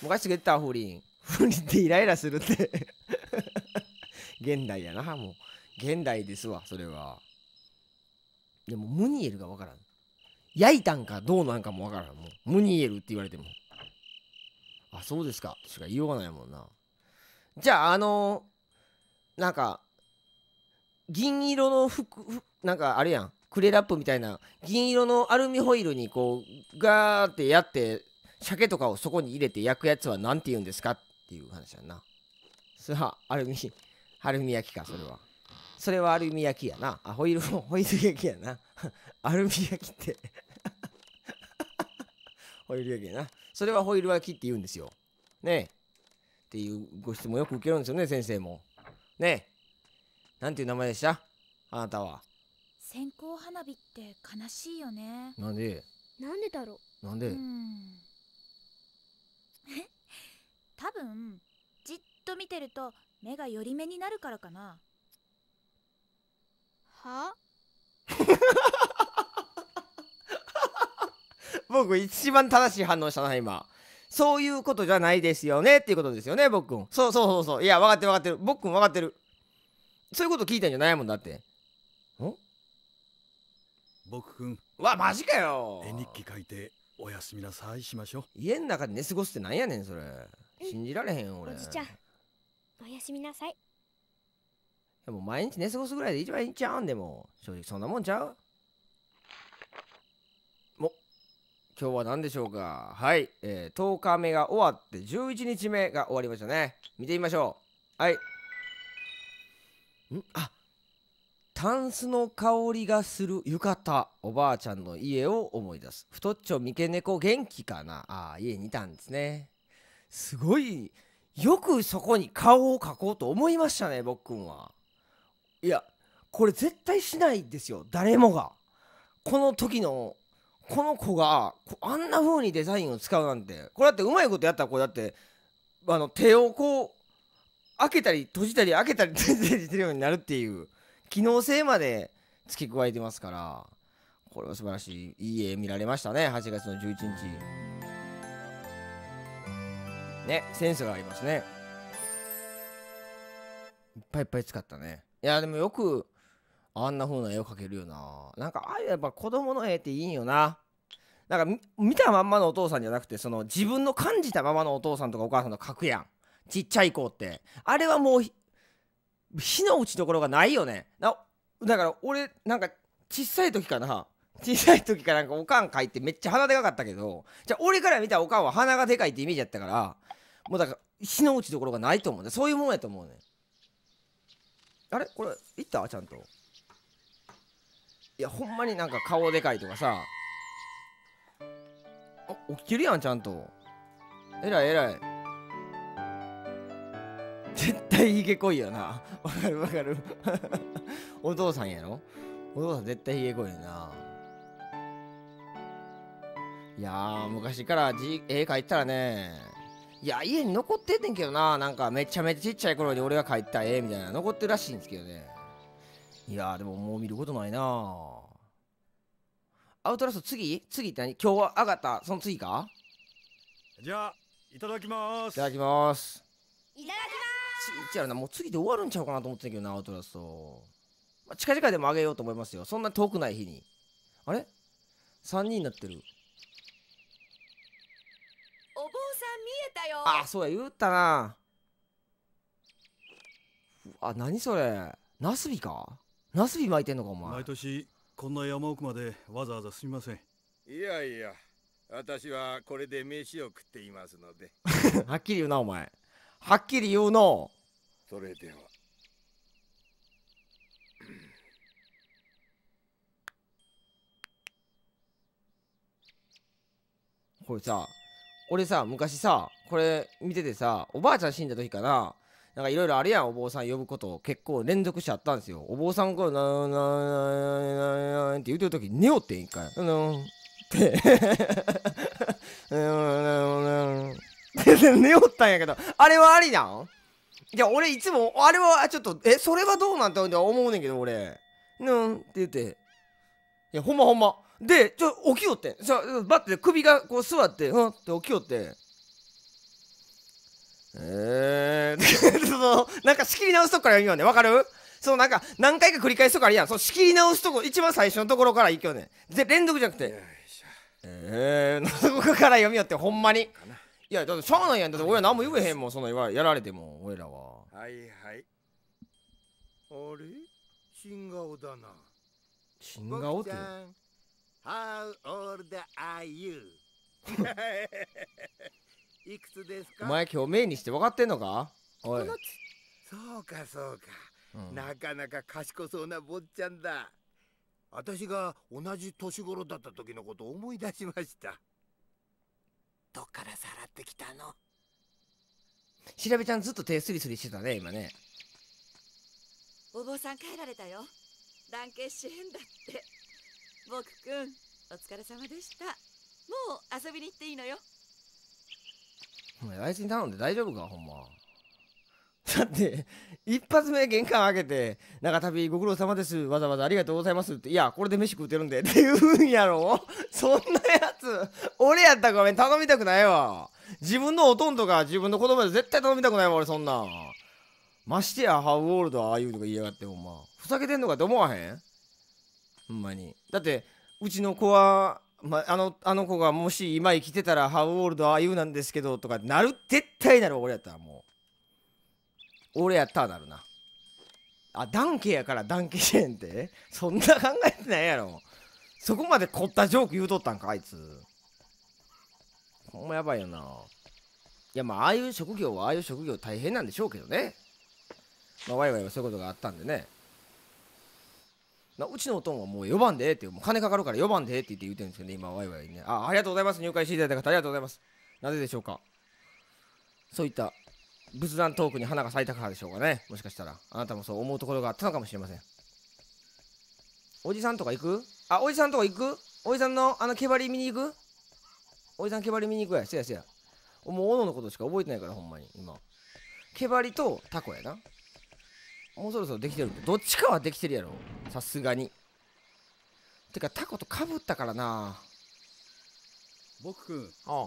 Speaker 1: 昔言ってた、風鈴。風鈴ってイライラするって [laughs] 現代やなもう。現代ですわそれは。でもムニエルが分からん焼いたんかどうなんかも分からんもうムニエルって言われてもあそうですかしか言いようがないもんなじゃああのー、なんか銀色の服なんかあれやんクレラップみたいな銀色のアルミホイルにこうガーってやって鮭とかをそこに入れて焼くやつは何て言うんですかっていう話やんな。さあ、アルミ、[laughs] アルミ焼きか、それは。それはアルミ焼きやなあホイール [laughs] ホイール焼きやな [laughs] アルミ焼きって [laughs] ホイール焼きやなそれはホイール焼きって言うんですよねえっていうご質問よく受けるんですよね先生もねえなんていう名前でしたあなたは
Speaker 2: 線香花火って悲しいよねなんでなんでだろうなんでうん
Speaker 3: 多分じっと見てると目がより目になるからかなは [laughs]
Speaker 1: 僕一番正しい反応したな今そういうことじゃないですよねっていうことですよね僕くんそうそうそうそういや分かってる分かってる僕くん分かってるそういうこと聞いたんじゃないもんだってん僕くんわマジかよ絵日記書いておやすみなさいしましょう家の中で寝過ごすってなんやねんそれ信じられへん俺おじちゃん
Speaker 2: おやすみなさい
Speaker 1: やもう毎日寝過ごすぐらいで一番いいんちゃうんでも正直そんなもんちゃうも今日は何でしょうかはい、えー、10日目が終わって11日目が終わりましたね見てみましょうはいんあタンスの香りがする浴衣おばあちゃんの家を思い出す太っちょ三毛猫元気かなあ家にいたんですねすごいよくそこに顔を描こうと思いましたね僕くんは。いやこれ絶対しないですよ誰もがこの時のこの子があんな風にデザインを使うなんてこれだってうまいことやったらこれだってあの手をこう開けたり閉じたり開けたり閉じてるようになるっていう機能性まで付け加えてますからこれは素晴らしいいい絵見られましたね8月の11日ねセンスがありますねいっぱいいっぱい使ったねいやでもよくあんな風な絵を描けるよななんかああいうやっぱ子供の絵っていいんよななんか見たまんまのお父さんじゃなくてその自分の感じたままのお父さんとかお母さんの描くやんちっちゃい子ってあれはもう火の打ちどころがないよねだから俺なんか小さい時かな小さい時からなんかおかん描いてめっちゃ鼻でかかったけどじゃあ俺から見たおかんは鼻がでかいってイメージやったからもうだから火の打ちどころがないと思うねそういうもんやと思うねあれこれいったちゃんといやほんまになんか顔でかいとかさあ起きてるやんちゃんとえらいえらい絶対ひげ濃いよな [laughs] わかるわかる [laughs] お父さんやろお父さん絶対ひげ濃いよないや昔から字絵描いたらねいや家に残ってんねんけどななんかめちゃめちゃちっちゃい頃に俺が帰った絵みたいな残ってるらしいんですけどねいやでももう見ることないなアウトラスト次次って何今日は上がったその次かじゃあいただきますいただきますいただきますちゃいなもう次で終わるんちゃうかなと思ってんけどなアウトラスト、まあ、近々でもあげようと思いますよそんな遠くない日にあれ3人になってる
Speaker 2: えたよあそ
Speaker 1: うや言ったなあ何それナスビかナスビ巻いてんのかお前毎
Speaker 4: 年こんな山奥までわざ
Speaker 1: わざすみませんいやいや私はこれで飯を食っていますので [laughs] はっきり言うなお前はっきり言うのそれではこれさ俺さ昔さこれ見ててさおばあちゃん死んだ時かななんかいろいろあるやんお坊さん呼ぶこと結構連続しちゃったんですよお坊さんが「なーなーなーなーって言うてる時寝よってん一回「うん」って寝よったんやけどあれはありなんいや俺いつもあれはちょっとえそれはどうなんて思うねんけど俺「うん」って言っていやほんまほんまでちょ起きよってさバッて首がこう座ってうんって起きよってえー、[laughs] そのなんか仕切り直すとこから言うよねわかるそのなんか何回か繰り返すとこあるやんその仕切り直すとこ一番最初のところから行くよねで連続じゃなくてえー、そこから読みよってほんまにいやだってしゃあないやんだって親何も言えへんもんそのやられても俺らは
Speaker 4: はいはいあれ
Speaker 1: 新顔だな新顔って How old are you? [laughs] いくつですかお前今日目にして分かってんのかおいそうかそうか、うん、なかなか賢そうな坊ちゃんだ私が同じ年頃だった時のことを思い出しましたどっからさらってきたのしらべちゃんずっと手すりすりしてたね今ね
Speaker 2: お坊さん帰られたよ団結支援だって僕くんお疲れ様でしたもう遊びに行っていいのよ
Speaker 1: お前あいつに頼んで大丈夫か [laughs] ほんまだって一発目玄関開けて「長旅ご苦労様ですわざわざありがとうございます」って「いやこれで飯食うてるんで」って言うんやろそんなやつ俺やったらごめん頼みたくないわ自分のおとんとか自分の子供で絶対頼みたくないわ俺そんなましてやハウオールドああいうとか言いやがってほんまふざけてんのかって思わへんほんまにだってうちの子は、まあ、のあの子がもし今生きてたらハウオールドああいうなんですけどとかなる絶対なる俺やったらもう俺やったらなるなあダンケやからダンケしてんってそんな考えてないやろそこまで凝ったジョーク言うとったんかあいつほんまやばいよないやまあああいう職業はああいう職業大変なんでしょうけどねまあワイワイはそういうことがあったんでねなうちのおとんはもう4番でえってもう金かかるから4番でえって言って言うてるんですけどね今ワイワイねあありがとうございます入会していただいた方ありがとうございますなぜでしょうかそういった仏壇トークに花が咲いたからでしょうかねもしかしたらあなたもそう思うところがあったのかもしれませんおじさんとか行くあおじさんとか行くおじさんのあの毛針見に行くおじさん毛針見に行くやせやせやもう斧のことしか覚えてないからほんまに今毛針とタコやなもうそろそろできてるどっちかはできてるやろさすがにてかタコとかぶったからな
Speaker 4: 僕くんああ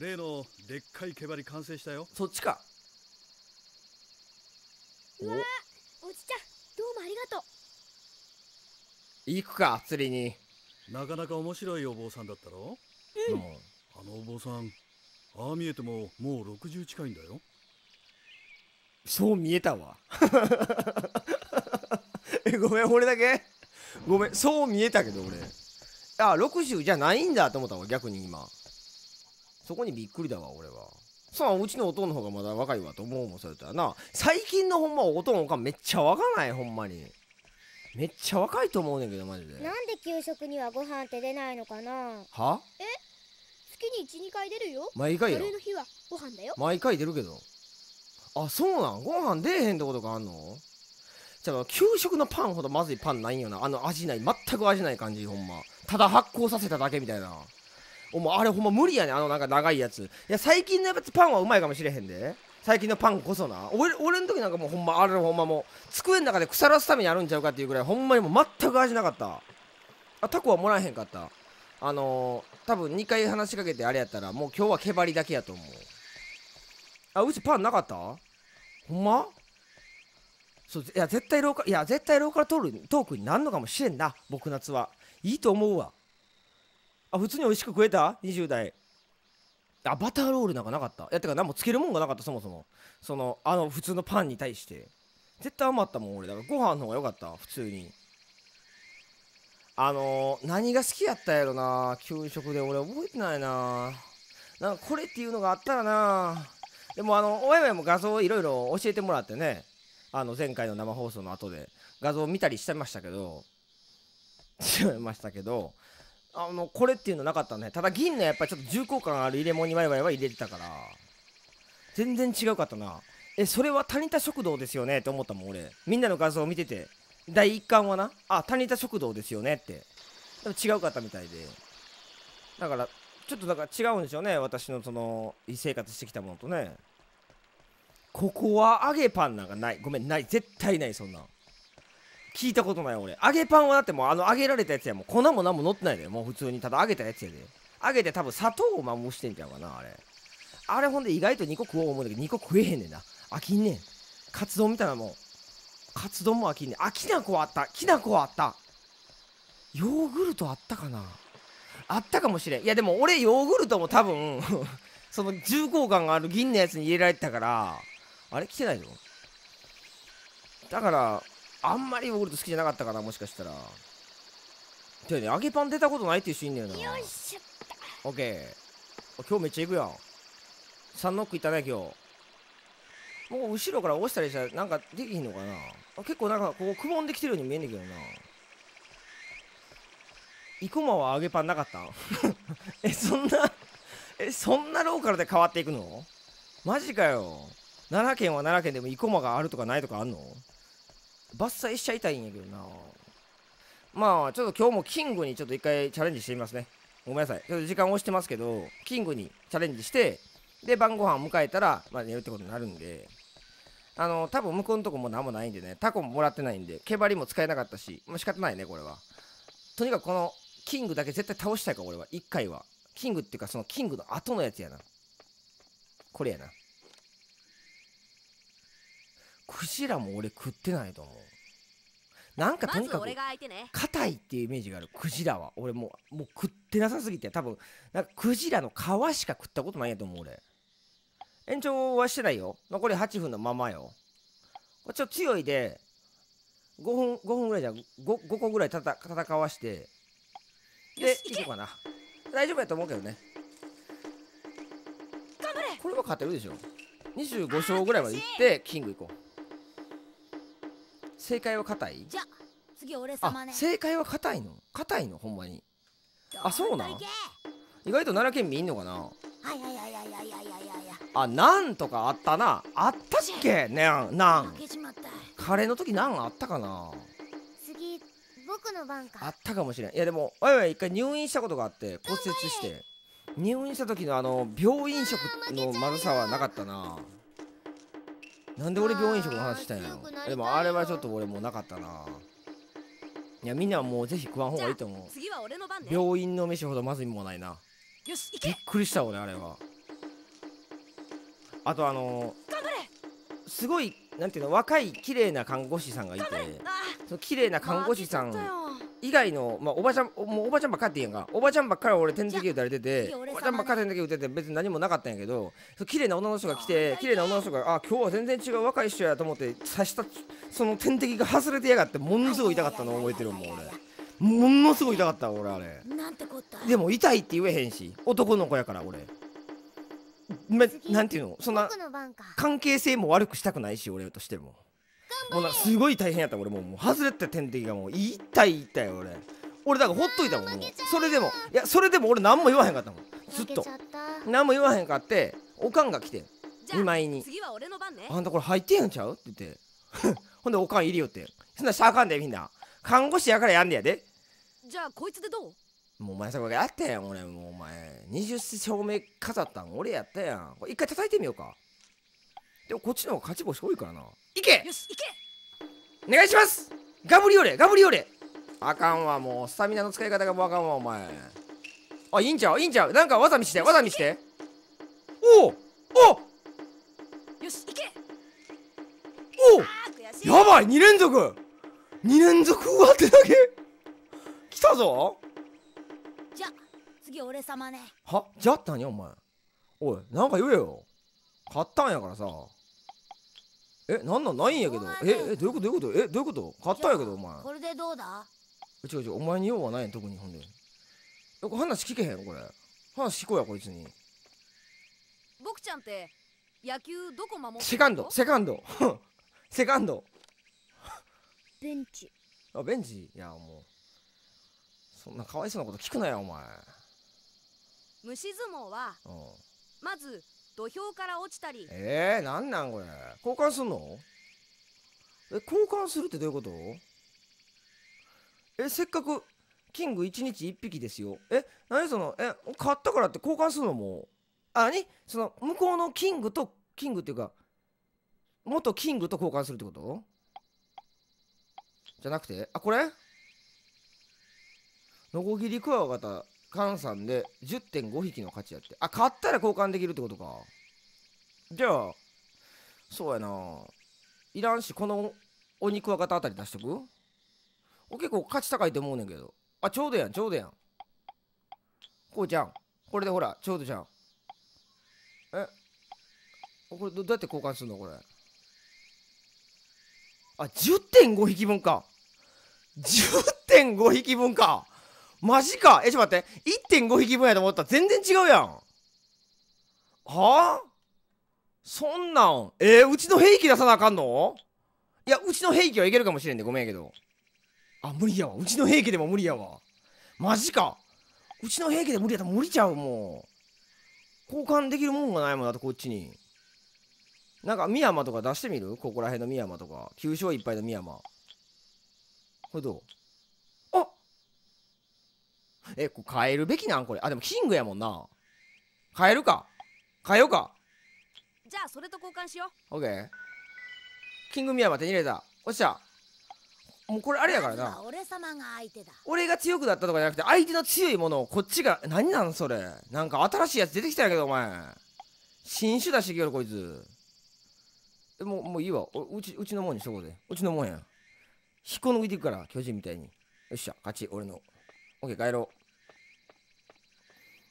Speaker 4: 例のでっかい毛針完成したよそっちか
Speaker 2: うわおじち
Speaker 3: ゃんどうもありがとう
Speaker 4: 行くか釣りになかなか面白いお坊さんだったろうんあのお坊さんああ見えてもも
Speaker 1: う60近いんだよそう見えたわ [laughs] えごめん俺だけごめんそう見えたけど俺あ60じゃないんだと思ったわ逆に今そこにびっくりだわ俺はそううちのおとんの方がまだ若いわと思うもんそれとはな最近のほんまおとんおかんめっちゃ若ないほんまにめっちゃ若いと思うねんけどマジでな
Speaker 2: んで給食にはご飯って出ないのかなはえ月に12回出るよ毎回やろの日はご飯だよ
Speaker 1: 毎回出るけどあそうなんご飯出えへんってことがあんのじゃあ給食のパンほどまずいパンないんよなあの味ない全く味ない感じほんまただ発酵させただけみたいなお前あれほんま無理やねあのなんか長いやついや最近のやつパンはうまいかもしれへんで最近のパンこそな俺俺の時なんかもうほんまあれほんまもう机の中で腐らすためにあるんちゃうかっていうぐらいほんまにもう全く味なかったあタコはもらえへんかったあのー、多分2回話しかけてあれやったらもう今日は毛張りだけやと思うあうちパンなかったほんまそういや絶対ローカルいや絶対ローカルトークトークになんのかもしれんな僕夏はいいと思うわあ普通に美味しく食えた20代あバターロールなんかなかったいやてか何もつけるもんがなかったそもそもそのあの普通のパンに対して絶対余ったもん俺だからご飯の方が良かった普通にあのー、何が好きやったやろな給食で俺覚えてないななんかこれっていうのがあったらなでもあのおやも画像をいろいろ教えてもらってねあの前回の生放送の後で画像を見たりしてましたけどしてましたけどあのこれっていうのなかったねただ銀のやっぱちょっと重厚感ある入れ物にワイワイは入れてたから全然違うかったなえそれは谷田食堂ですよねって思ったもん俺みんなの画像を見てて第1巻はなあ谷田食堂ですよねってでも違うかったみたいでだからちょっとなんか違うんでしょうね私のその生活してきたものとねここは揚げパンなんかないごめんない絶対ないそんな聞いたことない俺揚げパンはだってもうあの揚げられたやつやもう粉も何も乗ってないでもう普通にただ揚げたやつやで揚げて多分砂糖をまぶしてんじゃんかなあれあれほんで意外と2個食おう思うんだけど2個食えへんねんな飽きんねんカツ丼みたいなもんカツ丼も飽きんねんあきな粉あったきな粉あったヨーグルトあったかなあったかもしれんいやでも俺ヨーグルトも多分 [laughs] その重厚感がある銀のやつに入れられてたからあれ来てないのだからあんまりヨーグルト好きじゃなかったかなもしかしたらていうね揚げパン出たことないっていう人いんだよなよいしょオッケー今日めっちゃ行くやんサンノックいったね今日もう後ろから押したりしたらなんかできひんのかな結構なんかこうくぼんできてるように見えんねんけどな生駒は揚げパンなかったん [laughs] えそんなえそんなローカルで変わっていくのマジかよ奈良県は奈良県でも生駒があるとかないとかあんの伐採しちゃいたいんやけどなまあちょっと今日もキングにちょっと一回チャレンジしてみますねごめんなさいちょっと時間押してますけどキングにチャレンジしてで晩ご飯を迎えたら、まあ、寝るってことになるんであの多分向こうのとこも何もないんでねタコももらってないんで毛針も使えなかったし、まあ、仕方ないねこれはとにかくこのキングだけ絶対倒したいか、俺は。一回は。キングっていうか、そのキングの後のやつやな。これやな。クジラも俺食ってないと思う。なんかとにかく硬いっていうイメージがあるクジラは俺もうもう食ってなさすぎて多分なんかクジラの皮しか食ったことないやと思う俺延長はしてないよ残り8分のままよこれちょっと強いで5分5分ぐらいじゃ 5, 5個ぐらい戦わしてでいこうかな大丈夫やと思うけどね頑張れこれは勝てるでしょ25勝ぐらいまでいってキングいこう正解は硬いじゃ
Speaker 3: 次俺様ね正
Speaker 1: 解は硬いの硬いのほんまにあそうなん意外と奈良県民いんのかなあなんとかあったなあったっけねんなんカレーの時なんあったかな
Speaker 2: 僕の番か
Speaker 1: あったかもしれんいやでもわいわい一回入院したことがあって骨折して入院した時のあの病院食のまずさはなかったななんで俺病院食の話したんやろでもあれはちょっと俺もうなかったないやみんなはもうぜひ食わん方がいいと思う次
Speaker 3: は俺の番、ね、病院
Speaker 1: の飯ほどまずいもないなよしびっくりした俺あれはあとあのすごいなんていうの若い綺麗な看護師さんがいてその綺麗な看護師さん以外の、まあ、おばちゃんもうおばちゃんばっかって言えんかおばちゃんばっかり俺点滴打たれてておばちゃんばっかり点滴打てて別に何もなかったんやけど綺麗な女の人が来て綺麗な女の人があ今日は全然違う若い人やと思って刺したその点滴が外れてやがってものすごい痛かったの覚えてるもん俺。ものすごい痛かった俺あれでも痛いって言えへんし男の子やから俺めなんていうのそんな関係性も悪くしたくないし俺としてももうなすごい大変やった俺もうもう外れたて滴がもう言いたい言いたい俺俺だからほっといたもんもうそれでもいやそれでも俺何も言わへんかったもんずっと何も言わへんかっておかんが来て見舞いに「あんたこれ入ってへんちゃう?」って言って [laughs] ほんでおかん入りよってそんなしゃあかんでみんな看護師やからやんねやで
Speaker 3: じゃあこいつでどう
Speaker 1: もうお前さこれやったやん俺もうお前十0勝目飾ったん俺やったやん一回叩いてみようかでもこっちの方が勝ち星多いからな行けよし行けお願いしますガブリオレガブリオレあかんわもうスタミナの使い方がもうあかんわお前あいいんちゃういいんちゃうなんか技見して技見しておおおよし行けおおやばい2連続2連続上手だけ来たぞ
Speaker 3: じゃ次俺様ね
Speaker 1: はじゃって何お前おいなんか言えよ買ったんやからさえなんなんないんやけどええどういうことどういうことえどういうこと買ったんやけどお前こ
Speaker 3: れでどうだ
Speaker 1: 違う違うお前に用はないん特にほんで話聞けへんこれ話聞こうやこいつに
Speaker 3: 僕ちゃんって野球どこ守ってセカンドセ
Speaker 1: カンド [laughs] セカンドベンチあベンチいやもうそんなかわいそうなこと聞くなよお前
Speaker 3: 虫相撲はまず土俵から落ちたり
Speaker 1: えー、なんなんこれ交換すんのえ交換するってどういうことえせっかくキング1日1匹ですよえ何そのえ買ったからって交換するのもあ何その向こうのキングとキングっていうか元キングと交換するってことじゃなくてあこれノコギリクワガタ換算で10.5匹の価値やってあ買ったら交換できるってことかじゃあそうやないらんしこのお肉はたあたり出しとく結構価値高いと思うねんけどあちょうどやんちょうどやんこうちゃんこれでほらちょうどじゃんえこれどうやって交換するのこれあ10.5匹分か10.5匹分かマジかえ、ちょっと待って。1.5匹分やと思ったら全然違うやん。はあそんなん。えー、うちの兵器出さなあかんのいや、うちの兵器はいけるかもしれんで、ね、ごめんやけど。あ、無理やわ。うちの兵器でも無理やわ。マジか。うちの兵器で無理やったら無理ちゃう、もう。交換できるもんがないもんだと、こっちに。なんか、深山とか出してみるここら辺の深山とか。9勝1敗の深山。これどうえ、こ変えるべきなんこれ。あ、でもキングやもんな。変えるか。変えようか。
Speaker 2: じゃあ、それと交換しよ
Speaker 1: う。オッケー。キングミヤマ手に入れた。おっしゃ。もうこれあれやからな。
Speaker 3: 俺様が相手だ。
Speaker 1: 俺が強くなったとかじゃなくて、相手の強いものをこっちが、何なんそれ。なんか新しいやつ出てきたんやけど、お前。新種出してきよる、こいつ。え、もう、もういいわ。うち、うちのもんにしとこうぜ。うちのもんや。引っこ抜いていくから、巨人みたいに。よっしゃ、勝ち、俺の。オッケー、帰ろう。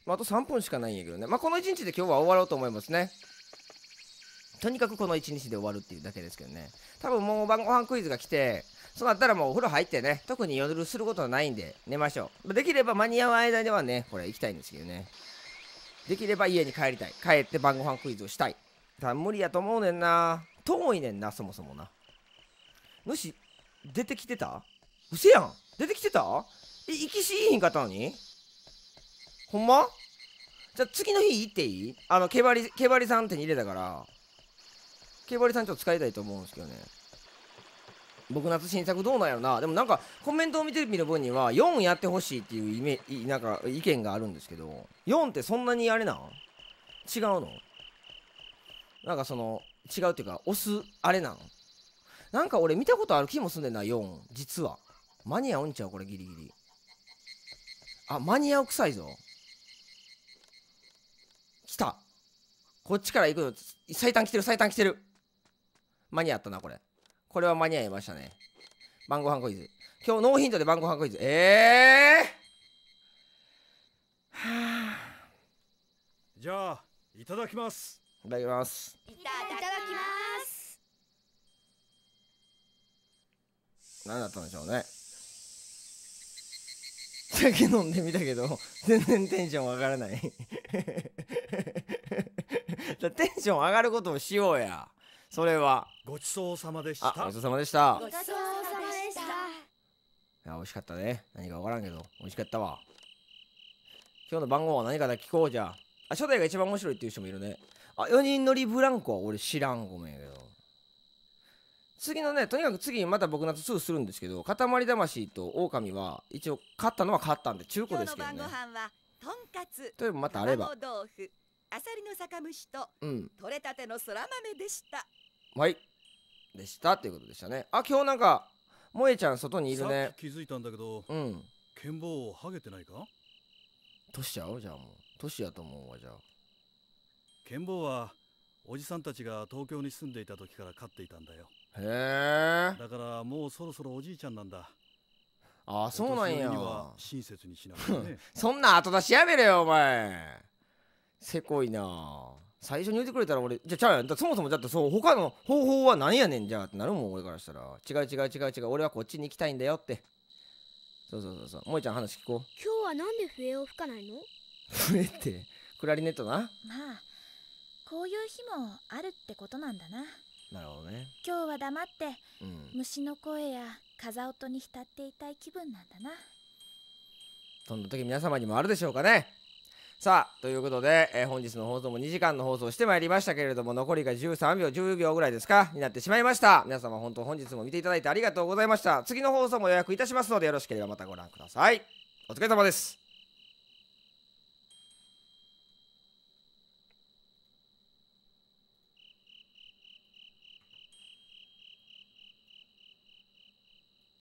Speaker 1: まあ、あと3分しかないんやけどね。まあ、この1日で今日は終わろうと思いますね。とにかくこの1日で終わるっていうだけですけどね。多分もう晩ご飯クイズが来て、そうなったらもうお風呂入ってね、特に夜することはないんで、寝ましょう。できれば間に合う間ではね、これ行きたいんですけどね。できれば家に帰りたい。帰って晩ご飯クイズをしたい。だ無理やと思うねんな。遠いねんな、そもそもな。主、出てきてたうせやん出てきてたえ、行きしいひんかったのにほんまじゃあ次の日行っていいあの毛針毛針さん手に入れたから毛針さんちょっと使いたいと思うんですけどね僕夏新作どうなんやろなでもなんかコメントを見てみる分には4やってほしいっていうイメなんか意見があるんですけど4ってそんなにあれなん違うのなんかその違うっていうか押すあれなんなんか俺見たことある気もすんねんな4実は間に合うんちゃうこれギリギリあ間に合う臭いぞ来たこっちから行くの最短来てる最短来てる間に合ったなこれこれは間に合いましたね晩ご飯クイズ今日ノーヒントで晩ご飯クイズええー、はあ
Speaker 4: じゃあいただきますいただきますいただきます
Speaker 1: 何だったんでしょうね酒飲んでみたけど全然テンション上がらない [laughs] テンション上がることをしようやそれはごちそうさまでしたごちそうさまでしたご
Speaker 2: ちそうさまでしたい
Speaker 1: や美味しかったね何か分からんけど美味しかったわ今日の番号は何かだ聞こうじゃあ初代が一番面白いっていう人もいるねあ4人乗りブランコは俺知らんごめんやけど次のねとにかく次また僕の夏2するんですけど塊魂と狼は一応勝ったのは勝ったんで中古ですけどねとん
Speaker 2: かつ
Speaker 1: というまたあれば
Speaker 2: 豆腐あさりの酒蒸しと、うん、取れたてのそら豆でした
Speaker 1: はいでしたっていうことでしたねあ今日なんか萌えちゃん外にいるね気づいたんだけどうん剣棒はげてないか年ちゃうじゃあもう年やと思うわじゃあ
Speaker 4: 剣棒はおじさんたちが東京に住んでいた時から飼っていたんだよ
Speaker 1: へえだ
Speaker 4: からもうそろそろおじいちゃんなんだ
Speaker 1: ああそうなんや親切にしな、ね、[laughs] そんな後出しやめれよお前せこいな最初に言ってくれたら俺じゃちゃうやんそもそもだってそう他の方法は何やねんじゃってなるもん俺からしたら違う違う違う違う俺はこっちに行きたいんだよってそうそうそうそう萌ちゃん話聞こう
Speaker 2: 今日はなんで笛を吹かないの
Speaker 1: 笛ってクラリネットなまあ
Speaker 2: こういう日もあるってことなんだななるほどね今日は黙って、うん、虫の声や風音に浸っていたい気分なんだな
Speaker 1: そんな時皆様にもあるでしょうかねさあということで、えー、本日の放送も2時間の放送してまいりましたけれども残りが13秒10秒ぐらいですかになってしまいました皆様本当本日も見ていただいてありがとうございました次の放送も予約いたしますのでよろしければまたご覧くださいお疲れ様です